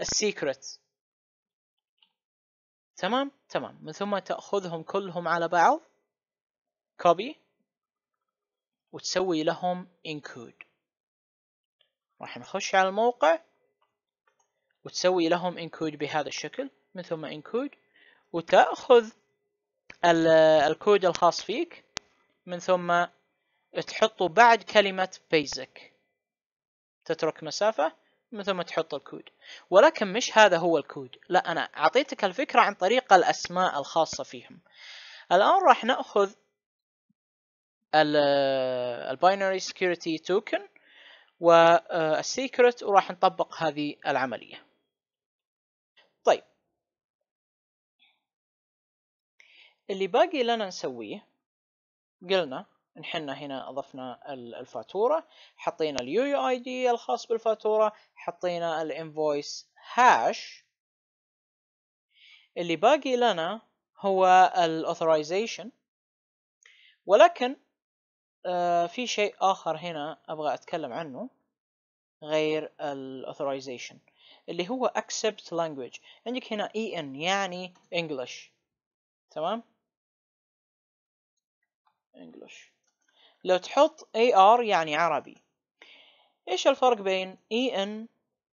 السيكرت تمام تمام من ثم تاخذهم كلهم على بعض كوبي وتسوي لهم انكود راح نخش على الموقع وتسوي لهم انكود بهذا الشكل مثل ما انكود وتاخذ الكود الخاص فيك من ثم تحطه بعد كلمة basic تترك مسافة من ثم تحط الكود ولكن مش هذا هو الكود لا أنا أعطيتك الفكرة عن طريق الأسماء الخاصة فيهم الآن راح نأخذ الباينري سكيورتي توكن والسيكرت وراح نطبق هذه العملية طيب اللي باقي لنا نسويه قلنا نحن هنا اضفنا الفاتوره حطينا اليو يو اي دي الخاص بالفاتوره حطينا الانفويس هاش اللي باقي لنا هو الاوثرايزيشن ولكن آه في شيء اخر هنا ابغى اتكلم عنه غير الاوثرايزيشن اللي هو accept language عندك هنا EN يعني English تمام English لو تحط AR يعني عربي ايش الفرق بين EN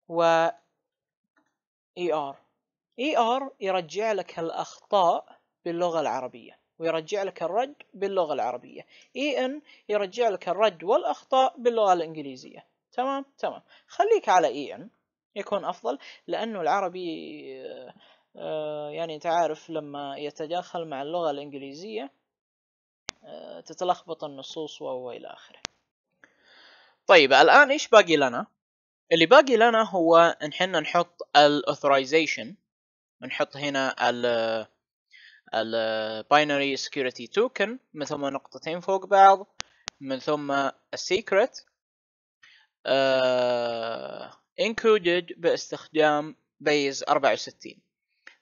و ER ER يرجع لك الأخطاء باللغة العربية ويرجع لك الرد باللغة العربية EN يرجع لك الرد والأخطاء باللغة الإنجليزية تمام تمام خليك على EN يكون أفضل لأنه العربي آه، آه، يعني تعرف لما يتداخل مع اللغة الإنجليزية آه، تتلخبط النصوص والى اخره طيب الان ايش باقي لنا اللي باقي لنا هو ان حنا نحط الاثورايزيشن نحط هنا ال الباينري سكيورتي توكن من ثم نقطتين فوق بعض من ثم السيكرت انكودد آه، باستخدام بيز 64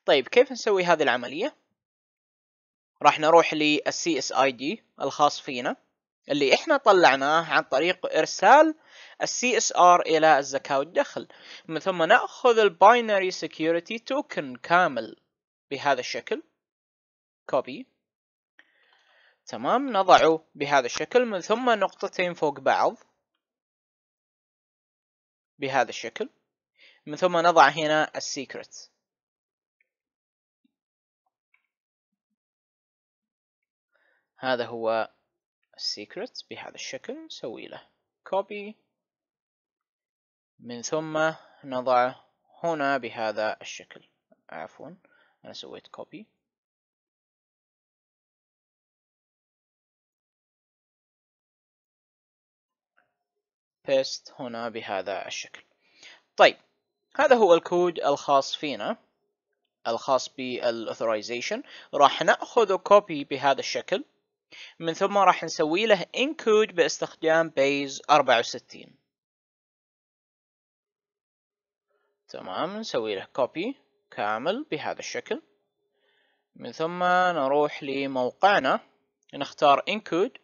طيب كيف نسوي هذه العملية راح نروح للسي اس اي دي الخاص فينا اللي احنا طلعناه عن طريق ارسال السي اس ار الى الزكاة والدخل من ثم ناخذ الباينري سكيورتي توكن كامل بهذا الشكل كوبي تمام نضعه بهذا الشكل من ثم نقطتين فوق بعض بهذا الشكل من ثم نضع هنا السيكرت هذا هو السيكرت بهذا الشكل نسوي له كوبي من ثم نضعه هنا بهذا الشكل عفوا أنا سويت كوبي بيست هنا بهذا الشكل طيب هذا هو الكود الخاص فينا الخاص بالاثورايزيشن راح ناخذ كوبي بهذا الشكل من ثم راح نسوي له انكود باستخدام بيز 64 تمام نسوي له كوبي كامل بهذا الشكل من ثم نروح لموقعنا نختار انكود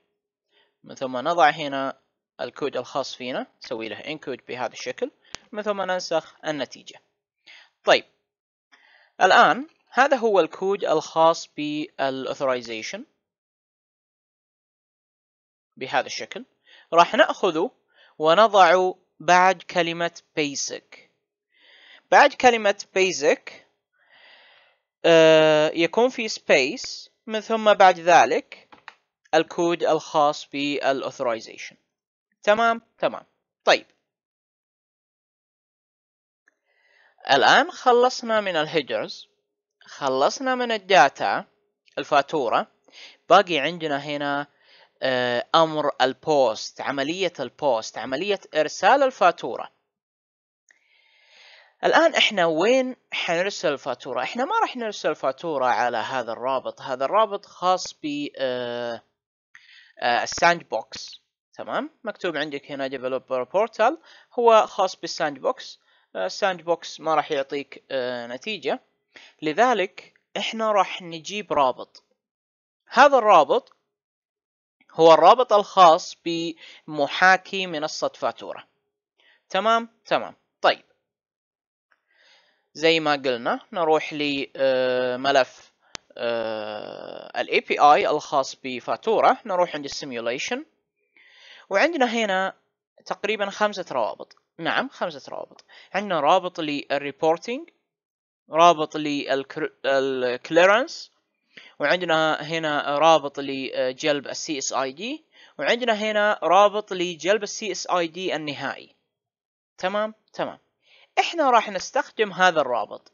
من ثم نضع هنا الكود الخاص فينا نسوي له انكود بهذا الشكل من ثم ننسخ النتيجة طيب الآن هذا هو الكود الخاص بالاثورايزيشن بهذا الشكل راح نأخذه ونضع بعد كلمة basic بعد كلمة basic آه، يكون في space من ثم بعد ذلك الكود الخاص بالauthorization تمام تمام طيب الآن خلصنا من الهيدرز خلصنا من الداتا الفاتورة باقي عندنا هنا آه، امر البوست عمليه البوست عمليه ارسال الفاتوره الان احنا وين حنرسل الفاتوره احنا ما راح نرسل الفاتوره على هذا الرابط هذا الرابط خاص ب آه، آه، الساند بوكس تمام مكتوب عندك هنا ديفلوبر بورتال هو خاص بالساند بوكس الساند بوكس ما راح يعطيك نتيجة لذلك احنا راح نجيب رابط هذا الرابط هو الرابط الخاص بمحاكي منصة فاتورة تمام تمام طيب زي ما قلنا نروح لملف آه، الاي آه، بي اي الخاص بفاتورة نروح عند السيميوليشن وعندنا هنا تقريبا خمسة روابط نعم خمسة روابط عندنا رابط للريبورتينج رابط للكليرنس وعندنا هنا رابط لجلب السي اس اي دي وعندنا هنا رابط لجلب السي اس اي دي النهائي تمام تمام احنا راح نستخدم هذا الرابط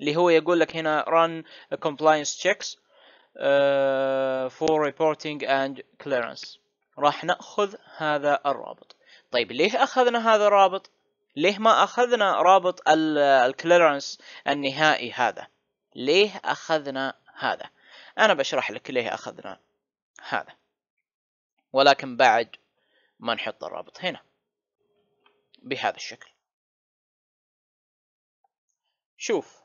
اللي هو يقول لك هنا run compliance checks آه، for reporting and clearance راح ناخذ هذا الرابط طيب ليه اخذنا هذا الرابط ليه ما اخذنا رابط الكليرنس النهائي هذا ليه اخذنا هذا انا بشرح لك ليه اخذنا هذا ولكن بعد ما نحط الرابط هنا بهذا الشكل شوف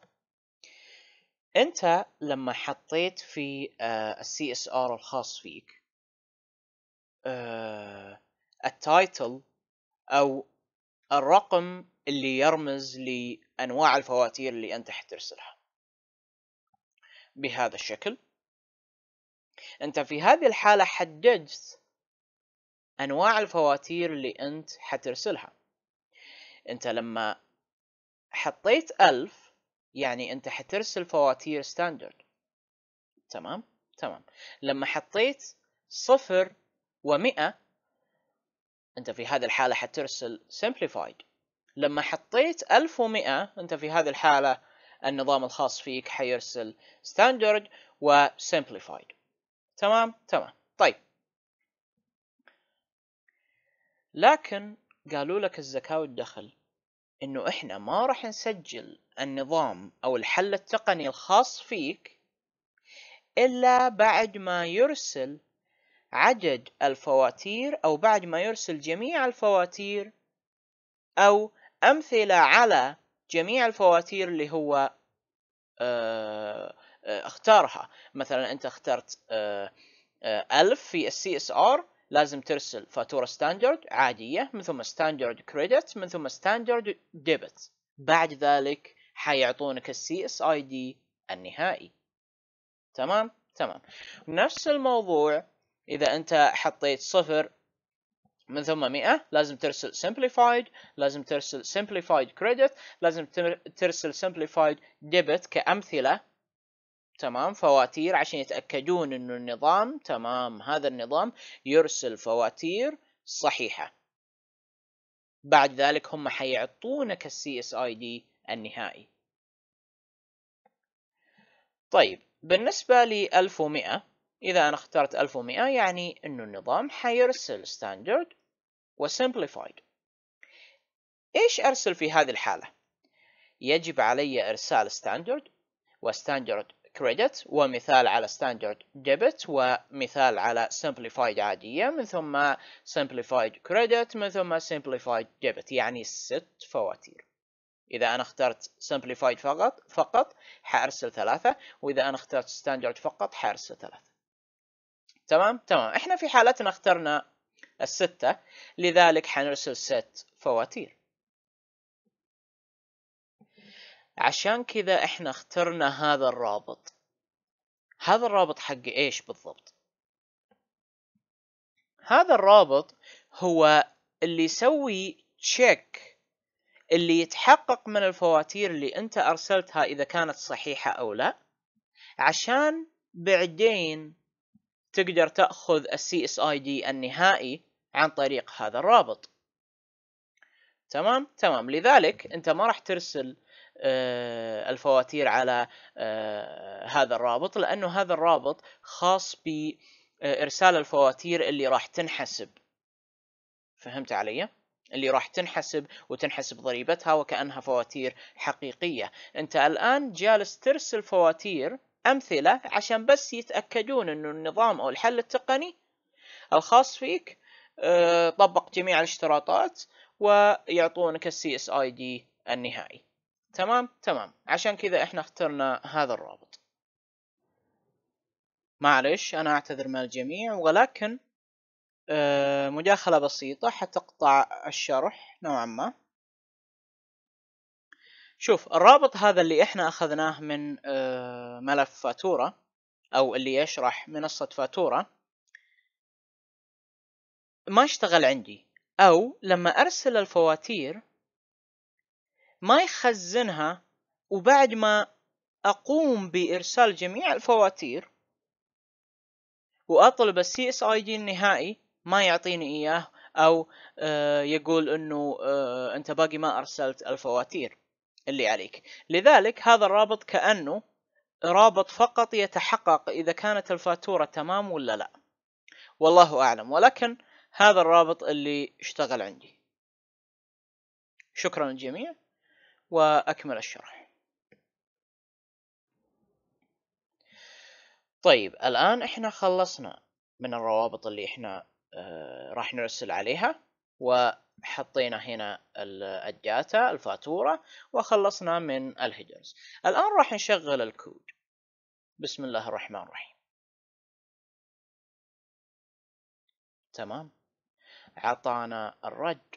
انت لما حطيت في آه، السي اس ار الخاص فيك آه، التايتل او الرقم اللي يرمز لانواع الفواتير اللي انت حترسلها بهذا الشكل انت في هذه الحالة حددت انواع الفواتير اللي انت حترسلها انت لما حطيت ألف يعني انت حترسل فواتير ستاندرد تمام تمام لما حطيت صفر ومئة انت في هذه الحالة حترسل simplified لما حطيت ألف ومئة انت في هذه الحالة النظام الخاص فيك حيرسل ستاندرد وسمبليفايد تمام تمام طيب لكن قالوا لك الزكاة والدخل انه احنا ما راح نسجل النظام او الحل التقني الخاص فيك الا بعد ما يرسل عدد الفواتير او بعد ما يرسل جميع الفواتير او امثلة على جميع الفواتير اللي هو آه، آه، اختارها مثلا انت اخترت آه، ألف في السي اس ار لازم ترسل فاتورة ستاندرد عادية من ثم ستاندرد كريدت من ثم ستاندرد ديبت بعد ذلك حيعطونك السي اس اي دي النهائي تمام تمام نفس الموضوع اذا انت حطيت صفر من ثم 100 لازم ترسل simplified لازم ترسل simplified credit لازم ترسل simplified debit كأمثلة تمام فواتير عشان يتأكدون انه النظام تمام هذا النظام يرسل فواتير صحيحة بعد ذلك هم حيعطونك الـ اس النهائي طيب بالنسبة ل 1100 إذا أنا اخترت 1100 يعني أنه النظام حيرسل ستاندرد simplified إيش أرسل في هذه الحالة؟ يجب علي إرسال ستاندرد وستاندرد كريدت ومثال على ستاندرد ديبت ومثال على simplified عادية من ثم simplified credit من ثم simplified debit يعني ست فواتير إذا أنا اخترت simplified فقط فقط حأرسل ثلاثة وإذا أنا اخترت ستاندرد فقط حأرسل ثلاثة تمام تمام احنا في حالتنا اخترنا الستة لذلك حنرسل ست فواتير عشان كذا احنا اخترنا هذا الرابط هذا الرابط حق ايش بالضبط هذا الرابط هو اللي يسوي تشيك اللي يتحقق من الفواتير اللي انت ارسلتها اذا كانت صحيحة او لا عشان بعدين تقدر تأخذ السي اس اي دي النهائي عن طريق هذا الرابط تمام تمام لذلك انت ما راح ترسل آه، الفواتير على آه، هذا الرابط لانه هذا الرابط خاص بارسال الفواتير اللي راح تنحسب فهمت علي اللي راح تنحسب وتنحسب ضريبتها وكانها فواتير حقيقيه انت الان جالس ترسل فواتير امثله عشان بس يتاكدون انه النظام او الحل التقني الخاص فيك آه، طبق جميع الاشتراطات ويعطونك السي اس اي دي النهائي تمام تمام عشان كذا احنا اخترنا هذا الرابط معلش انا اعتذر من الجميع ولكن آه، مداخلة بسيطة حتقطع الشرح نوعا ما شوف الرابط هذا اللي احنا اخذناه من آه، ملف فاتورة او اللي يشرح منصة فاتورة ما اشتغل عندي او لما ارسل الفواتير ما يخزنها وبعد ما اقوم بارسال جميع الفواتير واطلب السي اس اي دي النهائي ما يعطيني اياه او آه، يقول انه آه، انت باقي ما ارسلت الفواتير اللي عليك لذلك هذا الرابط كأنه رابط فقط يتحقق إذا كانت الفاتورة تمام ولا لا والله أعلم ولكن هذا الرابط اللي اشتغل عندي شكرا للجميع وأكمل الشرح طيب الآن احنا خلصنا من الروابط اللي احنا اه راح نرسل عليها و حطينا هنا الداتا الفاتورة وخلصنا من الهيدرز الآن راح نشغل الكود بسم الله الرحمن الرحيم تمام عطانا الرد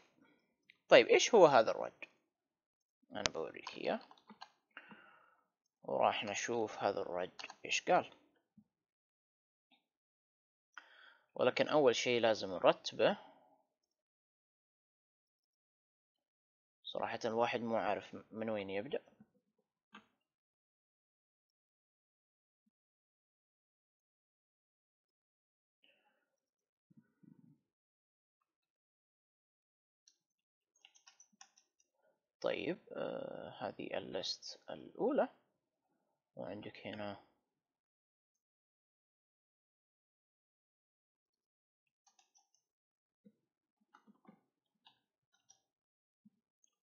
طيب إيش هو هذا الرد أنا بوريك إياه وراح نشوف هذا الرد إيش قال ولكن أول شيء لازم نرتبه صراحة الواحد مو عارف من وين يبدأ طيب آه هذه الليست الأولى وعندك هنا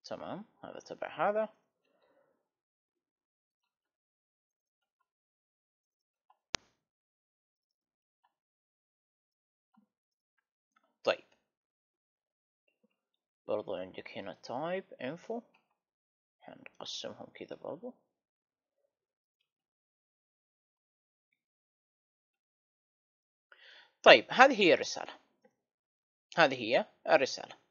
تمام هذا تبع هذا طيب برضو عندك هنا تايب انفو حنقسمهم كذا برضو طيب هذه هي الرسالة هذه هي الرسالة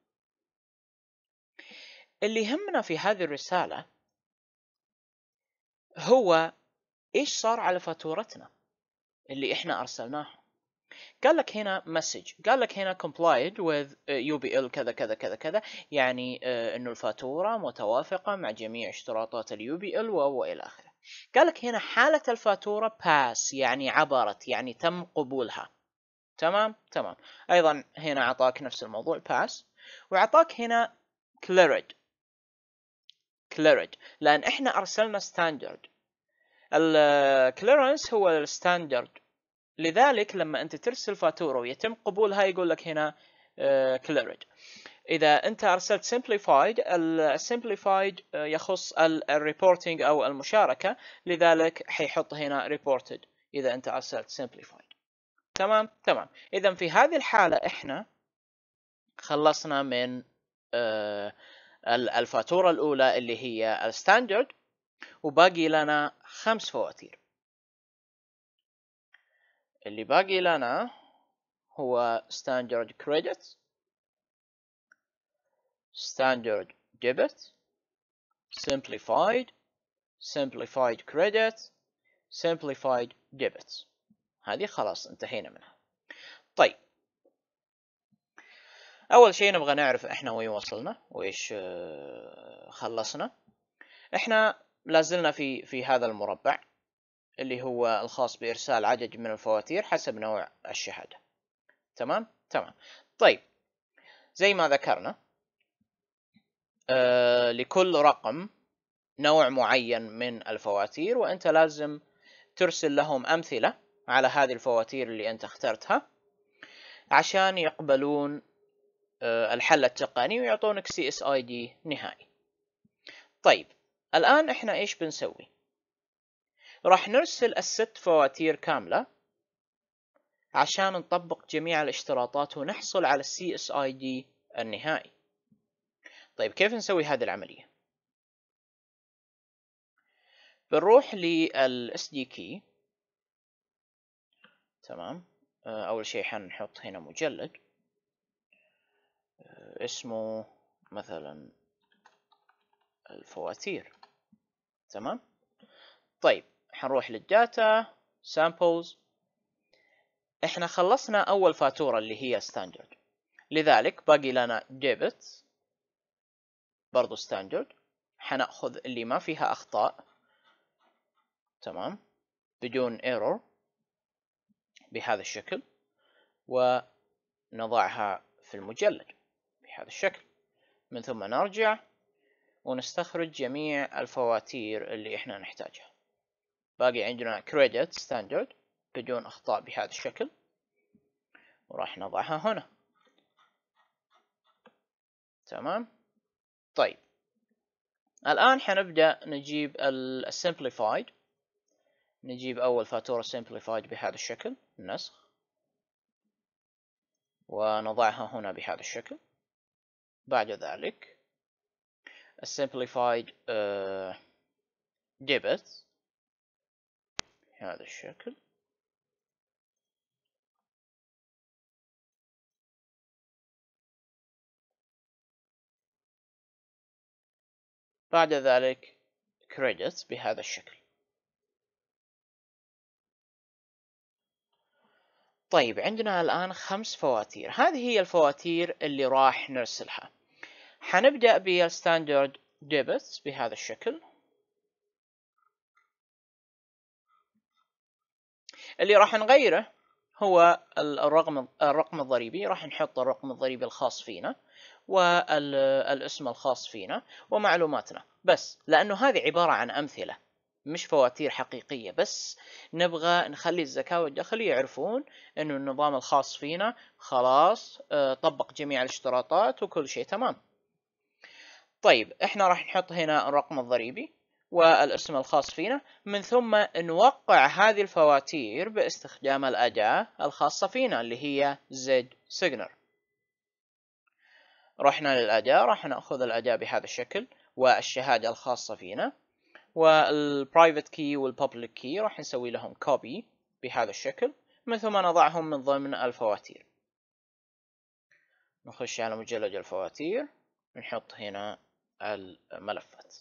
اللي يهمنا في هذه الرسالة هو ايش صار على فاتورتنا اللي احنا ارسلناها قال لك هنا مسج قال لك هنا complied with UBL كذا كذا كذا كذا يعني آه، انه الفاتوره متوافقه مع جميع اشتراطات اليو بي ال والى اخره قال لك هنا حاله الفاتوره pass يعني عبرت يعني تم قبولها تمام تمام ايضا هنا اعطاك نفس الموضوع pass واعطاك هنا cleared كليرج لان احنا ارسلنا ستاندرد الكليرنس هو الستاندرد لذلك لما انت ترسل فاتوره ويتم قبولها يقول لك هنا كليرج آه، اذا انت ارسلت simplified السمبليفايد آه، يخص الريبورتنج او المشاركه لذلك حيحط هنا reported اذا انت ارسلت simplified تمام تمام اذا في هذه الحاله احنا خلصنا من آه، الفاتوره الاولى اللي هي الستاندرد وباقي لنا خمس فواتير اللي باقي لنا هو ستاندرد كريدت ستاندرد ديبت سمبليفايد سمبليفايد كريدت سمبليفايد ديبت هذه خلاص انتهينا منها طيب اول شيء نبغى نعرف احنا وين وصلنا وايش آه، خلصنا احنا لازلنا في في هذا المربع اللي هو الخاص بارسال عدد من الفواتير حسب نوع الشهاده تمام تمام طيب زي ما ذكرنا آه لكل رقم نوع معين من الفواتير وانت لازم ترسل لهم امثله على هذه الفواتير اللي انت اخترتها عشان يقبلون آه، الحل التقني ويعطونك سي اس اي دي نهائي طيب الان احنا ايش بنسوي راح نرسل الست فواتير كاملة عشان نطبق جميع الاشتراطات ونحصل على السي اس اي دي النهائي طيب كيف نسوي هذه العملية بنروح للاس دي كي تمام آه، اول شيء حنحط هنا مجلد اسمه مثلا الفواتير تمام طيب حنروح للداتا سامبلز احنا خلصنا اول فاتورة اللي هي ستاندرد لذلك باقي لنا ديبت برضو ستاندرد حناخذ اللي ما فيها اخطاء تمام بدون ايرور بهذا الشكل ونضعها في المجلد بهذا الشكل من ثم نرجع ونستخرج جميع الفواتير اللي احنا نحتاجها باقي عندنا كريدت ستاندرد بدون اخطاء بهذا الشكل وراح نضعها هنا تمام طيب الآن حنبدأ نجيب السمبليفايد نجيب أول فاتورة سمبليفايد بهذا الشكل نسخ ونضعها هنا بهذا الشكل بعد ذلك simplified uh, debits بهذا الشكل بعد ذلك credits بهذا الشكل طيب عندنا الآن خمس فواتير هذه هي الفواتير اللي راح نرسلها حنبدأ بالستاندرد ديبتس بهذا الشكل اللي راح نغيره هو الرقم الرقم الضريبي راح نحط الرقم الضريبي الخاص فينا والاسم الخاص فينا ومعلوماتنا بس لانه هذه عباره عن امثله مش فواتير حقيقيه بس نبغى نخلي الزكاه والدخل يعرفون انه النظام الخاص فينا خلاص آه، طبق جميع الاشتراطات وكل شيء تمام طيب احنا راح نحط هنا الرقم الضريبي والاسم الخاص فينا من ثم نوقع هذه الفواتير باستخدام الأداة الخاصة فينا اللي هي زد سيجنر رحنا للأداة راح نأخذ الأداة بهذا الشكل والشهادة الخاصة فينا والبرايفت كي والببليك كي راح نسوي لهم كوبي بهذا الشكل من ثم نضعهم من ضمن الفواتير نخش على مجلد الفواتير نحط هنا الملفات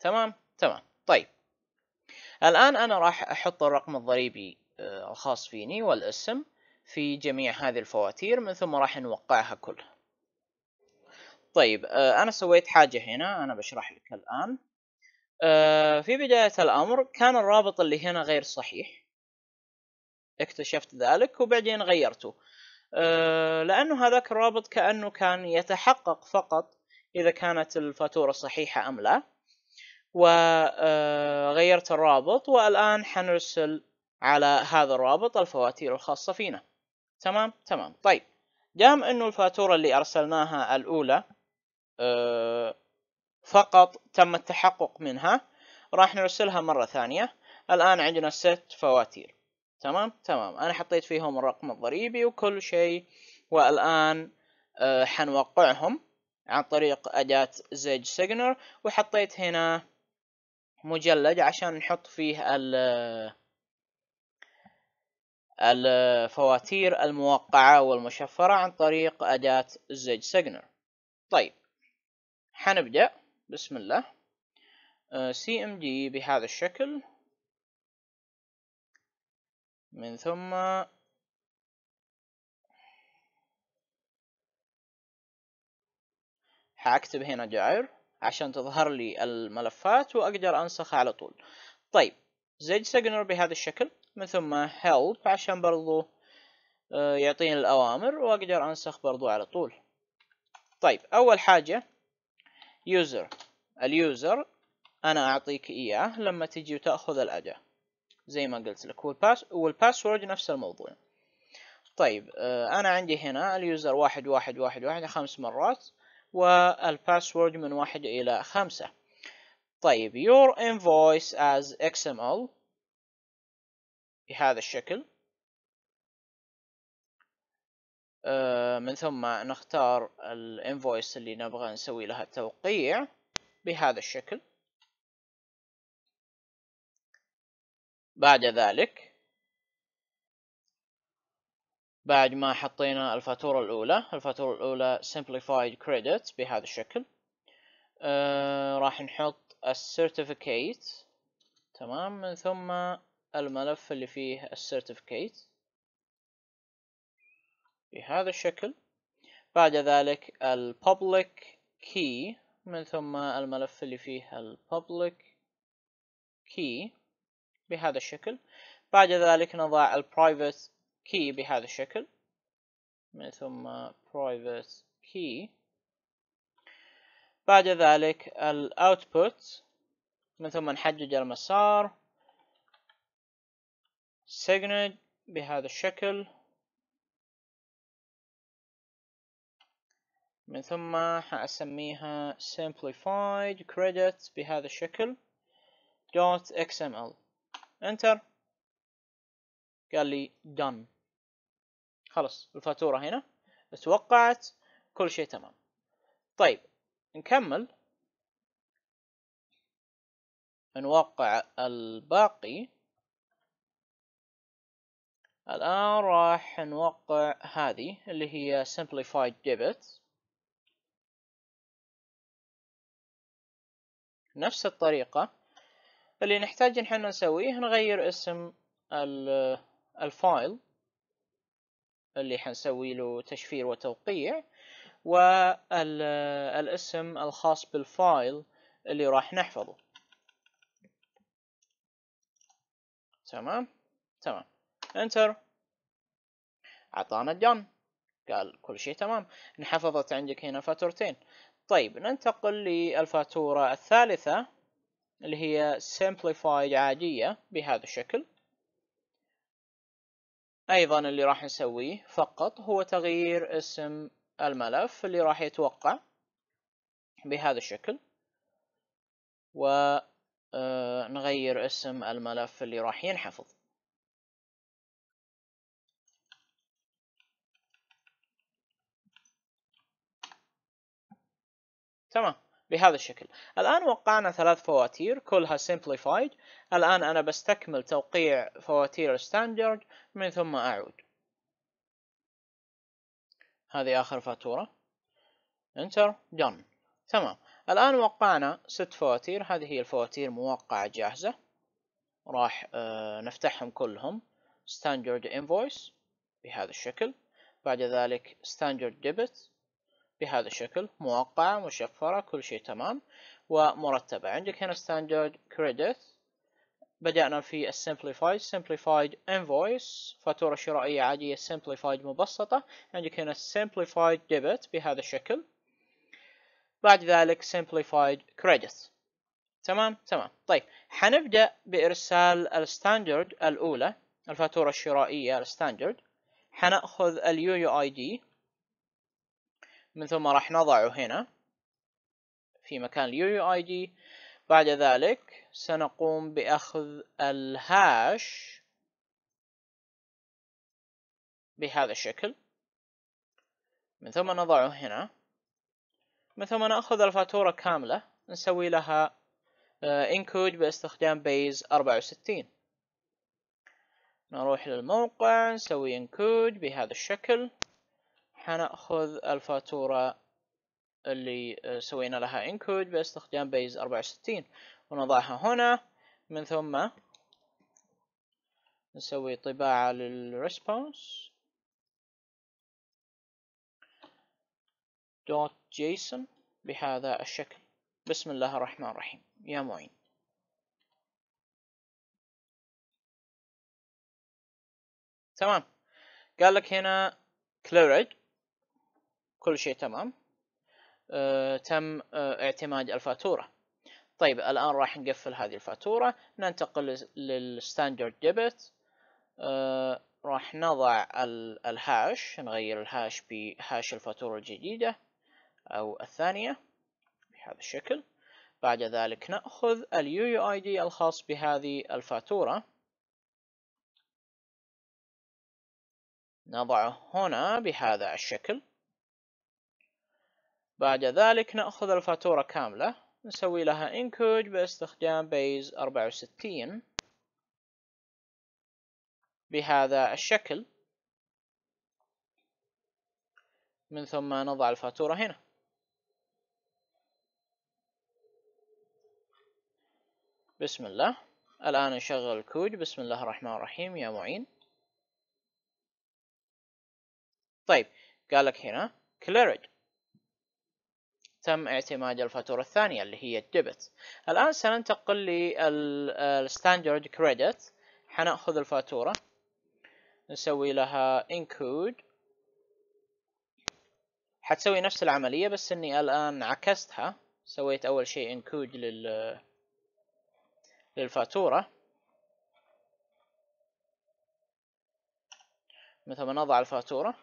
تمام تمام طيب الآن أنا راح أحط الرقم الضريبي آه، الخاص فيني والاسم في جميع هذه الفواتير من ثم راح نوقعها كلها طيب آه، أنا سويت حاجة هنا أنا بشرح لك الآن آه، في بداية الأمر كان الرابط اللي هنا غير صحيح اكتشفت ذلك وبعدين غيرته لأنه هذاك الرابط كأنه كان يتحقق فقط اذا كانت الفاتوره صحيحه ام لا وغيرت آه، الرابط والان حنرسل على هذا الرابط الفواتير الخاصه فينا تمام تمام طيب دام انه الفاتوره اللي ارسلناها الاولى آه، فقط تم التحقق منها راح نرسلها مره ثانيه الان عندنا ست فواتير تمام تمام انا حطيت فيهم الرقم الضريبي وكل شيء والان آه، حنوقعهم عن طريق أداة زيج سيجنر وحطيت هنا مجلد عشان نحط فيه ال الفواتير الموقعة والمشفرة عن طريق أداة زيج سيجنر طيب حنبدأ بسم الله سي ام دي بهذا الشكل من ثم اكتب هنا جائر عشان تظهر لي الملفات واقدر انسخ على طول طيب زد سيجنر بهذا الشكل من ثم هيلب عشان برضو آه، يعطيني الأوامر وأقدر أنسخ برضو على طول طيب أول حاجة يوزر اليوزر أنا أعطيك إياه لما تجي وتأخذ الاداه زي ما قلت لك والباس والباسورد نفس الموضوع طيب آه، أنا عندي هنا اليوزر واحد واحد واحد واحد خمس مرات والباسورد من واحد إلى خمسة طيب your invoice as XML بهذا الشكل آه، من ثم نختار الانفويس اللي نبغى نسوي لها التوقيع بهذا الشكل بعد ذلك بعد ما حطينا الفاتورة الأولى الفاتورة الأولى simplified credit بهذا الشكل آه راح نحط Certificate تمام من ثم الملف اللي فيه Certificate بهذا الشكل بعد ذلك Public key من ثم الملف اللي فيه Public key بهذا الشكل بعد ذلك نضع Private key بهذا الشكل من ثم private key بعد ذلك ال output من ثم نحدد المسار signage بهذا الشكل من ثم حأسميها simplified credits بهذا الشكل dot xml enter قال لي دن خلص الفاتورة هنا اتوقعت كل شيء تمام طيب نكمل نوقع الباقي الآن راح نوقع هذه اللي هي simplified debit نفس الطريقة اللي نحتاج نحن نسويه نغير اسم الفايل اللي حنسوي له تشفير وتوقيع والاسم الخاص بالفايل اللي راح نحفظه تمام تمام انتر عطانا الدن قال كل شيء تمام انحفظت عندك هنا فاتورتين طيب ننتقل للفاتورة الثالثة اللي هي simplified عادية بهذا الشكل أيضا اللي راح نسويه فقط هو تغيير اسم الملف اللي راح يتوقع بهذا الشكل ونغير آه، اسم الملف اللي راح ينحفظ تمام بهذا الشكل الآن وقعنا ثلاث فواتير كلها simplified الآن أنا بستكمل توقيع فواتير ستاندرد من ثم أعود هذه آخر فاتورة انتر done تمام الآن وقعنا ست فواتير هذه هي الفواتير موقعة جاهزة راح آه نفتحهم كلهم ستاندرد invoice بهذا الشكل بعد ذلك ستاندرد debit بهذا الشكل موقعة مشفرة كل شيء تمام ومرتبة عندك هنا standard credit بدأنا في simplified simplified invoice فاتورة شرائية عادية simplified مبسطة عندك هنا simplified debit بهذا الشكل بعد ذلك simplified credit تمام تمام طيب حنبدأ بإرسال الستاندرد الأولى الفاتورة الشرائية الستاندرد حنأخذ اليو يو اي دي من ثم راح نضعه هنا في مكان اليو يو اي دي بعد ذلك سنقوم بأخذ الهاش بهذا الشكل من ثم نضعه هنا من ثم نأخذ الفاتورة كاملة نسوي لها انكود آه، باستخدام بيز 64 نروح للموقع نسوي انكود بهذا الشكل حناخذ الفاتورة اللي آه، سوينا لها انكود باستخدام بيز 64 ونضعها هنا من ثم نسوي طباعة للريسبونس دوت جيسون بهذا الشكل بسم الله الرحمن الرحيم يا معين تمام قال لك هنا كلوريد كل شيء تمام آه، تم آه، اعتماد الفاتوره طيب الان راح نقفل هذه الفاتوره ننتقل للستاندرد ديبت آه، راح نضع الهاش نغير الهاش بهاش الفاتوره الجديده او الثانيه بهذا الشكل بعد ذلك ناخذ اليو يو اي دي الخاص بهذه الفاتوره نضعه هنا بهذا الشكل بعد ذلك نأخذ الفاتورة كاملة نسوي لها انكود باستخدام بيز 64 بهذا الشكل من ثم نضع الفاتورة هنا بسم الله الآن نشغل الكود بسم الله الرحمن الرحيم يا معين طيب قال لك هنا cleared تم اعتماد الفاتورة الثانية اللي هي الديبت الآن سننتقل للستاندرد كريدت حنأخذ الفاتورة نسوي لها انكود حتسوي نفس العملية بس اني الآن عكستها سويت أول شيء انكود لل للفاتورة مثل ما نضع الفاتورة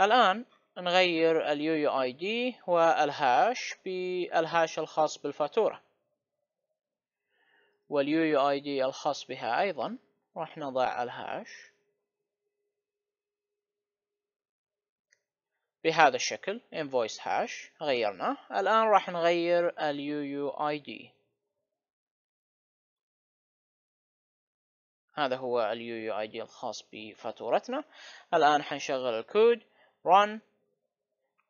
الآن نغير اليو يو اي دي والهاش بالهاش الخاص بالفاتورة واليو يو اي دي الخاص بها ايضا راح نضع الهاش بهذا الشكل invoice hash غيرناه الآن راح نغير ال UUID هذا هو ال UUID الخاص بفاتورتنا الآن حنشغل الكود run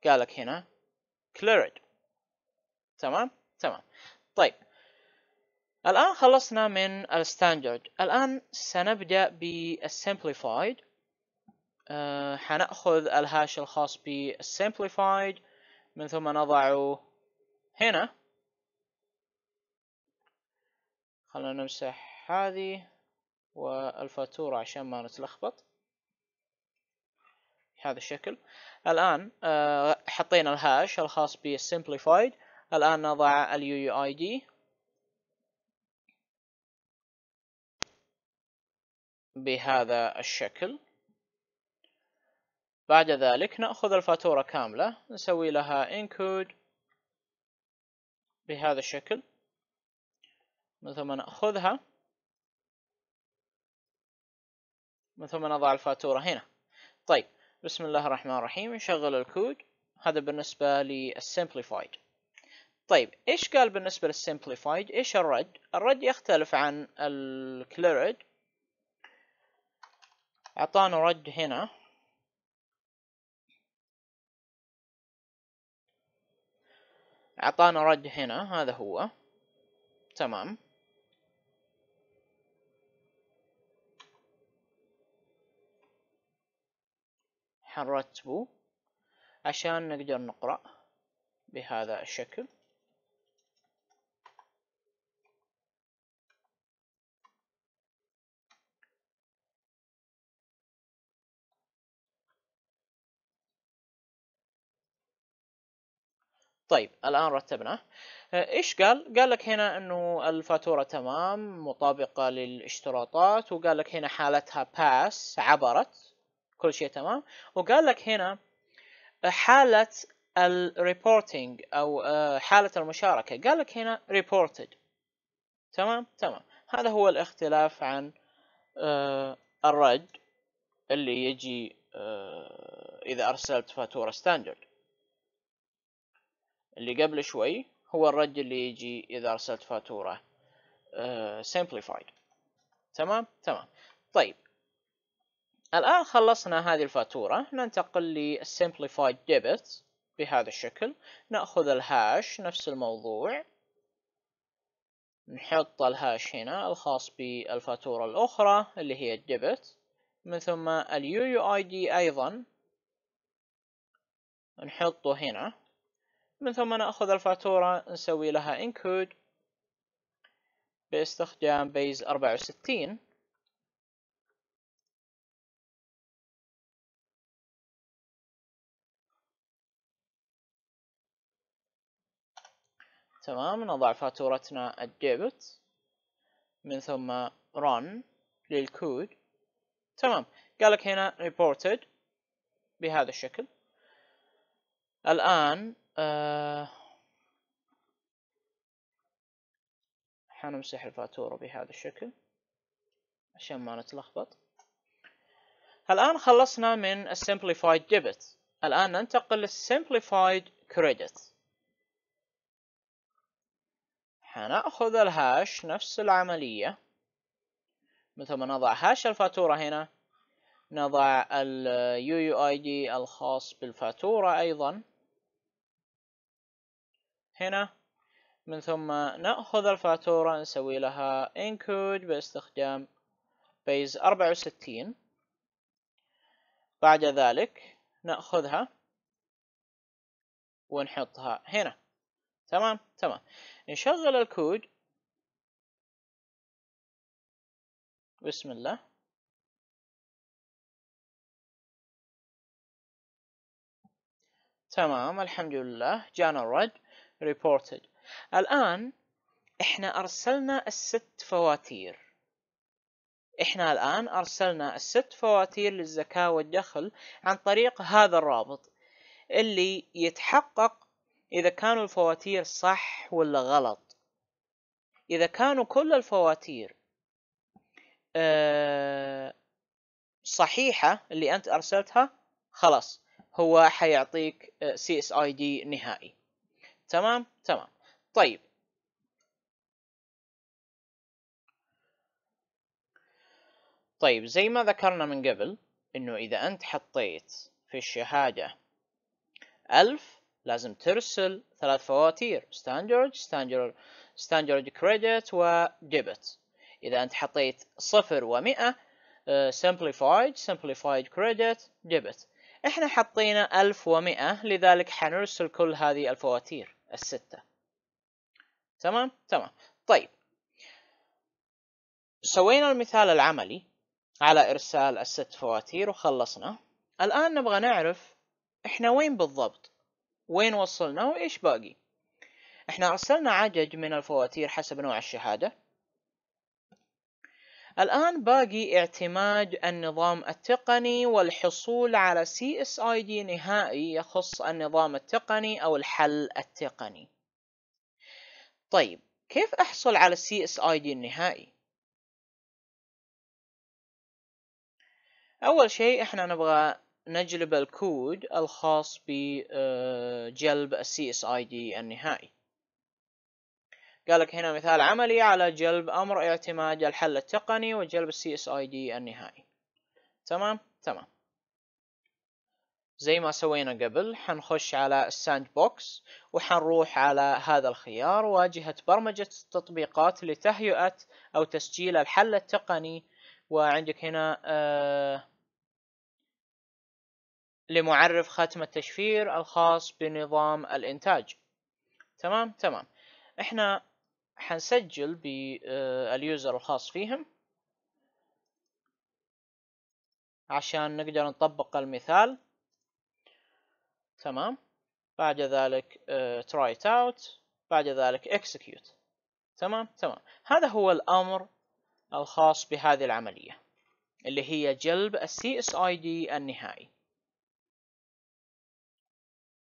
قالك هنا cleared تمام تمام طيب الآن خلصنا من الستاندرد الآن سنبدأ بالسيمبليفايد أه حنأخذ الهاش الخاص بالسيمبليفايد من ثم نضعه هنا خلنا نمسح هذه والفاتورة عشان ما نتلخبط بهذا الشكل الآن آه، حطينا الهاش الخاص Simplified الآن نضع ال UUID بهذا الشكل بعد ذلك نأخذ الفاتورة كاملة نسوي لها encode بهذا الشكل ثم نأخذها ثم نضع الفاتورة هنا طيب بسم الله الرحمن الرحيم نشغل الكود هذا بالنسبة للسيمبليفايد طيب ايش قال بالنسبة للسيمبليفايد ايش الرد الرد يختلف عن الكليرد اعطانا رد هنا اعطانا رد هنا هذا هو تمام حنرتبه عشان نقدر نقرأ بهذا الشكل طيب الآن رتبناه آه، إيش قال؟ قال لك هنا أنه الفاتورة تمام مطابقة للاشتراطات وقال لك هنا حالتها باس عبرت كل شيء تمام وقال لك هنا حالة الريبورتينج او آه، حالة المشاركة قال لك هنا reported تمام تمام هذا هو الاختلاف عن آه، الرد اللي يجي آه، اذا ارسلت فاتورة ستاندرد اللي قبل شوي هو الرد اللي يجي اذا ارسلت فاتورة simplified تمام تمام طيب الآن خلصنا هذه الفاتورة ننتقل Simplified ديبت بهذا الشكل نأخذ الهاش نفس الموضوع نحط الهاش هنا الخاص بالفاتورة الأخرى اللي هي الديبت من ثم اليو يو اي دي أيضا نحطه هنا من ثم نأخذ الفاتورة نسوي لها انكود باستخدام بيز 64 تمام نضع فاتورتنا الديبت من ثم run للكود تمام قالك هنا reported بهذا الشكل الآن آه حنمسح الفاتورة بهذا الشكل عشان ما نتلخبط الآن خلصنا من simplified debit الآن ننتقل لل simplified credit حنأخذ الهاش نفس العملية مثل ما نضع هاش الفاتورة هنا نضع ال UUID الخاص بالفاتورة أيضا هنا من ثم نأخذ الفاتورة نسوي لها encode باستخدام base 64 بعد ذلك نأخذها ونحطها هنا تمام تمام نشغل الكود بسم الله تمام الحمد لله جانا الرد reported الآن احنا أرسلنا الست فواتير احنا الآن أرسلنا الست فواتير للزكاة والدخل عن طريق هذا الرابط اللي يتحقق إذا كانوا الفواتير صح ولا غلط إذا كانوا كل الفواتير آه، صحيحة اللي أنت أرسلتها خلاص هو حيعطيك سي اس اي دي نهائي تمام تمام طيب طيب زي ما ذكرنا من قبل انه اذا انت حطيت في الشهادة ألف لازم ترسل ثلاث فواتير ستاندرد ستاندرد ستاندرد كريدت وديبت اذا انت حطيت صفر و100 سمبليفايد سمبليفايد كريدت ديبت احنا حطينا 1100 لذلك حنرسل كل هذه الفواتير الستة تمام تمام طيب سوينا المثال العملي على إرسال الست فواتير وخلصنا الآن نبغى نعرف إحنا وين بالضبط وين وصلنا وايش باقي احنا ارسلنا عدد من الفواتير حسب نوع الشهادة الآن باقي اعتماد النظام التقني والحصول على CSID نهائي يخص النظام التقني أو الحل التقني طيب كيف أحصل على CSID النهائي؟ أول شيء إحنا نبغى نجلب الكود الخاص بجلب آه، السي اس اي دي النهائي قالك هنا مثال عملي على جلب امر اعتماد الحل التقني وجلب السي اس اي دي النهائي تمام تمام زي ما سوينا قبل حنخش على الساند بوكس وحنروح على هذا الخيار واجهة برمجة التطبيقات لتهيئة أو تسجيل الحل التقني وعندك هنا آه لمعرف ختم التشفير الخاص بنظام الإنتاج تمام تمام احنا حنسجل باليوزر آه، الخاص فيهم عشان نقدر نطبق المثال تمام بعد ذلك آه، try it out بعد ذلك execute تمام تمام هذا هو الأمر الخاص بهذه العملية اللي هي جلب ال CSID النهائي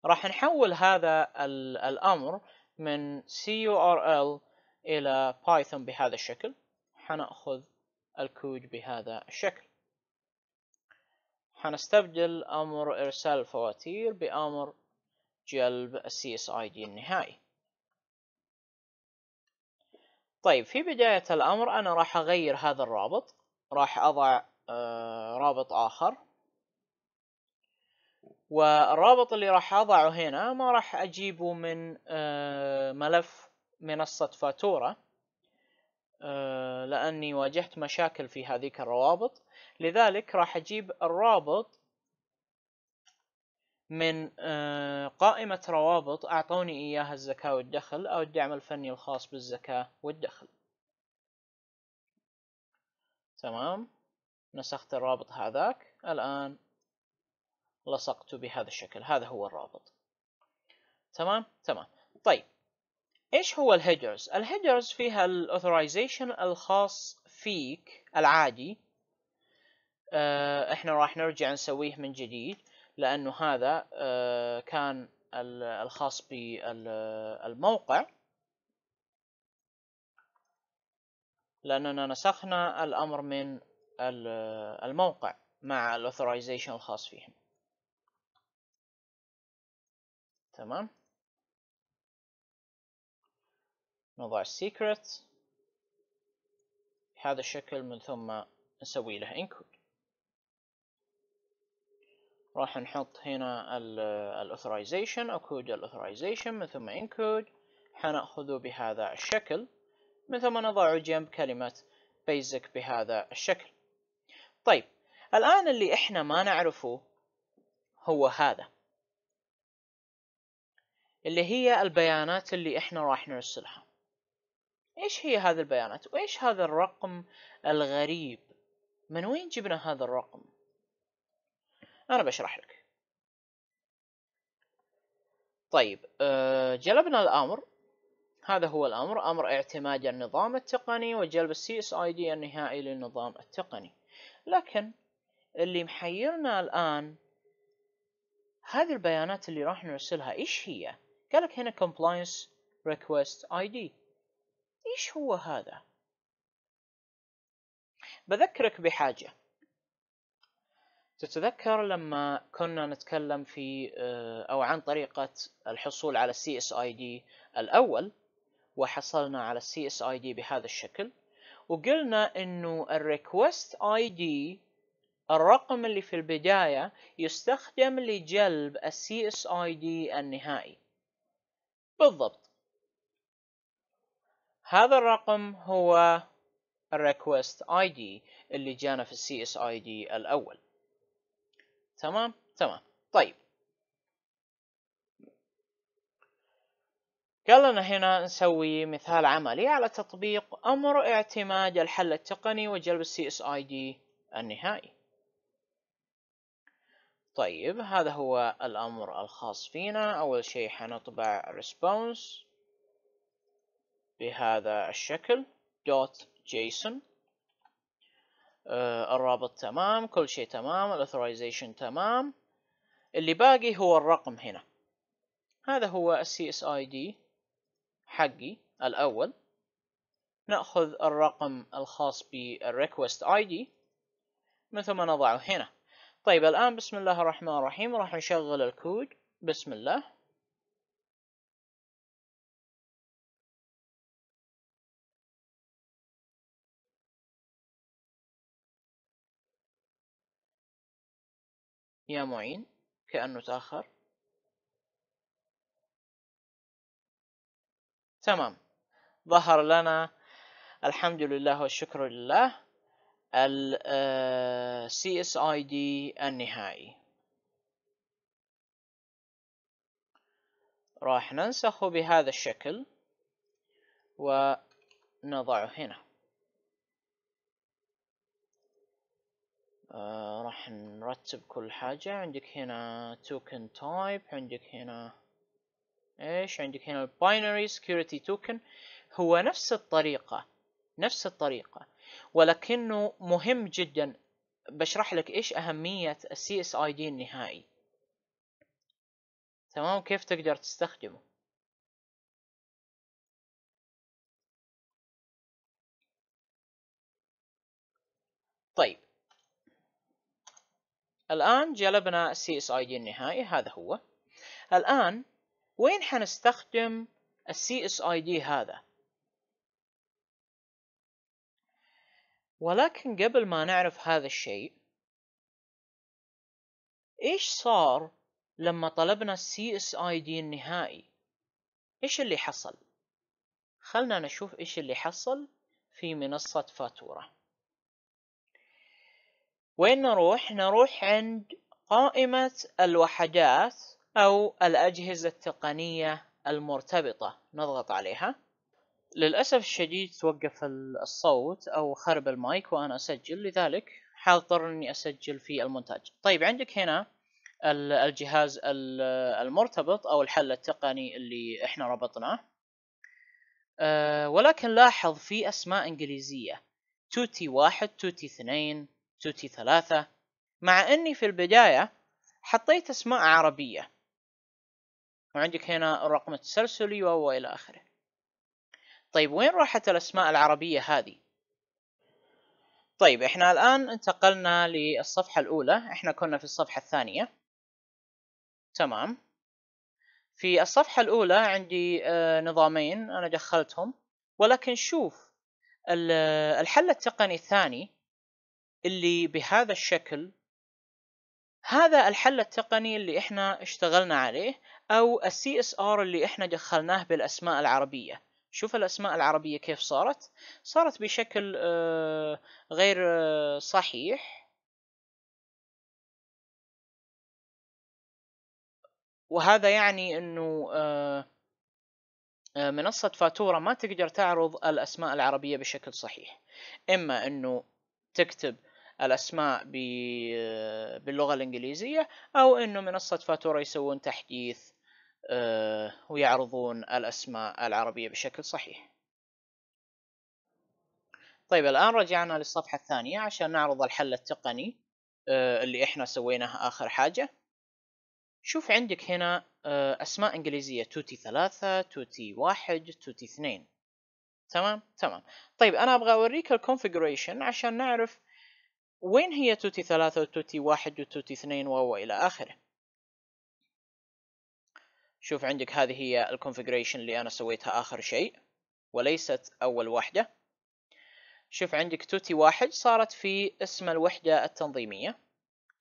راح نحول هذا الامر من curl الى بايثون بهذا الشكل حناخذ الكود بهذا الشكل حنستبدل امر ارسال الفواتير بامر جلب CSID النهائي طيب في بداية الامر انا راح اغير هذا الرابط راح اضع آه، رابط اخر والرابط اللي راح اضعه هنا ما راح اجيبه من آه، ملف منصة فاتورة آه، لاني واجهت مشاكل في هذيك الروابط لذلك راح اجيب الرابط من آه، قائمة روابط اعطوني اياها الزكاة والدخل او الدعم الفني الخاص بالزكاة والدخل تمام نسخت الرابط هذاك الان لصقته بهذا الشكل هذا هو الرابط تمام تمام طيب ايش هو الهيدرز الهيدرز فيها الاوثرايزيشن الخاص فيك العادي آه، احنا راح نرجع نسويه من جديد لانه هذا آه، كان الخاص بالموقع لاننا نسخنا الامر من الموقع مع الاوثرايزيشن الخاص فيهم تمام نضع السيكرت بهذا الشكل من ثم نسوي له انكود راح نحط هنا الاثرايزيشن او كود الاثورايزيشن من ثم انكود حناخذه بهذا الشكل من ثم نضع جنب كلمة basic بهذا الشكل طيب الآن اللي إحنا ما نعرفه هو هذا اللي هي البيانات اللي احنا راح نرسلها ايش هي هذه البيانات وايش هذا الرقم الغريب من وين جبنا هذا الرقم انا بشرح لك طيب آه، جلبنا الامر هذا هو الامر امر اعتماد النظام التقني وجلب السي اس اي دي النهائي للنظام التقني لكن اللي محيرنا الان هذه البيانات اللي راح نرسلها ايش هي قالك هنا compliance request ID ايش هو هذا بذكرك بحاجة تتذكر لما كنا نتكلم في آه، أو عن طريقة الحصول على CSID الأول وحصلنا على CSID بهذا الشكل وقلنا انه الريكوست اي دي الرقم اللي في البدايه يستخدم لجلب السي اس اي دي النهائي بالضبط هذا الرقم هو الريكوست اي دي اللي جانا في السي اس اي دي الاول تمام تمام طيب قال لنا هنا نسوي مثال عملي على تطبيق امر اعتماد الحل التقني وجلب السي اس اي دي النهائي طيب هذا هو الأمر الخاص فينا أول شيء حنطبع response بهذا الشكل dot .json آه الرابط تمام كل شيء تمام authorization تمام اللي باقي هو الرقم هنا هذا هو ال CSID حقي الاول ناخذ الرقم الخاص بالrequest ID مثل ما نضعه هنا طيب الآن بسم الله الرحمن الرحيم راح نشغل الكود بسم الله يا معين كأنه تأخر تمام ظهر لنا الحمد لله والشكر لله ال آه، CSID النهائي راح ننسخه بهذا الشكل ونضعه هنا آه، راح نرتب كل حاجة عندك هنا توكن تايب عندك هنا ايش عندك هنا الباينري سكيورتي توكن هو نفس الطريقة نفس الطريقة ولكنه مهم جدا بشرح لك ايش اهمية السي اس اي دي النهائي تمام كيف تقدر تستخدمه طيب الآن جلبنا السي اس اي دي النهائي هذا هو الآن وين حنستخدم السي اس اي دي هذا ولكن قبل ما نعرف هذا الشيء إيش صار لما طلبنا الـ CSID النهائي إيش اللي حصل خلنا نشوف إيش اللي حصل في منصة فاتورة وين نروح نروح عند قائمة الوحدات أو الأجهزة التقنية المرتبطة نضغط عليها للأسف الشديد توقف الصوت أو خرب المايك وأنا أسجل لذلك حاضطر إني أسجل في المونتاج طيب عندك هنا الجهاز المرتبط أو الحل التقني اللي إحنا ربطناه أه ولكن لاحظ في أسماء إنجليزية 2T1 2T2 2T3 مع أني في البداية حطيت أسماء عربية وعندك هنا الرقم التسلسلي الى آخره طيب وين راحت الأسماء العربية هذه؟ طيب احنا الآن انتقلنا للصفحة الأولى احنا كنا في الصفحة الثانية تمام في الصفحة الأولى عندي آه، نظامين أنا دخلتهم ولكن شوف الحل التقني الثاني اللي بهذا الشكل هذا الحل التقني اللي احنا اشتغلنا عليه او السي اس ار اللي احنا دخلناه بالاسماء العربية شوف الأسماء العربية كيف صارت صارت بشكل آه، غير آه، صحيح وهذا يعني أنه آه، منصة فاتورة ما تقدر تعرض الأسماء العربية بشكل صحيح إما أنه تكتب الأسماء باللغة الإنجليزية أو أنه منصة فاتورة يسوون تحديث آه، ويعرضون الأسماء العربية بشكل صحيح طيب الآن رجعنا للصفحة الثانية عشان نعرض الحل التقني آه، اللي إحنا سويناه آخر حاجة شوف عندك هنا آه، أسماء إنجليزية توتي ثلاثة توتي واحد توتي اثنين تمام تمام طيب أنا أبغى أوريك الكونفيجريشن عشان نعرف وين هي توتي ثلاثة وتوتي واحد وتوتي اثنين وإلى آخره شوف عندك هذه هي الكونفيجريشن اللي انا سويتها اخر شيء وليست اول وحدة شوف عندك توتي واحد صارت في اسم الوحدة التنظيمية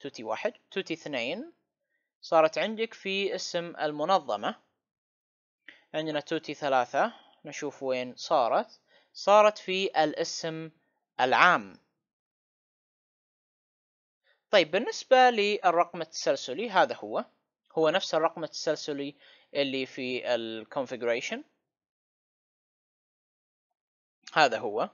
توتي واحد توتي اثنين صارت عندك في اسم المنظمة عندنا توتي ثلاثة نشوف وين صارت صارت في الاسم العام طيب بالنسبة للرقم التسلسلي هذا هو هو نفس الرقم التسلسلي اللي في الكونفيجريشن هذا هو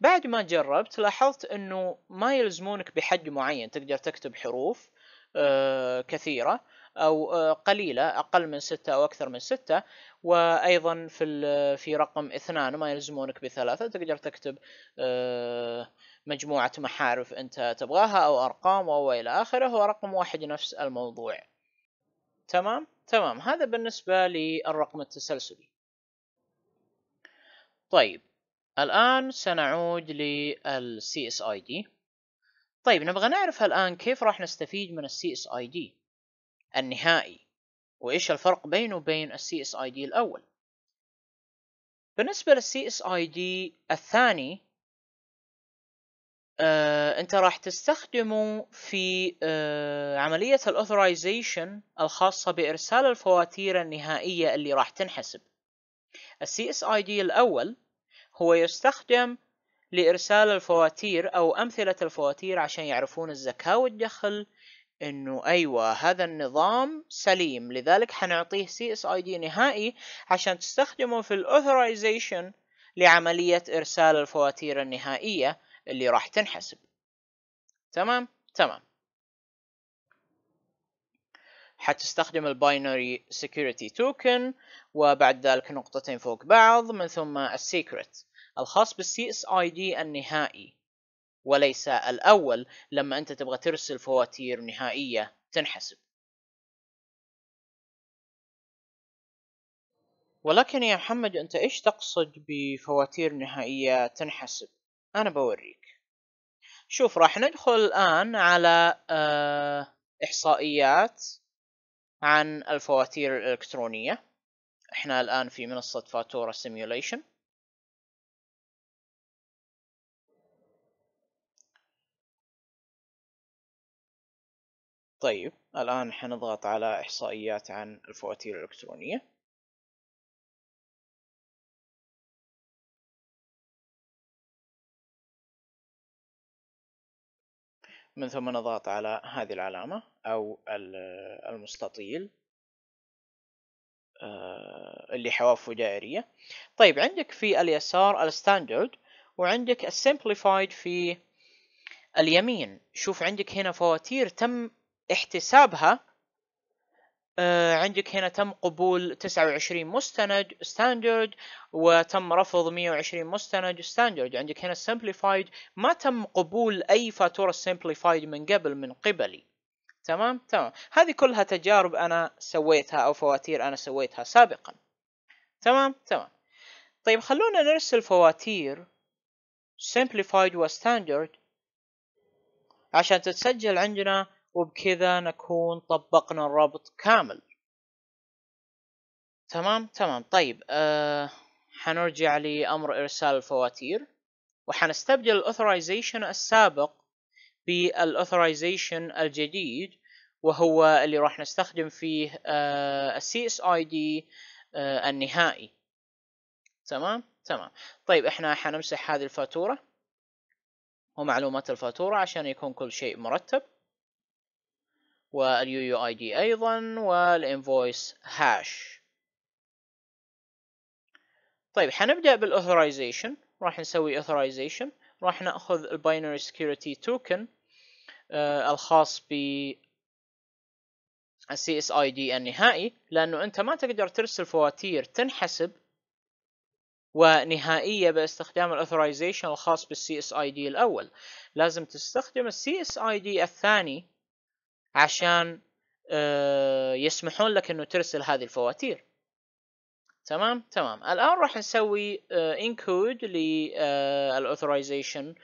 بعد ما جربت لاحظت انه ما يلزمونك بحد معين تقدر تكتب حروف آه، كثيرة أو آه، قليلة أقل من ستة أو أكثر من ستة وأيضا في في رقم اثنان ما يلزمونك بثلاثة تقدر تكتب آه، مجموعة محارف أنت تبغاها أو أرقام أو إلى آخره ورقم واحد نفس الموضوع تمام تمام هذا بالنسبة للرقم التسلسلي طيب الآن سنعود لل CSID طيب نبغى نعرف الآن كيف راح نستفيد من ال CSID النهائي وإيش الفرق بينه وبين السي اس اي دي الأول بالنسبة للسي اس اي دي الثاني آه، انت راح تستخدمه في آه، عملية Authorization الخاصة بارسال الفواتير النهائية اللي راح تنحسب السي اس اي دي الاول هو يستخدم لارسال الفواتير او امثلة الفواتير عشان يعرفون الزكاة والدخل انه ايوه هذا النظام سليم لذلك حنعطيه سي اس اي دي نهائي عشان تستخدمه في الاوثرايزيشن لعملية ارسال الفواتير النهائية اللي راح تنحسب تمام تمام حتستخدم الباينري سكيورتي توكن وبعد ذلك نقطتين فوق بعض من ثم السيكريت الخاص بالسي اس اي دي النهائي وليس الأول لما أنت تبغى ترسل فواتير نهائية تنحسب ولكن يا محمد أنت إيش تقصد بفواتير نهائية تنحسب؟ أنا بوريك شوف راح ندخل الآن على آه، إحصائيات عن الفواتير الإلكترونية احنا الآن في منصة فاتورة سيميوليشن طيب الآن حنضغط على إحصائيات عن الفواتير الإلكترونية من ثم نضغط على هذه العلامة أو المستطيل آه، اللي حوافه دائرية طيب عندك في اليسار الستاندرد وعندك السيمبليفايد في اليمين شوف عندك هنا فواتير تم احتسابها آه، عندك هنا تم قبول 29 مستند ستاندرد وتم رفض 120 مستند ستاندرد عندك هنا سمبليفايد ما تم قبول اي فاتوره سمبليفايد من قبل من قبلي تمام تمام هذه كلها تجارب انا سويتها او فواتير انا سويتها سابقا تمام تمام طيب خلونا نرسل فواتير simplified وستاندرد عشان تتسجل عندنا وبكذا نكون طبقنا الربط كامل تمام تمام طيب أه حنرجع لأمر إرسال الفواتير وحنستبدل الأثورايزيشن السابق بالأثورايزيشن الجديد وهو اللي راح نستخدم فيه أه السي اس اي دي آه، النهائي تمام تمام طيب احنا حنمسح هذه الفاتورة ومعلومات الفاتورة عشان يكون كل شيء مرتب واليو يو اي دي ايضا والانفويس هاش طيب حنبدا بالاثورايزيشن راح نسوي authorization راح ناخذ الباينري سكيورتي توكن الخاص ب السي اس اي دي النهائي لانه انت ما تقدر ترسل فواتير تنحسب ونهائية باستخدام الاثورايزيشن الخاص بالسي اس اي دي الاول لازم تستخدم السي اس اي دي الثاني عشان آه، يسمحون لك انه ترسل هذه الفواتير تمام تمام الان راح نسوي انكود آه، للاوثرايزيشن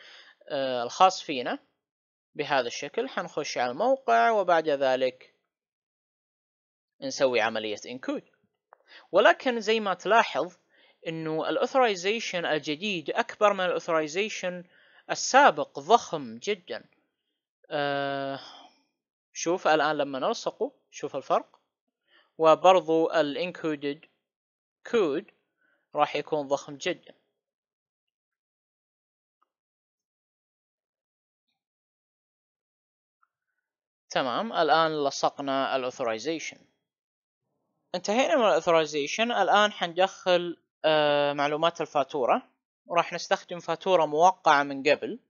آه، الخاص فينا بهذا الشكل حنخش على الموقع وبعد ذلك نسوي عملية انكود ولكن زي ما تلاحظ انه الاوثرايزيشن الجديد اكبر من الاوثرايزيشن السابق ضخم جدا أه شوف الآن لما نلصقه شوف الفرق وبرضو الانكودد كود راح يكون ضخم جدا تمام الآن لصقنا الاثورايزيشن انتهينا من الاثورايزيشن الآن حندخل آه، معلومات الفاتورة وراح نستخدم فاتورة موقعة من قبل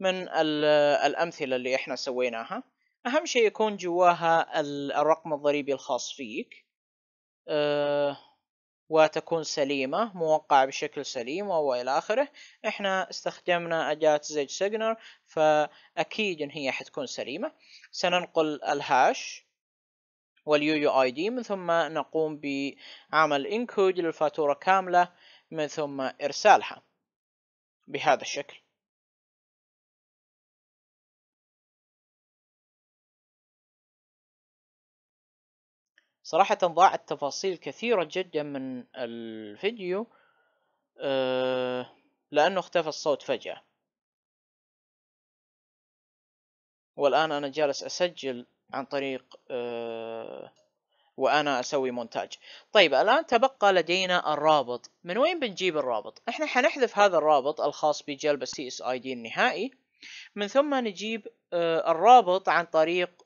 من آه، الأمثلة اللي احنا سويناها اهم شيء يكون جواها الرقم الضريبي الخاص فيك أه وتكون سليمة موقعة بشكل سليم والى اخره احنا استخدمنا اداة زيج سيجنر فاكيد ان هي حتكون سليمة سننقل الهاش واليو يو اي دي من ثم نقوم بعمل انكود للفاتورة كاملة من ثم ارسالها بهذا الشكل صراحة ضاعت تفاصيل كثيرة جدا من الفيديو آه، لأنه اختفى الصوت فجأة والآن أنا جالس أسجل عن طريق آه، وأنا أسوي مونتاج طيب الآن تبقى لدينا الرابط من وين بنجيب الرابط؟ احنا حنحذف هذا الرابط الخاص بجلب السي اس اي دي النهائي من ثم نجيب آه، الرابط عن طريق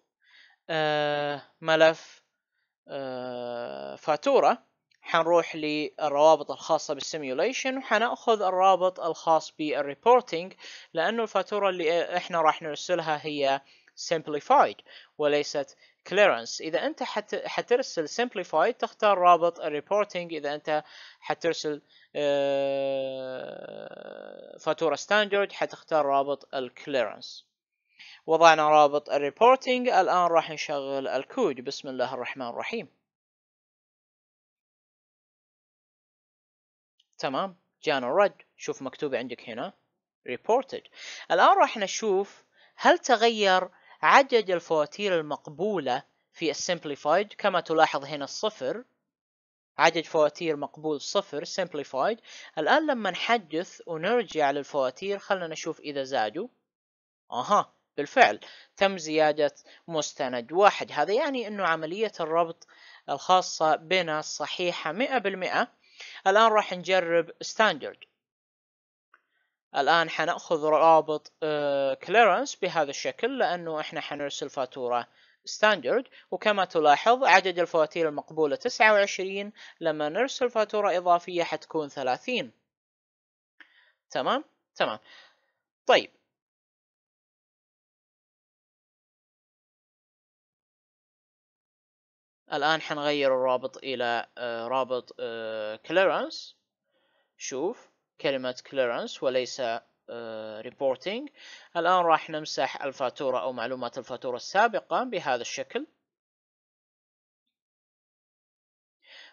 ملف آه، فاتوره حنروح للروابط الخاصه بالسيميوليشن وحناخذ الرابط الخاص بالريبورتنج لانه الفاتوره اللي احنا راح نرسلها هي simplified وليست clearance اذا انت حت... حترسل simplified تختار رابط الريبورتنج اذا انت حترسل آه، فاتوره ستاندرد حتختار رابط الكليرنس وضعنا رابط الريبورتينج الآن راح نشغل الكود بسم الله الرحمن الرحيم تمام جانا الرد شوف مكتوب عندك هنا reported الآن راح نشوف هل تغير عدد الفواتير المقبولة في simplified كما تلاحظ هنا الصفر عدد فواتير مقبول صفر simplified الآن لما نحدث ونرجع للفواتير خلنا نشوف إذا زادوا أها بالفعل تم زيادة مستند واحد هذا يعني أنه عملية الربط الخاصة بنا صحيحة 100% الآن راح نجرب ستاندرد الآن حنأخذ رابط كليرنس آه، بهذا الشكل لأنه إحنا حنرسل فاتورة ستاندرد وكما تلاحظ عدد الفواتير المقبولة 29 لما نرسل فاتورة إضافية حتكون 30 تمام تمام طيب الان حنغير الرابط الى آه، رابط كليرنس آه، شوف كلمة كليرنس وليس ريبورتينج آه، الان راح نمسح الفاتورة او معلومات الفاتورة السابقة بهذا الشكل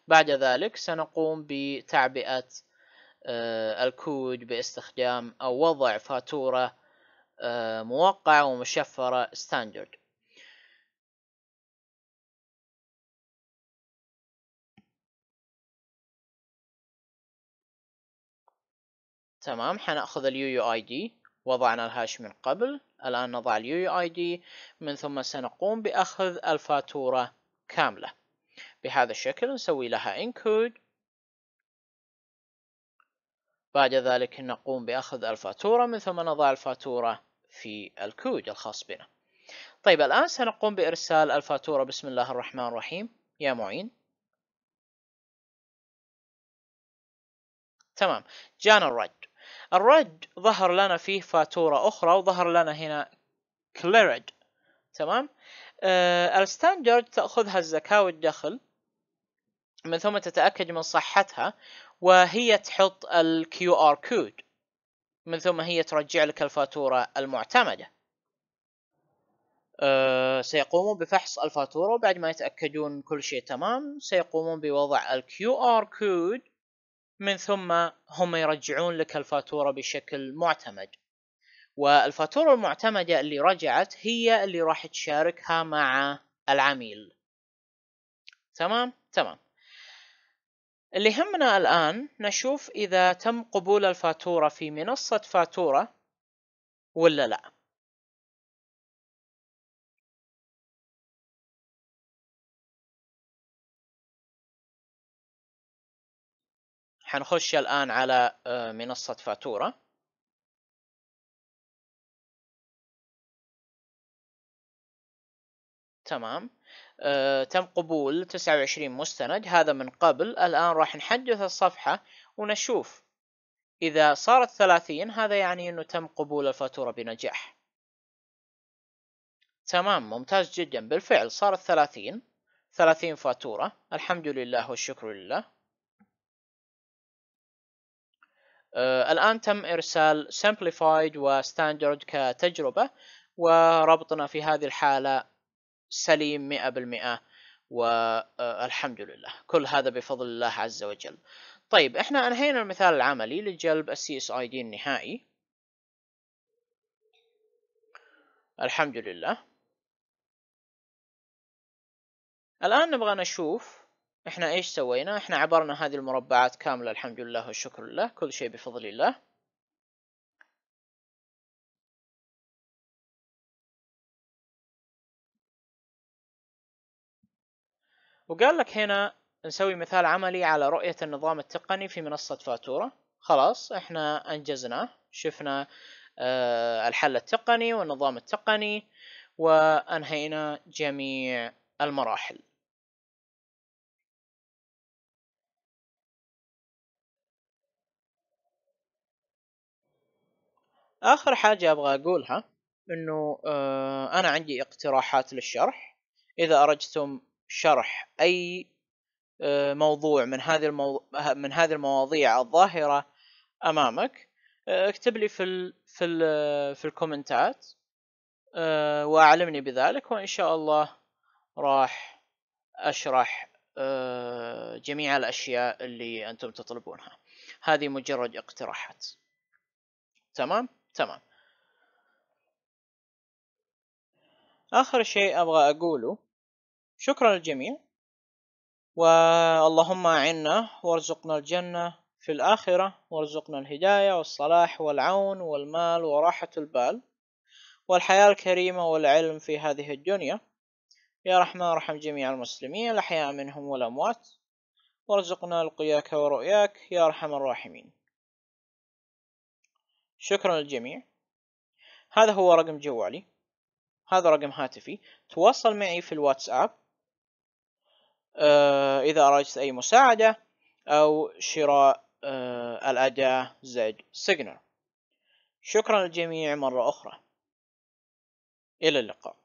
بعد ذلك سنقوم بتعبئة الكود باستخدام او وضع فاتورة موقعة ومشفرة ستاندرد تمام حناخذ اليو يو اي دي وضعنا الهاش من قبل الان نضع اليو يو اي دي من ثم سنقوم باخذ الفاتوره كامله بهذا الشكل نسوي لها انكود بعد ذلك نقوم باخذ الفاتوره من ثم نضع الفاتوره في الكود الخاص بنا طيب الان سنقوم بارسال الفاتوره بسم الله الرحمن الرحيم يا معين تمام جانا الرد الرد ظهر لنا فيه فاتورة أخرى وظهر لنا هنا كليرد تمام آه الستاندرد تأخذها الزكاة والدخل من ثم تتأكد من صحتها وهي تحط الكيو ار كود من ثم هي ترجع لك الفاتورة المعتمدة أه سيقومون بفحص الفاتورة وبعد ما يتأكدون كل شيء تمام سيقومون بوضع الكيو ار كود من ثم هم يرجعون لك الفاتورة بشكل معتمد والفاتورة المعتمدة اللي رجعت هي اللي راح تشاركها مع العميل تمام تمام اللي يهمنا الآن نشوف إذا تم قبول الفاتورة في منصة فاتورة ولا لا حنخش الآن على آه، منصة فاتورة تمام آه، تم قبول 29 مستند هذا من قبل الآن راح نحدث الصفحة ونشوف إذا صارت 30 هذا يعني أنه تم قبول الفاتورة بنجاح تمام ممتاز جدا بالفعل صارت 30 30 فاتورة الحمد لله والشكر لله آه، الآن تم إرسال simplified Standard كتجربة وربطنا في هذه الحالة سليم مئة بالمئة والحمد آه، لله كل هذا بفضل الله عز وجل طيب احنا انهينا المثال العملي لجلب السي اس اي دي النهائي الحمد لله الآن نبغى نشوف احنا ايش سوينا احنا عبرنا هذه المربعات كاملة الحمد لله والشكر لله كل شيء بفضل الله وقال لك هنا نسوي مثال عملي على رؤية النظام التقني في منصة فاتورة خلاص احنا انجزناه شفنا آه، الحل التقني والنظام التقني وانهينا جميع المراحل اخر حاجه ابغى اقولها انه آه انا عندي اقتراحات للشرح اذا اردتم شرح اي آه موضوع من هذه المو... من هذه المواضيع الظاهره امامك آه اكتب لي في الـ في الـ في الكومنتات آه، واعلمني بذلك وان شاء الله راح اشرح آه، جميع الاشياء اللي انتم تطلبونها هذه مجرد اقتراحات تمام تمام آخر شيء أبغى أقوله شكرا للجميع واللهم أعنا وارزقنا الجنة في الآخرة وارزقنا الهداية والصلاح والعون والمال وراحة البال والحياة الكريمة والعلم في هذه الدنيا يا رحمن ارحم جميع المسلمين الأحياء منهم والأموات وارزقنا لقياك ورؤياك يا أرحم الراحمين شكرا للجميع هذا هو رقم جوالي هذا رقم هاتفي تواصل معي في الواتساب أه إذا أردت أي مساعدة أو شراء أه الأداة زد سيجنال شكرا للجميع مرة أخرى إلى اللقاء